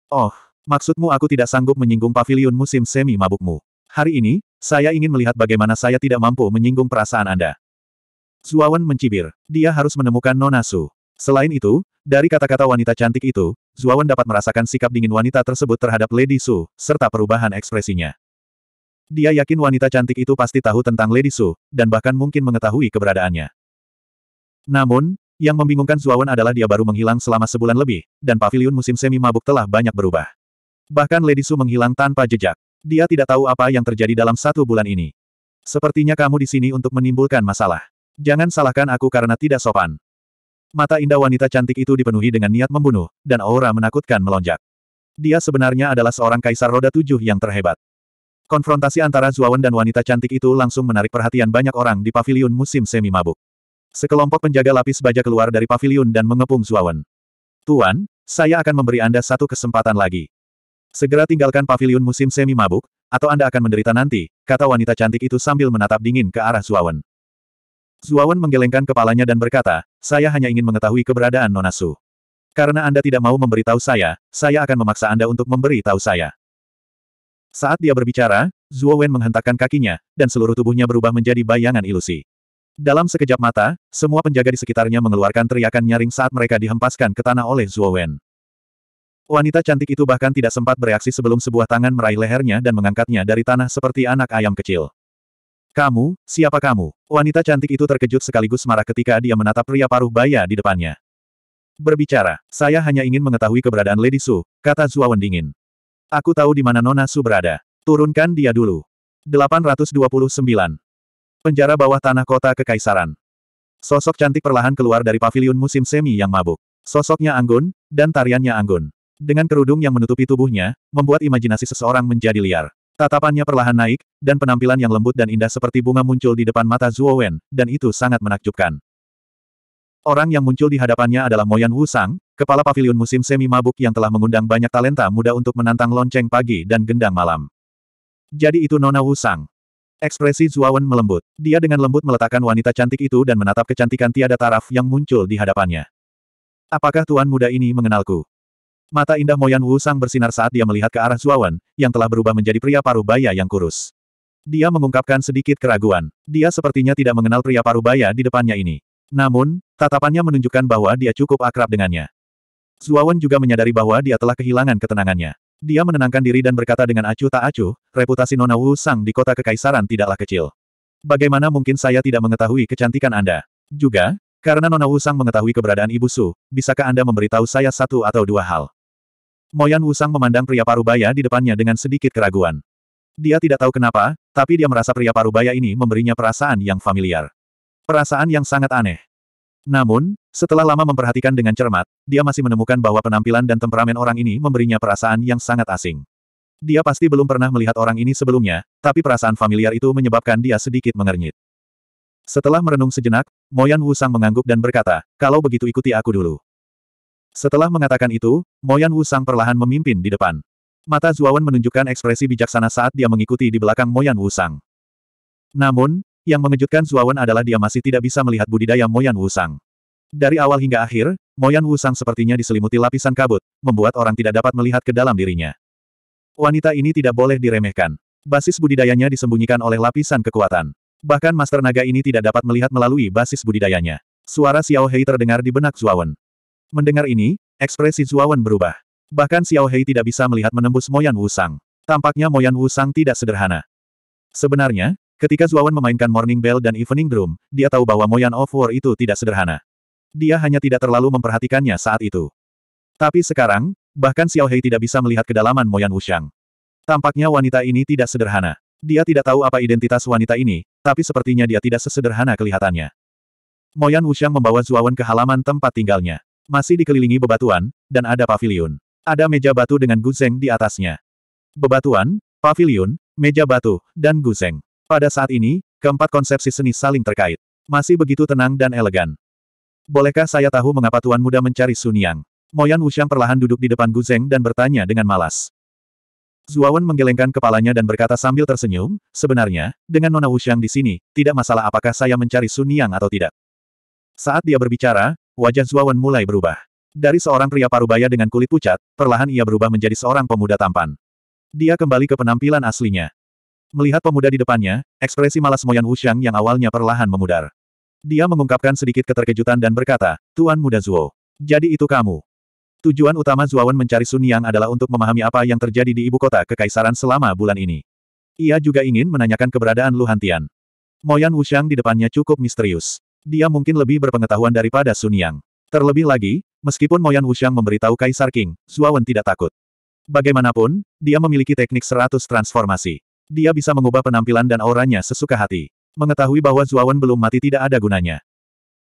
Oh, maksudmu aku tidak sanggup menyinggung paviliun musim semi mabukmu. Hari ini, saya ingin melihat bagaimana saya tidak mampu menyinggung perasaan Anda. Zuawan mencibir. Dia harus menemukan Nona Su. Selain itu, dari kata-kata wanita cantik itu, Zuawan dapat merasakan sikap dingin wanita tersebut terhadap Lady Su, serta perubahan ekspresinya. Dia yakin wanita cantik itu pasti tahu tentang Lady Su, dan bahkan mungkin mengetahui keberadaannya. Namun, yang membingungkan Zuawan adalah dia baru menghilang selama sebulan lebih, dan pavilion musim semi mabuk telah banyak berubah. Bahkan Lady Su menghilang tanpa jejak. Dia tidak tahu apa yang terjadi dalam satu bulan ini. Sepertinya kamu di sini untuk menimbulkan masalah. Jangan salahkan aku karena tidak sopan. Mata indah wanita cantik itu dipenuhi dengan niat membunuh, dan aura menakutkan melonjak. Dia sebenarnya adalah seorang kaisar roda tujuh yang terhebat. Konfrontasi antara Zuawan dan wanita cantik itu langsung menarik perhatian banyak orang di paviliun musim semi mabuk. Sekelompok penjaga lapis baja keluar dari paviliun dan mengepung Zuawan. Tuan, saya akan memberi Anda satu kesempatan lagi. Segera tinggalkan paviliun musim semi mabuk, atau Anda akan menderita nanti, kata wanita cantik itu sambil menatap dingin ke arah Zuawan. Zuawan menggelengkan kepalanya dan berkata, saya hanya ingin mengetahui keberadaan Nonasu. Karena Anda tidak mau memberitahu saya, saya akan memaksa Anda untuk memberi tahu saya. Saat dia berbicara, Zhuo Wen menghentakkan kakinya, dan seluruh tubuhnya berubah menjadi bayangan ilusi. Dalam sekejap mata, semua penjaga di sekitarnya mengeluarkan teriakan nyaring saat mereka dihempaskan ke tanah oleh Zhuo Wen. Wanita cantik itu bahkan tidak sempat bereaksi sebelum sebuah tangan meraih lehernya dan mengangkatnya dari tanah seperti anak ayam kecil. Kamu, siapa kamu? Wanita cantik itu terkejut sekaligus marah ketika dia menatap pria paruh baya di depannya. Berbicara, saya hanya ingin mengetahui keberadaan Lady Su, kata Zuawan dingin. Aku tahu di mana Nona Su berada. Turunkan dia dulu. 829. Penjara bawah tanah kota kekaisaran. Sosok cantik perlahan keluar dari pavilion musim semi yang mabuk. Sosoknya anggun, dan tariannya anggun. Dengan kerudung yang menutupi tubuhnya, membuat imajinasi seseorang menjadi liar. Tatapannya perlahan naik, dan penampilan yang lembut dan indah seperti bunga muncul di depan mata Zuo Wen, dan itu sangat menakjubkan. Orang yang muncul di hadapannya adalah Moyan Wusang, kepala pavilion musim semi mabuk yang telah mengundang banyak talenta muda untuk menantang lonceng pagi dan gendang malam. Jadi itu Nona Wusang. Sang. Ekspresi Zuawan melembut. Dia dengan lembut meletakkan wanita cantik itu dan menatap kecantikan tiada taraf yang muncul di hadapannya. Apakah tuan muda ini mengenalku? Mata indah Moyan Wu Sang bersinar saat dia melihat ke arah Zuawan, yang telah berubah menjadi pria Parubaya yang kurus. Dia mengungkapkan sedikit keraguan. Dia sepertinya tidak mengenal pria Parubaya di depannya ini. Namun, tatapannya menunjukkan bahwa dia cukup akrab dengannya. Zuawan juga menyadari bahwa dia telah kehilangan ketenangannya. Dia menenangkan diri dan berkata dengan acuh tak acuh, reputasi Nona Wu Sang di kota kekaisaran tidaklah kecil. Bagaimana mungkin saya tidak mengetahui kecantikan Anda? Juga, karena Nona Wu Sang mengetahui keberadaan Ibu Su, bisakah Anda memberitahu saya satu atau dua hal? Moyan Wusang memandang pria parubaya di depannya dengan sedikit keraguan. Dia tidak tahu kenapa, tapi dia merasa pria parubaya ini memberinya perasaan yang familiar. Perasaan yang sangat aneh. Namun, setelah lama memperhatikan dengan cermat, dia masih menemukan bahwa penampilan dan temperamen orang ini memberinya perasaan yang sangat asing. Dia pasti belum pernah melihat orang ini sebelumnya, tapi perasaan familiar itu menyebabkan dia sedikit mengernyit. Setelah merenung sejenak, Moyan Wusang mengangguk dan berkata, kalau begitu ikuti aku dulu. Setelah mengatakan itu, Moyan Wu Sang perlahan memimpin di depan. Mata Zuawan menunjukkan ekspresi bijaksana saat dia mengikuti di belakang Moyan Wu Sang. Namun, yang mengejutkan Zuawan adalah dia masih tidak bisa melihat budidaya Moyan Wu Sang. Dari awal hingga akhir, Moyan Wu Sang sepertinya diselimuti lapisan kabut, membuat orang tidak dapat melihat ke dalam dirinya. Wanita ini tidak boleh diremehkan. Basis budidayanya disembunyikan oleh lapisan kekuatan. Bahkan Master Naga ini tidak dapat melihat melalui basis budidayanya. Suara Xiao Hei terdengar di benak Zuawan. Mendengar ini, ekspresi Zuawan berubah. Bahkan Xiao Hei tidak bisa melihat menembus Moyan Wusang. Tampaknya Moyan Wusang tidak sederhana. Sebenarnya, ketika Zuawan memainkan Morning Bell dan Evening Drum, dia tahu bahwa Moyan of War itu tidak sederhana. Dia hanya tidak terlalu memperhatikannya saat itu. Tapi sekarang, bahkan Xiao Hei tidak bisa melihat kedalaman Moyan Wushang. Tampaknya wanita ini tidak sederhana. Dia tidak tahu apa identitas wanita ini, tapi sepertinya dia tidak sesederhana kelihatannya. Moyan Wushang membawa Zuawan ke halaman tempat tinggalnya. Masih dikelilingi bebatuan, dan ada pavilion. Ada meja batu dengan guseng di atasnya. Bebatuan, pavilion, meja batu, dan guseng. Pada saat ini, keempat konsepsi seni saling terkait. Masih begitu tenang dan elegan. Bolehkah saya tahu mengapa Tuan Muda mencari Suniang? Moyan Wuxiang perlahan duduk di depan guseng dan bertanya dengan malas. Zuawan menggelengkan kepalanya dan berkata sambil tersenyum, sebenarnya, dengan Nona Wuxiang di sini, tidak masalah apakah saya mencari Suniang atau tidak. Saat dia berbicara, Wajah Zuawan mulai berubah. Dari seorang pria parubaya dengan kulit pucat, perlahan ia berubah menjadi seorang pemuda tampan. Dia kembali ke penampilan aslinya. Melihat pemuda di depannya, ekspresi malas Moyan Wuxiang yang awalnya perlahan memudar. Dia mengungkapkan sedikit keterkejutan dan berkata, Tuan Muda Zuo, jadi itu kamu. Tujuan utama Zuawan mencari Sun Yang adalah untuk memahami apa yang terjadi di ibu kota kekaisaran selama bulan ini. Ia juga ingin menanyakan keberadaan Luhantian. Moyan Wuxiang di depannya cukup misterius dia mungkin lebih berpengetahuan daripada Sun Yang. Terlebih lagi, meskipun Moyan Wuxiang memberitahu Kaisar King, Wen tidak takut. Bagaimanapun, dia memiliki teknik Seratus transformasi. Dia bisa mengubah penampilan dan auranya sesuka hati. Mengetahui bahwa Zuawan belum mati tidak ada gunanya.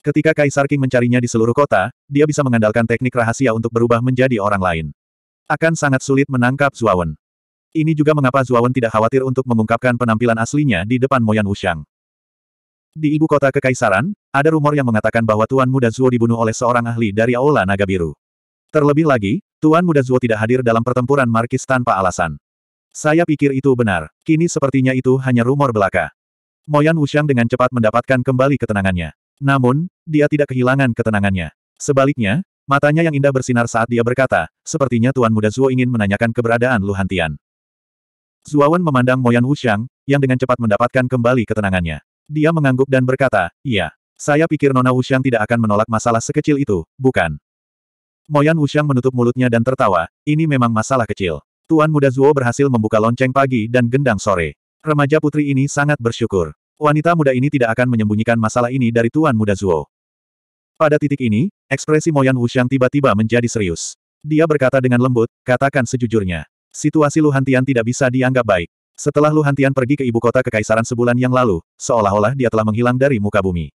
Ketika Kaisar King mencarinya di seluruh kota, dia bisa mengandalkan teknik rahasia untuk berubah menjadi orang lain. Akan sangat sulit menangkap Zuawan. Ini juga mengapa Zuawan tidak khawatir untuk mengungkapkan penampilan aslinya di depan Moyan Wuxiang. Di ibu kota kekaisaran, ada rumor yang mengatakan bahwa Tuan Muda Zuo dibunuh oleh seorang ahli dari Aula Naga Biru. Terlebih lagi, Tuan Muda Zuo tidak hadir dalam pertempuran Markis tanpa alasan. Saya pikir itu benar, kini sepertinya itu hanya rumor belaka. Moyan Wuxiang dengan cepat mendapatkan kembali ketenangannya. Namun, dia tidak kehilangan ketenangannya. Sebaliknya, matanya yang indah bersinar saat dia berkata, sepertinya Tuan Muda Zuo ingin menanyakan keberadaan Luhantian. Hantian. Zuawan memandang Moyan Wuxiang, yang dengan cepat mendapatkan kembali ketenangannya. Dia mengangguk dan berkata, iya. Saya pikir Nona Wuxiang tidak akan menolak masalah sekecil itu, bukan? Moyan Wuxiang menutup mulutnya dan tertawa, ini memang masalah kecil. Tuan muda Zuo berhasil membuka lonceng pagi dan gendang sore. Remaja putri ini sangat bersyukur. Wanita muda ini tidak akan menyembunyikan masalah ini dari Tuan muda Zuo. Pada titik ini, ekspresi Moyan Wuxiang tiba-tiba menjadi serius. Dia berkata dengan lembut, katakan sejujurnya. Situasi Luhantian tidak bisa dianggap baik. Setelah Lu Hantian pergi ke ibu kota kekaisaran sebulan yang lalu, seolah-olah dia telah menghilang dari muka bumi.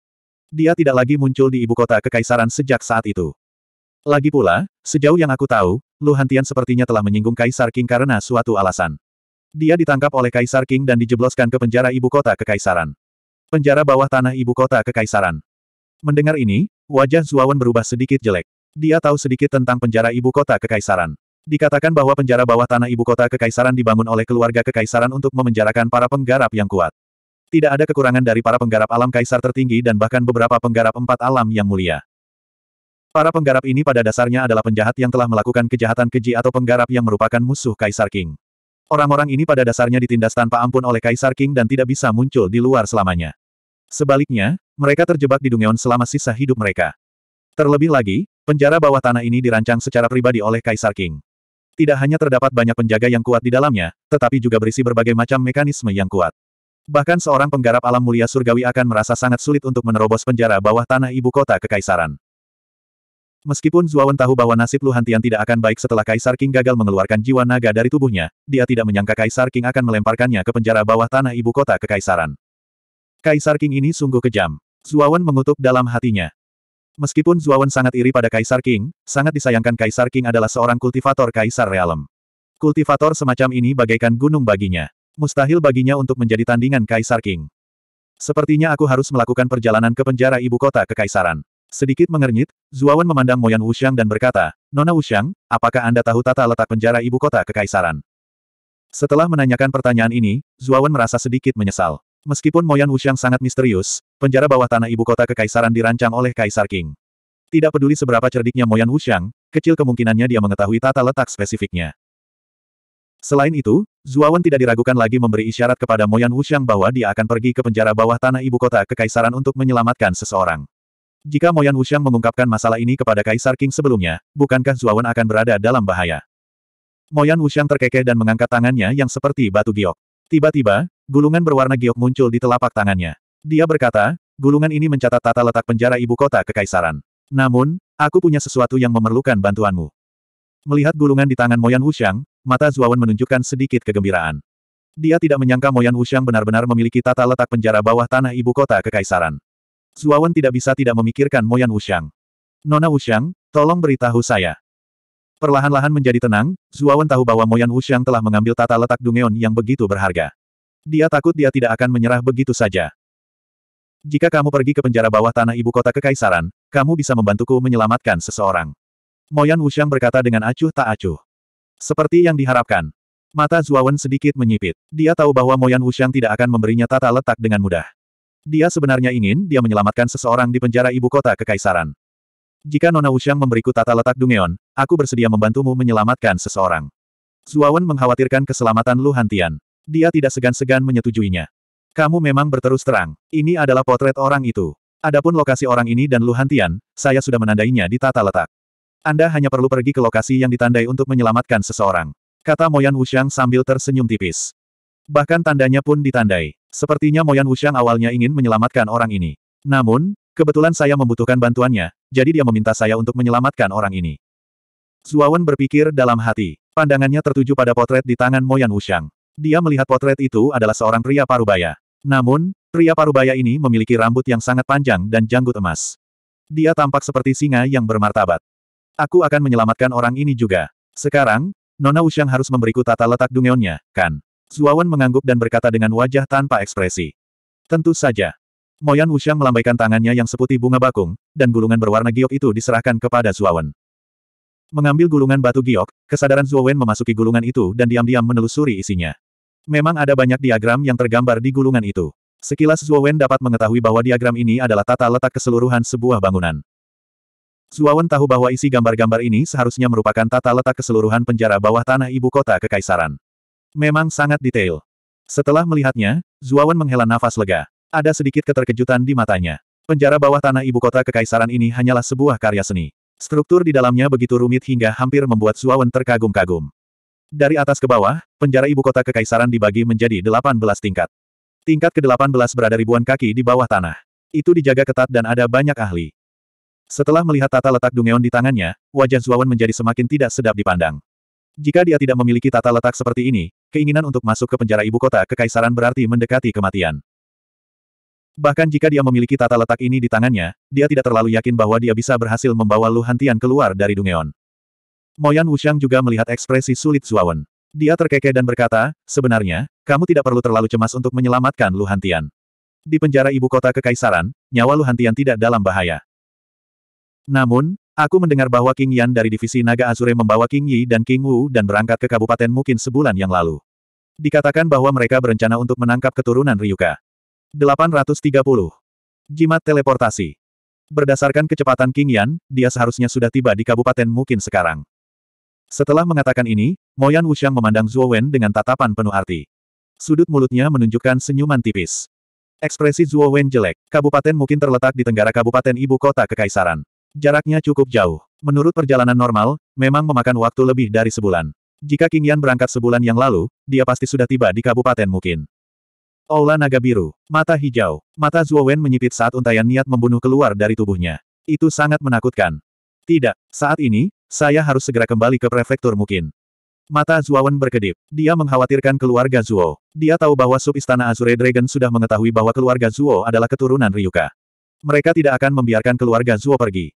Dia tidak lagi muncul di ibu kota kekaisaran sejak saat itu. Lagi pula, sejauh yang aku tahu, Lu Hantian sepertinya telah menyinggung Kaisar King karena suatu alasan. Dia ditangkap oleh Kaisar King dan dijebloskan ke penjara ibu kota kekaisaran. Penjara bawah tanah ibu kota kekaisaran. Mendengar ini, wajah Zuawan berubah sedikit jelek. Dia tahu sedikit tentang penjara ibu kota kekaisaran. Dikatakan bahwa penjara bawah tanah ibu kota kekaisaran dibangun oleh keluarga kekaisaran untuk memenjarakan para penggarap yang kuat. Tidak ada kekurangan dari para penggarap alam kaisar tertinggi dan bahkan beberapa penggarap empat alam yang mulia. Para penggarap ini pada dasarnya adalah penjahat yang telah melakukan kejahatan keji atau penggarap yang merupakan musuh Kaisar King. Orang-orang ini pada dasarnya ditindas tanpa ampun oleh Kaisar King dan tidak bisa muncul di luar selamanya. Sebaliknya, mereka terjebak di Dungeon selama sisa hidup mereka. Terlebih lagi, penjara bawah tanah ini dirancang secara pribadi oleh Kaisar King. Tidak hanya terdapat banyak penjaga yang kuat di dalamnya, tetapi juga berisi berbagai macam mekanisme yang kuat. Bahkan seorang penggarap alam mulia surgawi akan merasa sangat sulit untuk menerobos penjara bawah tanah ibu kota kekaisaran. Meskipun Zuawan tahu bahwa nasib Luhantian tidak akan baik setelah Kaisar King gagal mengeluarkan jiwa naga dari tubuhnya, dia tidak menyangka Kaisar King akan melemparkannya ke penjara bawah tanah ibu kota kekaisaran. Kaisar King ini sungguh kejam. Zuawan mengutuk dalam hatinya. Meskipun Zuawan sangat iri pada Kaisar King, sangat disayangkan Kaisar King adalah seorang kultivator Kaisar Realem. Kultivator semacam ini bagaikan gunung baginya. Mustahil baginya untuk menjadi tandingan Kaisar King. Sepertinya aku harus melakukan perjalanan ke penjara ibu kota kekaisaran. Sedikit mengernyit, Zuawan memandang Moyan Wuxiang dan berkata, Nona Wuxiang, apakah Anda tahu tata letak penjara ibu kota kekaisaran? Setelah menanyakan pertanyaan ini, Zuawan merasa sedikit menyesal. Meskipun Moyan Wuxiang sangat misterius, penjara bawah tanah ibu kota kekaisaran dirancang oleh Kaisar King. Tidak peduli seberapa cerdiknya Moyan Wuxiang, kecil kemungkinannya dia mengetahui tata letak spesifiknya. Selain itu, Zuawan tidak diragukan lagi memberi isyarat kepada Moyan Wuxiang bahwa dia akan pergi ke penjara bawah tanah ibu kota kekaisaran untuk menyelamatkan seseorang. Jika Moyan Wuxiang mengungkapkan masalah ini kepada Kaisar King sebelumnya, bukankah Zuawan akan berada dalam bahaya? Moyan Wuxiang terkekeh dan mengangkat tangannya yang seperti batu giok. Tiba-tiba, Gulungan berwarna giok muncul di telapak tangannya. Dia berkata, gulungan ini mencatat tata letak penjara ibu kota kekaisaran. Namun, aku punya sesuatu yang memerlukan bantuanmu. Melihat gulungan di tangan Moyan Wuxiang, mata Zuawan menunjukkan sedikit kegembiraan. Dia tidak menyangka Moyan Wuxiang benar-benar memiliki tata letak penjara bawah tanah ibu kota kekaisaran. Zuawan tidak bisa tidak memikirkan Moyan Wuxiang. Nona Wuxiang, tolong beritahu saya. Perlahan-lahan menjadi tenang, Zuawan tahu bahwa Moyan Wuxiang telah mengambil tata letak Dungeon yang begitu berharga. Dia takut dia tidak akan menyerah begitu saja. Jika kamu pergi ke penjara bawah tanah ibu kota kekaisaran, kamu bisa membantuku menyelamatkan seseorang. Moyan Wushang berkata dengan acuh tak acuh. Seperti yang diharapkan. Mata Zuawan sedikit menyipit. Dia tahu bahwa Moyan Wushang tidak akan memberinya tata letak dengan mudah. Dia sebenarnya ingin dia menyelamatkan seseorang di penjara ibu kota kekaisaran. Jika Nona Wushang memberiku tata letak Dungeon, aku bersedia membantumu menyelamatkan seseorang. Zuawan mengkhawatirkan keselamatan Lu Hantian. Dia tidak segan-segan menyetujuinya. Kamu memang berterus terang. Ini adalah potret orang itu. Adapun lokasi orang ini dan Luhantian, saya sudah menandainya di tata letak. Anda hanya perlu pergi ke lokasi yang ditandai untuk menyelamatkan seseorang. Kata Moyan Wuxiang sambil tersenyum tipis. Bahkan tandanya pun ditandai. Sepertinya Moyan Wuxiang awalnya ingin menyelamatkan orang ini. Namun, kebetulan saya membutuhkan bantuannya, jadi dia meminta saya untuk menyelamatkan orang ini. Zuawan berpikir dalam hati. Pandangannya tertuju pada potret di tangan Moyan Wuxiang. Dia melihat potret itu adalah seorang pria parubaya. Namun, pria parubaya ini memiliki rambut yang sangat panjang dan janggut emas. Dia tampak seperti singa yang bermartabat. Aku akan menyelamatkan orang ini juga. Sekarang, Nona Wushang harus memberiku tata letak dungeonnya, kan? Zuawan mengangguk dan berkata dengan wajah tanpa ekspresi. Tentu saja. Moyan Wuxiang melambaikan tangannya yang seputih bunga bakung, dan gulungan berwarna giok itu diserahkan kepada Zuawan. Mengambil gulungan batu giok, kesadaran Zuawan memasuki gulungan itu dan diam-diam menelusuri isinya. Memang ada banyak diagram yang tergambar di gulungan itu. Sekilas Zuowen dapat mengetahui bahwa diagram ini adalah tata letak keseluruhan sebuah bangunan. Zuowen tahu bahwa isi gambar-gambar ini seharusnya merupakan tata letak keseluruhan penjara bawah tanah ibu kota kekaisaran. Memang sangat detail. Setelah melihatnya, Zuowen menghela nafas lega. Ada sedikit keterkejutan di matanya. Penjara bawah tanah ibu kota kekaisaran ini hanyalah sebuah karya seni. Struktur di dalamnya begitu rumit hingga hampir membuat Zuowen terkagum-kagum. Dari atas ke bawah, penjara ibu kota kekaisaran dibagi menjadi 18 tingkat. Tingkat ke-18 berada ribuan kaki di bawah tanah. Itu dijaga ketat dan ada banyak ahli. Setelah melihat tata letak Dungeon di tangannya, wajah Zuawan menjadi semakin tidak sedap dipandang. Jika dia tidak memiliki tata letak seperti ini, keinginan untuk masuk ke penjara ibu kota kekaisaran berarti mendekati kematian. Bahkan jika dia memiliki tata letak ini di tangannya, dia tidak terlalu yakin bahwa dia bisa berhasil membawa luhantian keluar dari Dungeon. Moyan Wushang juga melihat ekspresi sulit Zuawan. Dia terkekeh dan berkata, sebenarnya, kamu tidak perlu terlalu cemas untuk menyelamatkan Lu Hantian. Di penjara ibu kota kekaisaran, nyawa Lu Hantian tidak dalam bahaya. Namun, aku mendengar bahwa King Yan dari divisi Naga Azure membawa King Yi dan King Wu dan berangkat ke kabupaten mungkin sebulan yang lalu. Dikatakan bahwa mereka berencana untuk menangkap keturunan Ryuka. 830. Jimat teleportasi. Berdasarkan kecepatan King Yan, dia seharusnya sudah tiba di kabupaten mungkin sekarang. Setelah mengatakan ini, Moyan Wuxiang memandang Zhuo Wen dengan tatapan penuh arti. Sudut mulutnya menunjukkan senyuman tipis. Ekspresi Zhuo Wen jelek, Kabupaten mungkin terletak di tenggara Kabupaten Ibu Kota Kekaisaran. Jaraknya cukup jauh. Menurut perjalanan normal, memang memakan waktu lebih dari sebulan. Jika King Yan berangkat sebulan yang lalu, dia pasti sudah tiba di Kabupaten mungkin. Ola naga biru, mata hijau, mata Zhuo Wen menyipit saat untayan niat membunuh keluar dari tubuhnya. Itu sangat menakutkan. Tidak, saat ini, saya harus segera kembali ke prefektur mungkin. Mata Zuawan berkedip. Dia mengkhawatirkan keluarga Zuo. Dia tahu bahwa sub istana Azure Dragon sudah mengetahui bahwa keluarga Zuo adalah keturunan Ryuka. Mereka tidak akan membiarkan keluarga Zuo pergi.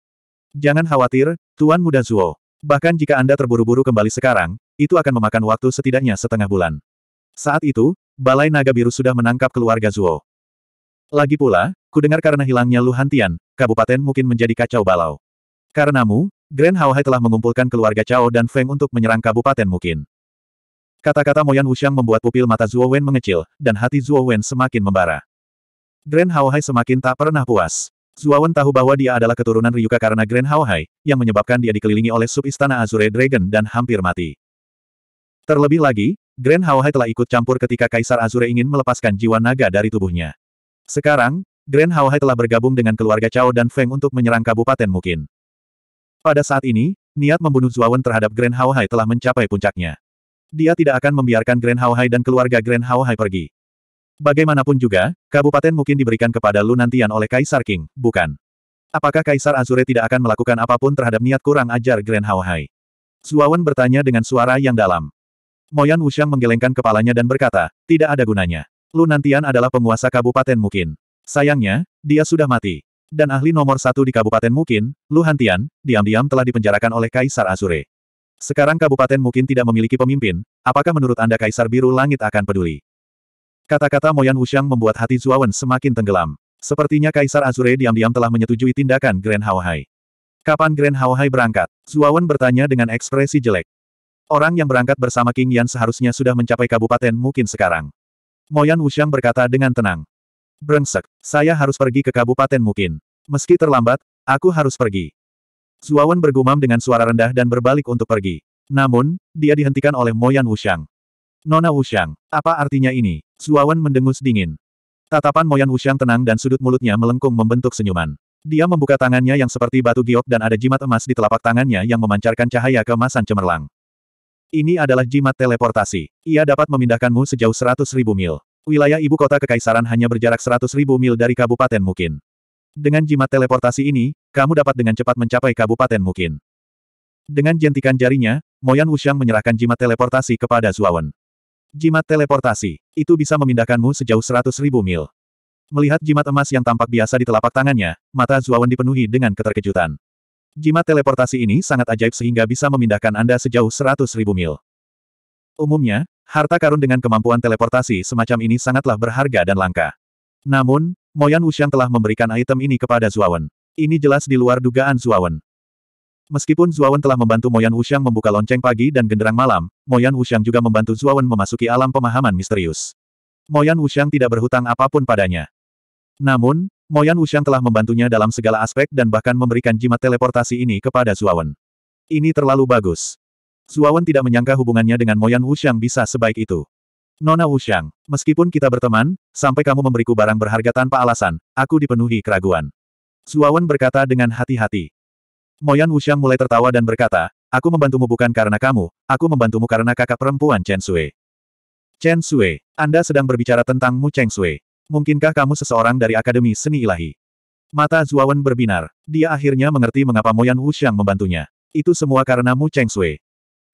Jangan khawatir, Tuan Muda Zuo. Bahkan jika Anda terburu-buru kembali sekarang, itu akan memakan waktu setidaknya setengah bulan. Saat itu, Balai Naga Biru sudah menangkap keluarga Zuo. Lagi pula, ku dengar karena hilangnya Luhantian, kabupaten mungkin menjadi kacau balau. Karenamu, Grand Hai telah mengumpulkan keluarga Cao dan Feng untuk menyerang Kabupaten Mukin. Kata-kata Moyan Wuxiang membuat pupil mata Zuo Wen mengecil, dan hati Zuo Wen semakin membara. Grand Hai semakin tak pernah puas. Zuo Wen tahu bahwa dia adalah keturunan Ryuka karena Grand Hai, yang menyebabkan dia dikelilingi oleh sub-istana Azure Dragon dan hampir mati. Terlebih lagi, Grand Hai telah ikut campur ketika Kaisar Azure ingin melepaskan jiwa naga dari tubuhnya. Sekarang, Grand Hai telah bergabung dengan keluarga Cao dan Feng untuk menyerang Kabupaten Mukin. Pada saat ini, niat membunuh Zuawan terhadap Grand Haohai telah mencapai puncaknya. Dia tidak akan membiarkan Grand Haohai dan keluarga Grand Haohai pergi. Bagaimanapun juga, kabupaten mungkin diberikan kepada Lu nantian oleh Kaisar King, bukan? Apakah Kaisar Azure tidak akan melakukan apapun terhadap niat kurang ajar Grand Haohai? Zuawan bertanya dengan suara yang dalam. Moyan Wusheng menggelengkan kepalanya dan berkata, tidak ada gunanya. Lu Nantian adalah penguasa kabupaten mungkin. Sayangnya, dia sudah mati. Dan ahli nomor satu di Kabupaten Mukin, Luhantian, diam-diam telah dipenjarakan oleh Kaisar Azure. Sekarang Kabupaten Mukin tidak memiliki pemimpin, apakah menurut Anda Kaisar Biru Langit akan peduli? Kata-kata Moyan Wuxiang membuat hati Zuawan semakin tenggelam. Sepertinya Kaisar Azure diam-diam telah menyetujui tindakan Grand Haohai. Kapan Grand Haohai berangkat? Zuawan bertanya dengan ekspresi jelek. Orang yang berangkat bersama King Yan seharusnya sudah mencapai Kabupaten Mukin sekarang. Moyan Wuxiang berkata dengan tenang. Brengsek, saya harus pergi ke kabupaten mungkin. Meski terlambat, aku harus pergi. Zuawan bergumam dengan suara rendah dan berbalik untuk pergi. Namun, dia dihentikan oleh Moyan Wushang. Nona Wushang, apa artinya ini? Zuawan mendengus dingin. Tatapan Moyan Wushang tenang dan sudut mulutnya melengkung membentuk senyuman. Dia membuka tangannya yang seperti batu giok dan ada jimat emas di telapak tangannya yang memancarkan cahaya kemasan cemerlang. Ini adalah jimat teleportasi. Ia dapat memindahkanmu sejauh seratus ribu mil. Wilayah ibu kota kekaisaran hanya berjarak 100.000 mil dari Kabupaten Mukin. Dengan jimat teleportasi ini, kamu dapat dengan cepat mencapai Kabupaten Mukin. Dengan jentikan jarinya, Moyan Wuxiang menyerahkan jimat teleportasi kepada Zuawan. Jimat teleportasi, itu bisa memindahkanmu sejauh 100.000 mil. Melihat jimat emas yang tampak biasa di telapak tangannya, mata Zuawan dipenuhi dengan keterkejutan. Jimat teleportasi ini sangat ajaib sehingga bisa memindahkan Anda sejauh 100.000 mil. Umumnya, Harta karun dengan kemampuan teleportasi semacam ini sangatlah berharga dan langka. Namun, Moyan Wuxiang telah memberikan item ini kepada Zuawan. Ini jelas di luar dugaan Zuawan. Meskipun Zuawan telah membantu Moyan Wuxiang membuka lonceng pagi dan genderang malam, Moyan Wuxiang juga membantu Zuawan memasuki alam pemahaman misterius. Moyan Wuxiang tidak berhutang apapun padanya. Namun, Moyan Wuxiang telah membantunya dalam segala aspek dan bahkan memberikan jimat teleportasi ini kepada Zuawan. Ini terlalu bagus. Suawan tidak menyangka hubungannya dengan Moyan Wuxiang bisa sebaik itu. Nona Wuxiang, meskipun kita berteman, sampai kamu memberiku barang berharga tanpa alasan, aku dipenuhi keraguan. Suawan berkata dengan hati-hati. Moyan Wuxiang mulai tertawa dan berkata, aku membantumu bukan karena kamu, aku membantumu karena kakak perempuan Chen Sui. Chen Sui, Anda sedang berbicara tentang Mu Cheng Sui. Mungkinkah kamu seseorang dari Akademi Seni Ilahi? Mata Zuawan berbinar. Dia akhirnya mengerti mengapa Moyan Wuxiang membantunya. Itu semua karena Mu Cheng Sui.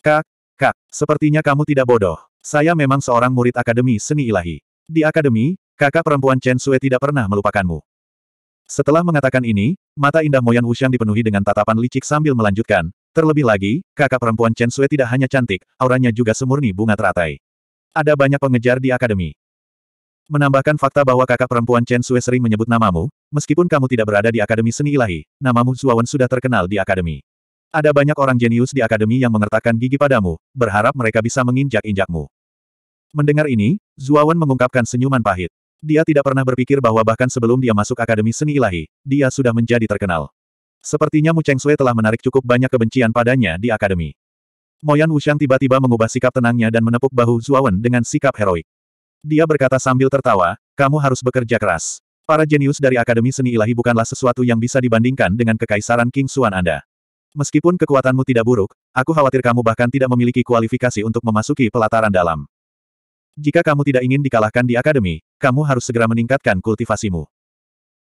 Kak, kak, sepertinya kamu tidak bodoh. Saya memang seorang murid Akademi Seni Ilahi. Di Akademi, kakak perempuan Chen Sue tidak pernah melupakanmu. Setelah mengatakan ini, mata indah Moyan Wuxiang dipenuhi dengan tatapan licik sambil melanjutkan, terlebih lagi, kakak perempuan Chen Sue tidak hanya cantik, auranya juga semurni bunga teratai. Ada banyak pengejar di Akademi. Menambahkan fakta bahwa kakak perempuan Chen Sue sering menyebut namamu, meskipun kamu tidak berada di Akademi Seni Ilahi, namamu Zuawan sudah terkenal di Akademi. Ada banyak orang jenius di akademi yang mengertakkan gigi padamu, berharap mereka bisa menginjak-injakmu. Mendengar ini, Zuawan mengungkapkan senyuman pahit. Dia tidak pernah berpikir bahwa bahkan sebelum dia masuk Akademi Seni Ilahi, dia sudah menjadi terkenal. Sepertinya Mu Cheng Sui telah menarik cukup banyak kebencian padanya di Akademi. Moyan Wushang tiba-tiba mengubah sikap tenangnya dan menepuk bahu Zuawan dengan sikap heroik. Dia berkata sambil tertawa, kamu harus bekerja keras. Para jenius dari Akademi Seni Ilahi bukanlah sesuatu yang bisa dibandingkan dengan kekaisaran King Suan Anda. Meskipun kekuatanmu tidak buruk, aku khawatir kamu bahkan tidak memiliki kualifikasi untuk memasuki pelataran dalam. Jika kamu tidak ingin dikalahkan di akademi, kamu harus segera meningkatkan kultivasimu.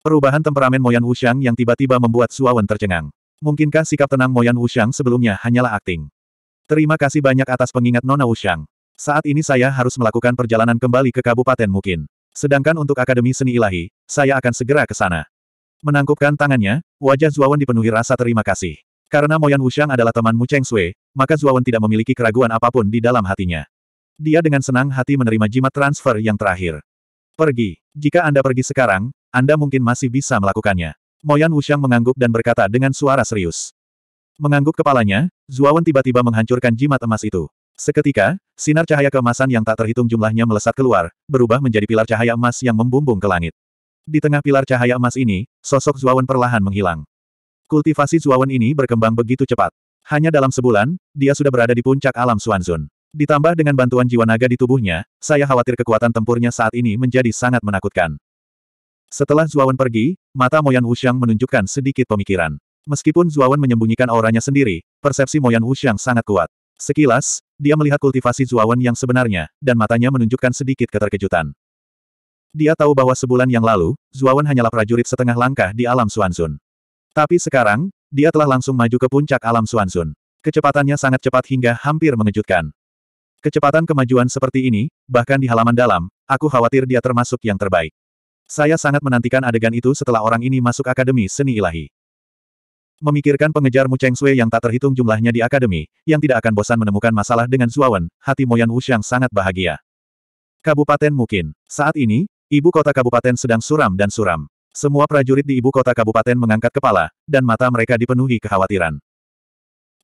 Perubahan temperamen Moyan Wuxiang yang tiba-tiba membuat Suawan tercengang. Mungkinkah sikap tenang Moyan Wuxiang sebelumnya hanyalah akting? Terima kasih banyak atas pengingat Nona Wuxiang. Saat ini saya harus melakukan perjalanan kembali ke Kabupaten Mukin. Sedangkan untuk Akademi Seni Ilahi, saya akan segera ke sana. Menangkupkan tangannya, wajah Zuawan dipenuhi rasa terima kasih. Karena Moyan Wushang adalah temanmu Cheng Sui, maka Zuawan tidak memiliki keraguan apapun di dalam hatinya. Dia dengan senang hati menerima jimat transfer yang terakhir. Pergi. Jika Anda pergi sekarang, Anda mungkin masih bisa melakukannya. Moyan Wushang mengangguk dan berkata dengan suara serius. Mengangguk kepalanya, Zuawan tiba-tiba menghancurkan jimat emas itu. Seketika, sinar cahaya keemasan yang tak terhitung jumlahnya melesat keluar, berubah menjadi pilar cahaya emas yang membumbung ke langit. Di tengah pilar cahaya emas ini, sosok Zuawan perlahan menghilang. Kultivasi Zuawan ini berkembang begitu cepat. Hanya dalam sebulan, dia sudah berada di puncak alam Suanzun. Ditambah dengan bantuan jiwa naga di tubuhnya, saya khawatir kekuatan tempurnya saat ini menjadi sangat menakutkan. Setelah Zuawan pergi, mata Moyan Wuxiang menunjukkan sedikit pemikiran. Meskipun Zuawan menyembunyikan auranya sendiri, persepsi Moyan Wuxiang sangat kuat. Sekilas, dia melihat kultivasi Zuawan yang sebenarnya, dan matanya menunjukkan sedikit keterkejutan. Dia tahu bahwa sebulan yang lalu, Zuawan hanyalah prajurit setengah langkah di alam Suanzun. Tapi sekarang, dia telah langsung maju ke puncak alam Suansun. Kecepatannya sangat cepat hingga hampir mengejutkan. Kecepatan kemajuan seperti ini, bahkan di halaman dalam, aku khawatir dia termasuk yang terbaik. Saya sangat menantikan adegan itu setelah orang ini masuk Akademi Seni Ilahi. Memikirkan pengejar Mu Cheng Sui yang tak terhitung jumlahnya di Akademi, yang tidak akan bosan menemukan masalah dengan Zuawan, hati Moyan Wuxiang sangat bahagia. Kabupaten mungkin. Saat ini, ibu kota kabupaten sedang suram dan suram. Semua prajurit di ibu kota kabupaten mengangkat kepala, dan mata mereka dipenuhi kekhawatiran.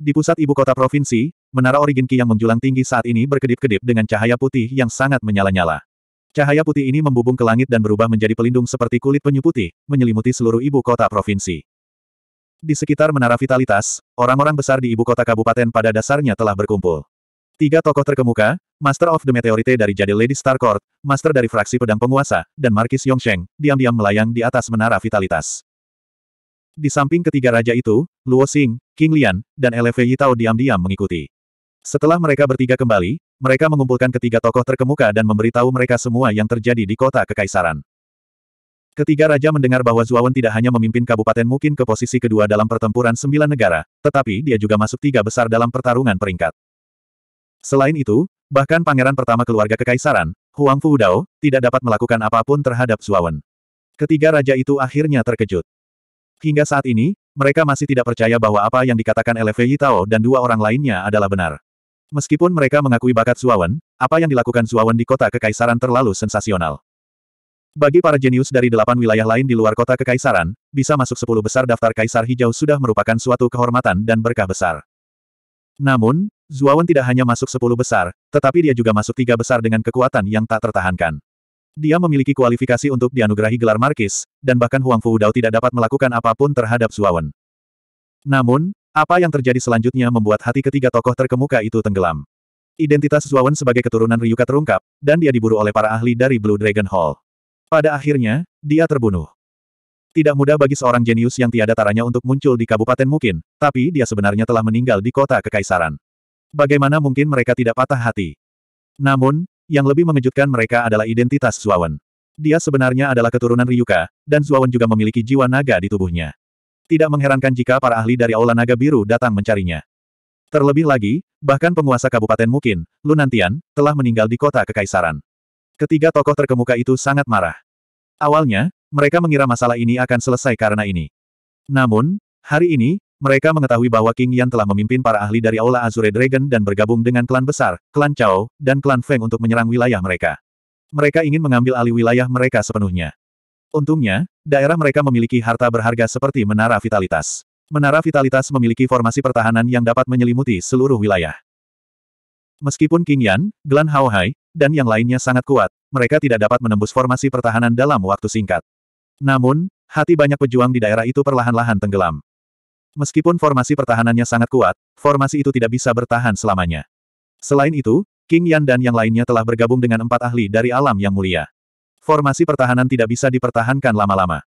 Di pusat ibu kota provinsi, menara origin Ki yang menjulang tinggi saat ini berkedip-kedip dengan cahaya putih yang sangat menyala-nyala. Cahaya putih ini membubung ke langit dan berubah menjadi pelindung seperti kulit penyu putih, menyelimuti seluruh ibu kota provinsi. Di sekitar menara vitalitas, orang-orang besar di ibu kota kabupaten pada dasarnya telah berkumpul. Tiga tokoh terkemuka, Master of the Meteorite dari Jade Lady Star Court, Master dari fraksi pedang penguasa, dan Markis Yongsheng, diam-diam melayang di atas menara vitalitas. Di samping ketiga raja itu, Luo Xing, King Lian, dan Eleve Yitao diam-diam mengikuti. Setelah mereka bertiga kembali, mereka mengumpulkan ketiga tokoh terkemuka dan memberitahu mereka semua yang terjadi di kota Kekaisaran. Ketiga raja mendengar bahwa Zuawan tidak hanya memimpin Kabupaten Mungkin ke posisi kedua dalam pertempuran sembilan negara, tetapi dia juga masuk tiga besar dalam pertarungan peringkat. Selain itu, bahkan pangeran pertama keluarga kekaisaran, Huang Fu Dao, tidak dapat melakukan apapun terhadap Suawen. Ketiga raja itu akhirnya terkejut. Hingga saat ini, mereka masih tidak percaya bahwa apa yang dikatakan Elevei Tao dan dua orang lainnya adalah benar. Meskipun mereka mengakui bakat Suawen, apa yang dilakukan Suawen di kota kekaisaran terlalu sensasional. Bagi para jenius dari delapan wilayah lain di luar kota kekaisaran, bisa masuk sepuluh besar daftar kaisar hijau sudah merupakan suatu kehormatan dan berkah besar. Namun, Zuawan tidak hanya masuk sepuluh besar, tetapi dia juga masuk tiga besar dengan kekuatan yang tak tertahankan. Dia memiliki kualifikasi untuk dianugerahi gelar Markis, dan bahkan Huang Fu Dao tidak dapat melakukan apapun terhadap Zuawan. Namun, apa yang terjadi selanjutnya membuat hati ketiga tokoh terkemuka itu tenggelam. Identitas Zuawan sebagai keturunan Ryuka terungkap, dan dia diburu oleh para ahli dari Blue Dragon Hall. Pada akhirnya, dia terbunuh. Tidak mudah bagi seorang jenius yang tiada taranya untuk muncul di Kabupaten mungkin, tapi dia sebenarnya telah meninggal di kota Kekaisaran. Bagaimana mungkin mereka tidak patah hati? Namun, yang lebih mengejutkan mereka adalah identitas Zuawan. Dia sebenarnya adalah keturunan Ryuka, dan Zuawan juga memiliki jiwa naga di tubuhnya. Tidak mengherankan jika para ahli dari Aula Naga Biru datang mencarinya. Terlebih lagi, bahkan penguasa Kabupaten mungkin Lunantian, telah meninggal di kota Kekaisaran. Ketiga tokoh terkemuka itu sangat marah. Awalnya, mereka mengira masalah ini akan selesai karena ini. Namun, hari ini, mereka mengetahui bahwa King Yan telah memimpin para ahli dari Aula Azure Dragon dan bergabung dengan klan besar, klan Chao, dan klan Feng untuk menyerang wilayah mereka. Mereka ingin mengambil alih wilayah mereka sepenuhnya. Untungnya, daerah mereka memiliki harta berharga seperti Menara Vitalitas. Menara Vitalitas memiliki formasi pertahanan yang dapat menyelimuti seluruh wilayah. Meskipun King Yan, Glan Haohai, dan yang lainnya sangat kuat, mereka tidak dapat menembus formasi pertahanan dalam waktu singkat. Namun, hati banyak pejuang di daerah itu perlahan-lahan tenggelam. Meskipun formasi pertahanannya sangat kuat, formasi itu tidak bisa bertahan selamanya. Selain itu, King Yan dan yang lainnya telah bergabung dengan empat ahli dari alam yang mulia. Formasi pertahanan tidak bisa dipertahankan lama-lama.